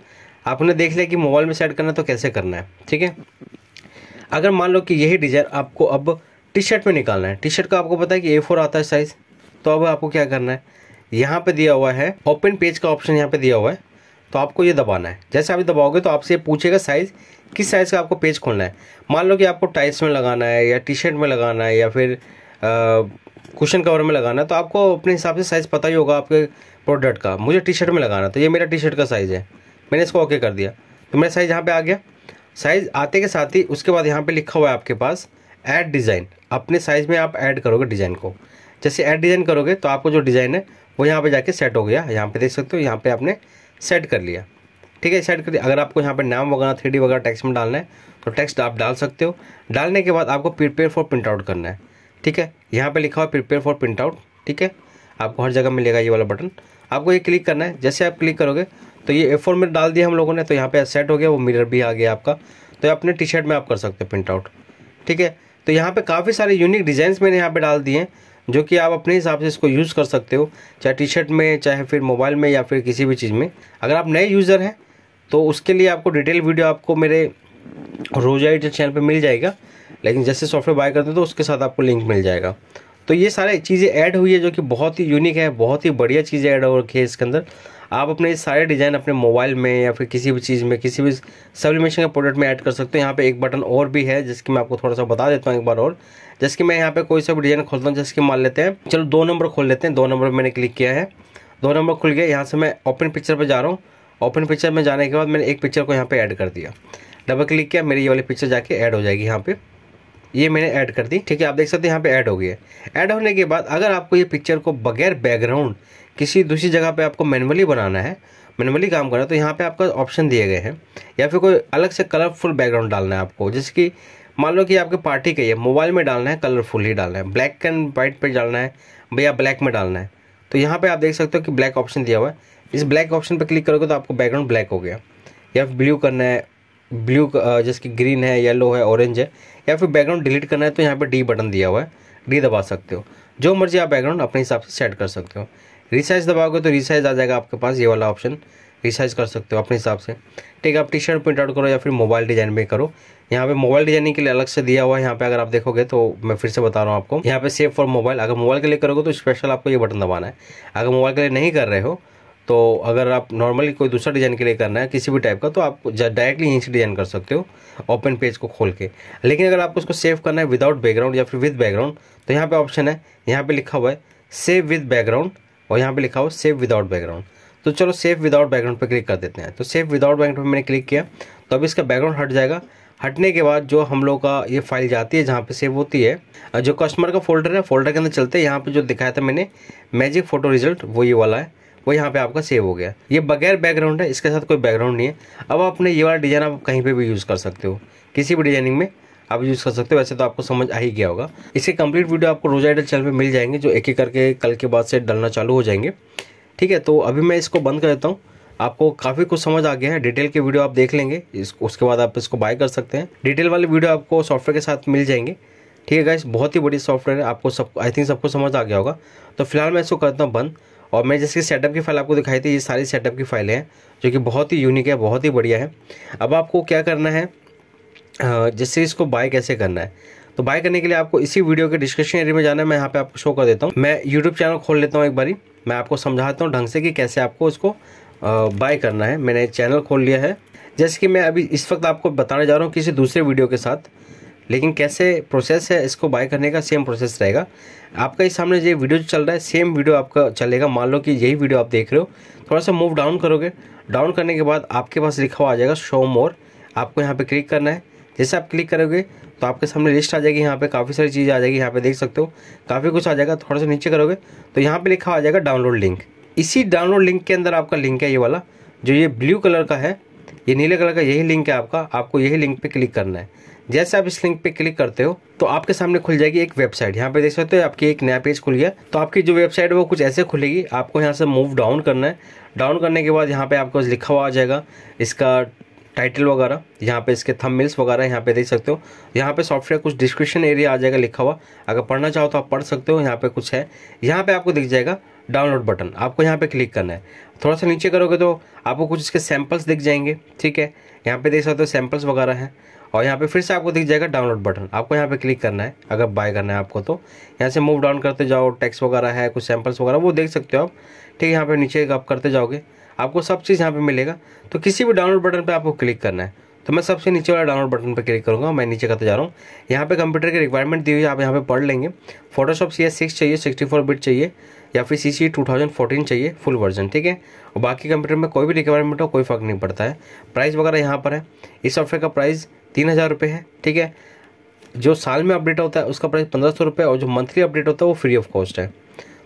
आपने देख लिया कि मोबाइल में सेट करना तो कैसे करना है ठीक है अगर मान लो कि यही डिजाइन आपको अब टी शर्ट में निकालना है टी शर्ट का आपको पता है कि ए फोर आता है साइज़ तो अब आपको क्या करना है यहाँ पे दिया हुआ है ओपन पेज का ऑप्शन यहाँ पे दिया हुआ है तो आपको ये दबाना है जैसे आप दबाओगे तो आपसे ये पूछेगा साइज़ किस साइज़ का आपको पेज खोलना है मान लो कि आपको टाइल्स में लगाना है या टी शर्ट में लगाना है या फिर कुशन कवर में लगाना है तो आपको अपने हिसाब से साइज़ पता ही होगा आपके प्रोडक्ट का मुझे टी शर्ट में लगाना तो ये मेरा टी शर्ट का साइज़ है मैंने इसको ओके कर दिया तो मेरा साइज़ यहाँ पर आ गया साइज़ आते के साथ ही उसके बाद यहाँ पे लिखा हुआ है आपके पास ऐड डिज़ाइन अपने साइज़ में आप ऐड करोगे डिज़ाइन को जैसे ऐड डिज़ाइन करोगे तो आपको जो डिज़ाइन है वो यहाँ पे जाके सेट हो गया यहाँ पे देख सकते हो यहाँ पे आपने सेट कर लिया ठीक है सेट कर दिया अगर आपको यहाँ पे नाम वगैरह थ्री वगैरह टेक्स्ट में डालना है तो टेक्स्ट आप डाल सकते हो डालने के बाद आपको प्रिपेयर फॉर प्रिंट आउट करना है ठीक है यहाँ पर लिखा हुआ प्रिपेयर फॉर प्रिंट आउट ठीक है आपको हर जगह मिलेगा ये वाला बटन आपको ये क्लिक करना है जैसे आप क्लिक करोगे तो ये ए में डाल दिया हम लोगों ने तो यहाँ पे सेट हो गया वो मिरर भी आ गया आपका तो अपने टी शर्ट में आप कर सकते हैं प्रिंट आउट ठीक है तो यहाँ पे काफ़ी सारे यूनिक डिज़ाइंस मैंने यहाँ पे डाल दिए हैं जो कि आप अपने हिसाब से इसको यूज़ कर सकते हो चाहे टी शर्ट में चाहे फिर मोबाइल में या फिर किसी भी चीज़ में अगर आप नए यूज़र हैं तो उसके लिए आपको डिटेल वीडियो आपको मेरे रोजाइट चैनल पर मिल जाएगा लेकिन जैसे सॉफ्टवेयर बाय करते हैं तो उसके साथ आपको लिंक मिल जाएगा तो ये सारे चीज़ें ऐड हुई है जो कि बहुत ही यूनिक है बहुत ही बढ़िया चीज़ें ऐड हो रखी है इसके अंदर आप अपने सारे डिज़ाइन अपने मोबाइल में या फिर किसी भी चीज़ में किसी भी सब्लिमेशन के प्रोडक्ट में ऐड कर सकते हो यहाँ पे एक बटन और भी है जिसकी मैं आपको थोड़ा सा बता देता हूँ एक बार और जैसे कि मैं यहाँ पे कोई सा भी डिज़ाइन खोलता हूँ जैसे कि मान लेते हैं चलो दो नंबर खोल लेते हैं दो नंबर मैंने क्लिक किया है दो नंबर खुल गया यहाँ से मैं ओपन पिक्चर पर जा रहा हूँ ओपन पिक्चर में जाने के बाद मैंने एक पिक्चर को यहाँ पर ऐड कर दिया डबल क्लिक किया मेरी ये वाली पिक्चर जाके ऐड हो जाएगी यहाँ पर ये मैंने ऐड कर दी ठीक है आप देख सकते हैं यहाँ पे ऐड हो गई है ऐड होने के बाद अगर आपको ये पिक्चर को बगैर बैकग्राउंड किसी दूसरी जगह पे आपको मैनुअली बनाना है मैनुअली काम करना है तो यहाँ पे आपका ऑप्शन दिए गए हैं या फिर कोई अलग से कलरफुल बैकग्राउंड डालना है आपको जैसे कि मान लो कि आपके पार्टी का ये मोबाइल में डालना है कलरफुल ही डालना है ब्लैक एंड वाइट पर डालना है भैया ब्लैक में डालना है तो यहाँ पर आप देख सकते हो कि ब्लैक ऑप्शन दिया हुआ है इस ब्लैक ऑप्शन पर क्लिक करोगे तो आपको बैकग्राउंड ब्लैक हो गया या फिर ब्लू करना है ब्लू जैसे कि ग्रीन है येलो है ऑरेंज है या फिर बैकग्राउंड डिलीट करना है तो यहाँ पर डी बटन दिया हुआ है डी दबा सकते हो जो मर्जी आप बैकग्राउंड अपने हिसाब से सेट कर सकते हो रिसाइज दबाओगे तो रिसाइज आ जाएगा आपके पास ये वाला ऑप्शन रिसाइज कर सकते हो अपने हिसाब से ठीक है आप टी शर्ट प्रिंट आउट करो या फिर मोबाइल डिजाइन में करो यहाँ पे मोबाइल डिजाइनिंग के लिए अलग से दिया हुआ है यहाँ पे अगर आप देखोगे तो मैं फिर से बता रहा हूँ आपको यहाँ पे सेव फॉर मोबाइल अगर मोबाइल के लिए करोगे तो स्पेशल आपको ये बटन दबाना है अगर मोबाइल के लिए नहीं कर रहे हो तो अगर आप नॉर्मली कोई दूसरा डिज़ाइन के लिए करना है किसी भी टाइप का तो आप डायरेक्टली यहीं से डिज़ाइन कर सकते हो ओपन पेज को खोल के लेकिन अगर आपको उसको सेव करना है विदाउट बैकग्राउंड या फिर विद बैकग्राउंड तो यहाँ पे ऑप्शन है यहाँ पे लिखा हुआ है सेव विद बैकग्राउंड और यहाँ पे लिखा हो सेव विदाउट बैकग्राउंड तो चलो सेव विदाउट बैकग्राउंड पे क्लिक कर देते हैं तो सेव विदाउट बैकग्राउंड पे मैंने क्लिक किया तो अब इसका बैकग्राउंड हट जाएगा हटने के बाद जो हम लोग का ये फाइल जाती है जहाँ पे सेव होती है जो कस्टमर का फोल्डर है फोल्डर के अंदर चलते हैं यहाँ पर जो दिखाया था मैंने मैजिक फोटो रिजल्ट वो ये वाला है वो यहाँ पे आपका सेव हो गया ये बगैर बैकग्राउंड है इसके साथ कोई बैकग्राउंड नहीं है अब आपने ये वाला डिज़ाइन आप कहीं पे भी यूज़ कर सकते हो किसी भी डिज़ाइनिंग में आप यूज़ कर सकते हो वैसे तो आपको समझ आ ही गया होगा इसके कंप्लीट वीडियो आपको रोजा आइडल चैनल पर मिल जाएंगे जो एक एक करके कल के बाद से डलना चालू हो जाएंगे ठीक है तो अभी मैं इसको बंद कर देता हूँ आपको काफ़ी कुछ समझ आ गया है डिटेल के वीडियो आप देख लेंगे इस उसके बाद आप इसको बाय कर सकते हैं डिटेल वाले वीडियो आपको सॉफ्टवेयर के साथ मिल जाएंगे ठीक है गाइस बहुत ही बड़ी सॉफ्टवेयर है आपको सब आई थिंक सबको समझ आ गया होगा तो फिलहाल मैं इसको करता हूँ बंद और मैं जैसे सेटअप की फाइल आपको दिखाई थी ये सारी सेटअप की फाइलें हैं जो कि बहुत ही यूनिक है बहुत ही बढ़िया है अब आपको क्या करना है जिससे इसको बाय कैसे करना है तो बाय करने के लिए आपको इसी वीडियो के डिस्क्रिप्शन एरिया में जाना है मैं यहाँ पे आपको शो कर देता हूँ मैं यूट्यूब चैनल खोल लेता हूँ एक बारी मैं आपको समझाता हूँ ढंग से कि कैसे आपको इसको बाय करना है मैंने चैनल खोल लिया है जैसे कि मैं अभी इस वक्त आपको बताने जा रहा हूँ किसी दूसरे वीडियो के साथ लेकिन कैसे प्रोसेस है इसको बाय करने का सेम प्रोसेस रहेगा आपका इस सामने ये वीडियो जो चल रहा है सेम वीडियो आपका चलेगा मान लो कि यही वीडियो आप देख रहे हो थोड़ा सा मूव डाउन करोगे डाउन करने के बाद आपके पास लिखा हुआ आ जाएगा शो मोर आपको यहाँ पे क्लिक करना है जैसे आप क्लिक करोगे तो आपके सामने लिस्ट आ जाएगी यहाँ पे काफ़ी सारी चीज़ें आ जाएगी यहाँ पे देख सकते हो काफ़ी कुछ आ जाएगा थोड़ा सा नीचे करोगे तो यहाँ पे लिखा आ जाएगा डाउनलोड लिंक इसी डाउनलोड लिंक के अंदर आपका लिंक है ये वाला जो ये ब्लू कलर का है ये नीले कलर का यही लिंक है आपका आपको यही लिंक पर क्लिक करना है जैसे आप इस लिंक पे क्लिक करते हो तो आपके सामने खुल जाएगी एक वेबसाइट यहाँ पे देख सकते हो आपकी एक नया पेज खुल गया तो आपकी जो वेबसाइट है वो कुछ ऐसे खुलेगी आपको यहाँ से मूव डाउन करना है डाउन करने के बाद यहाँ पे आपको लिखा हुआ आ जाएगा इसका टाइटल वगैरह यहाँ पे इसके थम मिल्स वगैरह यहाँ पे देख सकते हो यहाँ पे सॉफ्टवेयर कुछ डिस्क्रिप्शन एरिया आ जाएगा लिखा हुआ अगर पढ़ना चाहो तो आप पढ़ सकते हो यहाँ पे कुछ है यहाँ पे आपको दिख जाएगा डाउनलोड बटन आपको यहाँ पे क्लिक करना है थोड़ा सा नीचे करोगे तो आपको कुछ इसके सैम्पल्स दिख जाएंगे ठीक है यहाँ पे देख सकते हो सैम्पल्स वगैरह हैं और यहाँ पे फिर से आपको दिख जाएगा डाउनलोड बटन आपको यहाँ पे क्लिक करना है अगर बाय करना है आपको तो यहाँ से मूव डाउन करते जाओ टैक्स वगैरह है कुछ सैम्पल्स वगैरह वो देख सकते हो आप ठीक है यहाँ पे नीचे आप करते जाओगे आपको सब चीज़ यहाँ पे मिलेगा तो किसी भी डाउनलोड बटन पे आपको क्लिक करना है तो मैं सबसे नीचे वाला डाउनलोड बटन पर क्लिक करूँगा मैं नीचे करते जा रहा हूँ यहाँ पे कंप्यूटर की रिक्वायरमेंट दी हुई है आप यहाँ पे पढ़ लेंगे फोटोशॉप सी एस सिक्स चाहिए सिक्सटी फोर बिट चाहिए या फिर C C two thousand fourteen चाहिए फुल वर्जन ठीक है और बाकी कंप्यूटर में कोई भी रिक्वायरमेंट हो कोई फ़र्क नहीं पड़ता है प्राइस वगैरह यहाँ पर है इस सॉफ्टवेयर का प्राइस तीन हज़ार रुपये है ठीक है जो साल में अपडेट होता है उसका प्राइस पंद्रह सौ रुपये और जो मंथली अपडेट होता है वो फ्री ऑफ कॉस्ट है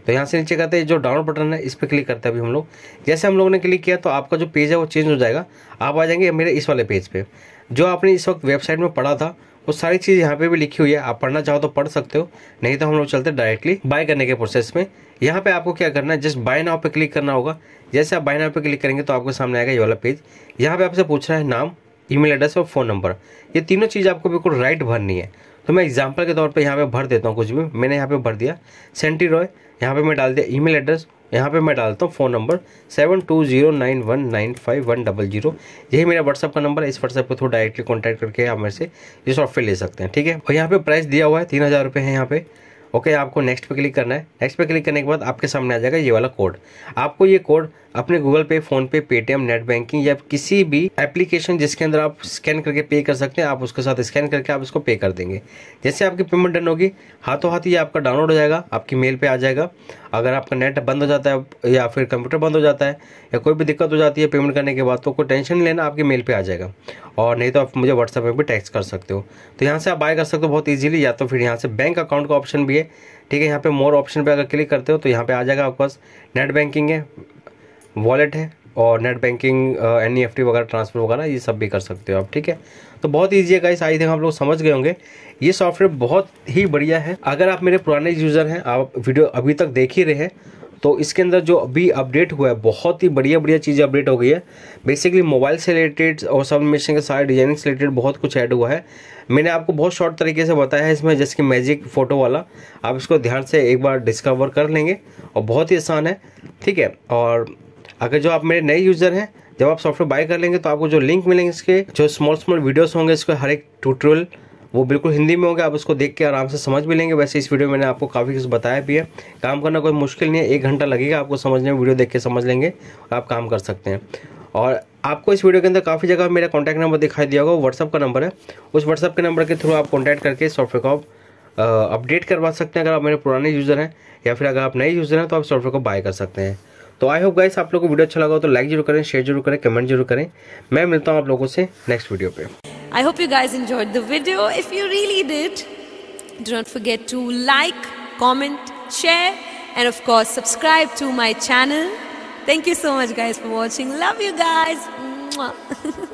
तो यहाँ से नीचे करते हैं जो डाउनलोड बटन है इस पर क्लिक करते हैं अभी हम लोग जैसे हम लोगों ने क्लिक किया तो आपका जो पेज है वो चेंज हो जाएगा आप आ जाएंगे मेरे इस वाले पेज पे जो आपने इस वक्त वेबसाइट में पढ़ा था वो सारी चीज़ यहाँ पे भी लिखी हुई है आप पढ़ना चाहो तो पढ़ सकते हो नहीं तो हम लोग चलते डायरेक्टली बाय करने के प्रोसेस में यहाँ पे आपको क्या करना है जस्ट बाय नाव पे क्लिक करना होगा जैसे आप बाय नाव पे क्लिक करेंगे तो आपके सामने आएगा ये वाला पेज यहाँ पे आपसे पूछ रहा है नाम ईमेल एड्रेस और फ़ोन नंबर ये तीनों चीज़ आपको बिल्कुल राइट भरनी है तो मैं एग्जाम्पल के तौर पर यहाँ पर भर देता हूँ कुछ भी मैंने यहाँ पर भर दिया सेंटी रॉय यहाँ पे मैं डाल दिया ईमेल एड्रेस यहाँ पे मैं डालता हूँ phone number seven two zero nine one nine five one double zero यही मेरा व्हाट्सअप का नंबर है इस व्हाट्सएप को थ्रू डायरेक्टली कॉन्टैक्ट करके आप मेरे से ये सॉफ्टवेयर ले सकते हैं ठीक है और यहाँ पे प्राइस दिया हुआ है तीन हज़ार रुपये है यहाँ पे ओके आपको नेक्स्ट पे क्लिक करना है नेक्स्ट पे क्लिक करने के बाद आपके सामने आ जाएगा ये वाला कोड आपको ये कोड अपने गूगल पे फोन पे पेटीएम नेट बैंकिंग या किसी भी एप्लीकेशन जिसके अंदर आप स्कैन करके पे कर सकते हैं आप उसके साथ स्कैन करके आप इसको पे कर देंगे जैसे आपकी पेमेंट डन होगी हाथों हाथ ये आपका डाउनलोड हो जाएगा आपकी मेल पर आ जाएगा अगर आपका नेट बंद हो जाता है या फिर कंप्यूटर बंद हो जाता है या कोई भी दिक्कत हो जाती है पेमेंट करने के बाद तो कोई टेंशन नहीं लेना आपके मेल पर आ जाएगा और नहीं तो आप मुझे व्हाट्सएप में भी टैक्स कर सकते हो तो यहाँ से आप बाय कर सकते हो बहुत ईजिली या तो फिर यहाँ से बैंक अकाउंट का ऑप्शन भी है ठीक है यहाँ पे मोर ऑप्शन पे अगर क्लिक करते हो तो यहाँ पे आ जाएगा आपके पास नेट बैंकिंग है वॉलेट है और net banking N E e वगैरह ट्रांसफ़र वगैरह ये सब भी कर सकते हो आप ठीक है तो बहुत ईजी है गाइस आई थिंक आप लोग समझ गए होंगे ये सॉफ्टवेयर बहुत ही बढ़िया है अगर आप मेरे पुराने यूज़र हैं आप वीडियो अभी तक देख ही रहे हैं तो इसके अंदर जो अभी अपडेट हुआ है बहुत ही बढ़िया बढ़िया चीज़ें अपडेट हो गई है बेसिकली मोबाइल से रिलेटेड और सब मशीन के सारे डिजाइनिंग से रिलेटेड बहुत कुछ ऐड हुआ है मैंने आपको बहुत शॉर्ट तरीके से बताया है इसमें जैसे कि मैजिक फ़ोटो वाला आप इसको ध्यान से एक बार डिस्कवर कर लेंगे और बहुत ही आसान है ठीक है और अगर जो आप मेरे नए यूज़र हैं जब आप सॉफ्टवेयर बाय कर लेंगे तो आपको जो लिंक मिलेंगे इसके जो स्मॉल स्मॉल वीडियोस होंगे इसके हर एक ट्यूटोरियल वो बिल्कुल हिंदी में होंगे आप उसको देख के आराम से समझ भी लेंगे वैसे इस वीडियो में मैंने आपको काफ़ी कुछ बताया भी है काम करना कोई मुश्किल नहीं है एक घंटा लगेगा आपको समझने में वीडियो देख के समझ लेंगे और आप काम कर सकते हैं और आपको इस वीडियो के अंदर काफ़ी जगह मेरा कॉन्टैक्ट नंबर दिखाई दिया होगा व्हाट्सअप का नंबर है उस व्हाट्सअप के नंबर के थ्रू आप कॉन्टैक्ट करके सॉफ्टवेयर को आप अपडेट करवा सकते हैं अगर आप मेरे पुराने यूज़र हैं या फिर अगर आप नए यूज़र हैं तो आप सॉफ्टवेयर को बाय कर सकते हैं तो आई होप गाइस आप लोगों को वीडियो अच्छा लगा हो तो लाइक जरूर करें शेयर जरूर करें कमेंट जरूर करें मैं मिलता हूं आप लोगों से नेक्स्ट वीडियो पे I hope you guys enjoyed the video if you really did do not forget to like comment share and of course subscribe to my channel thank you so much guys for watching love you guys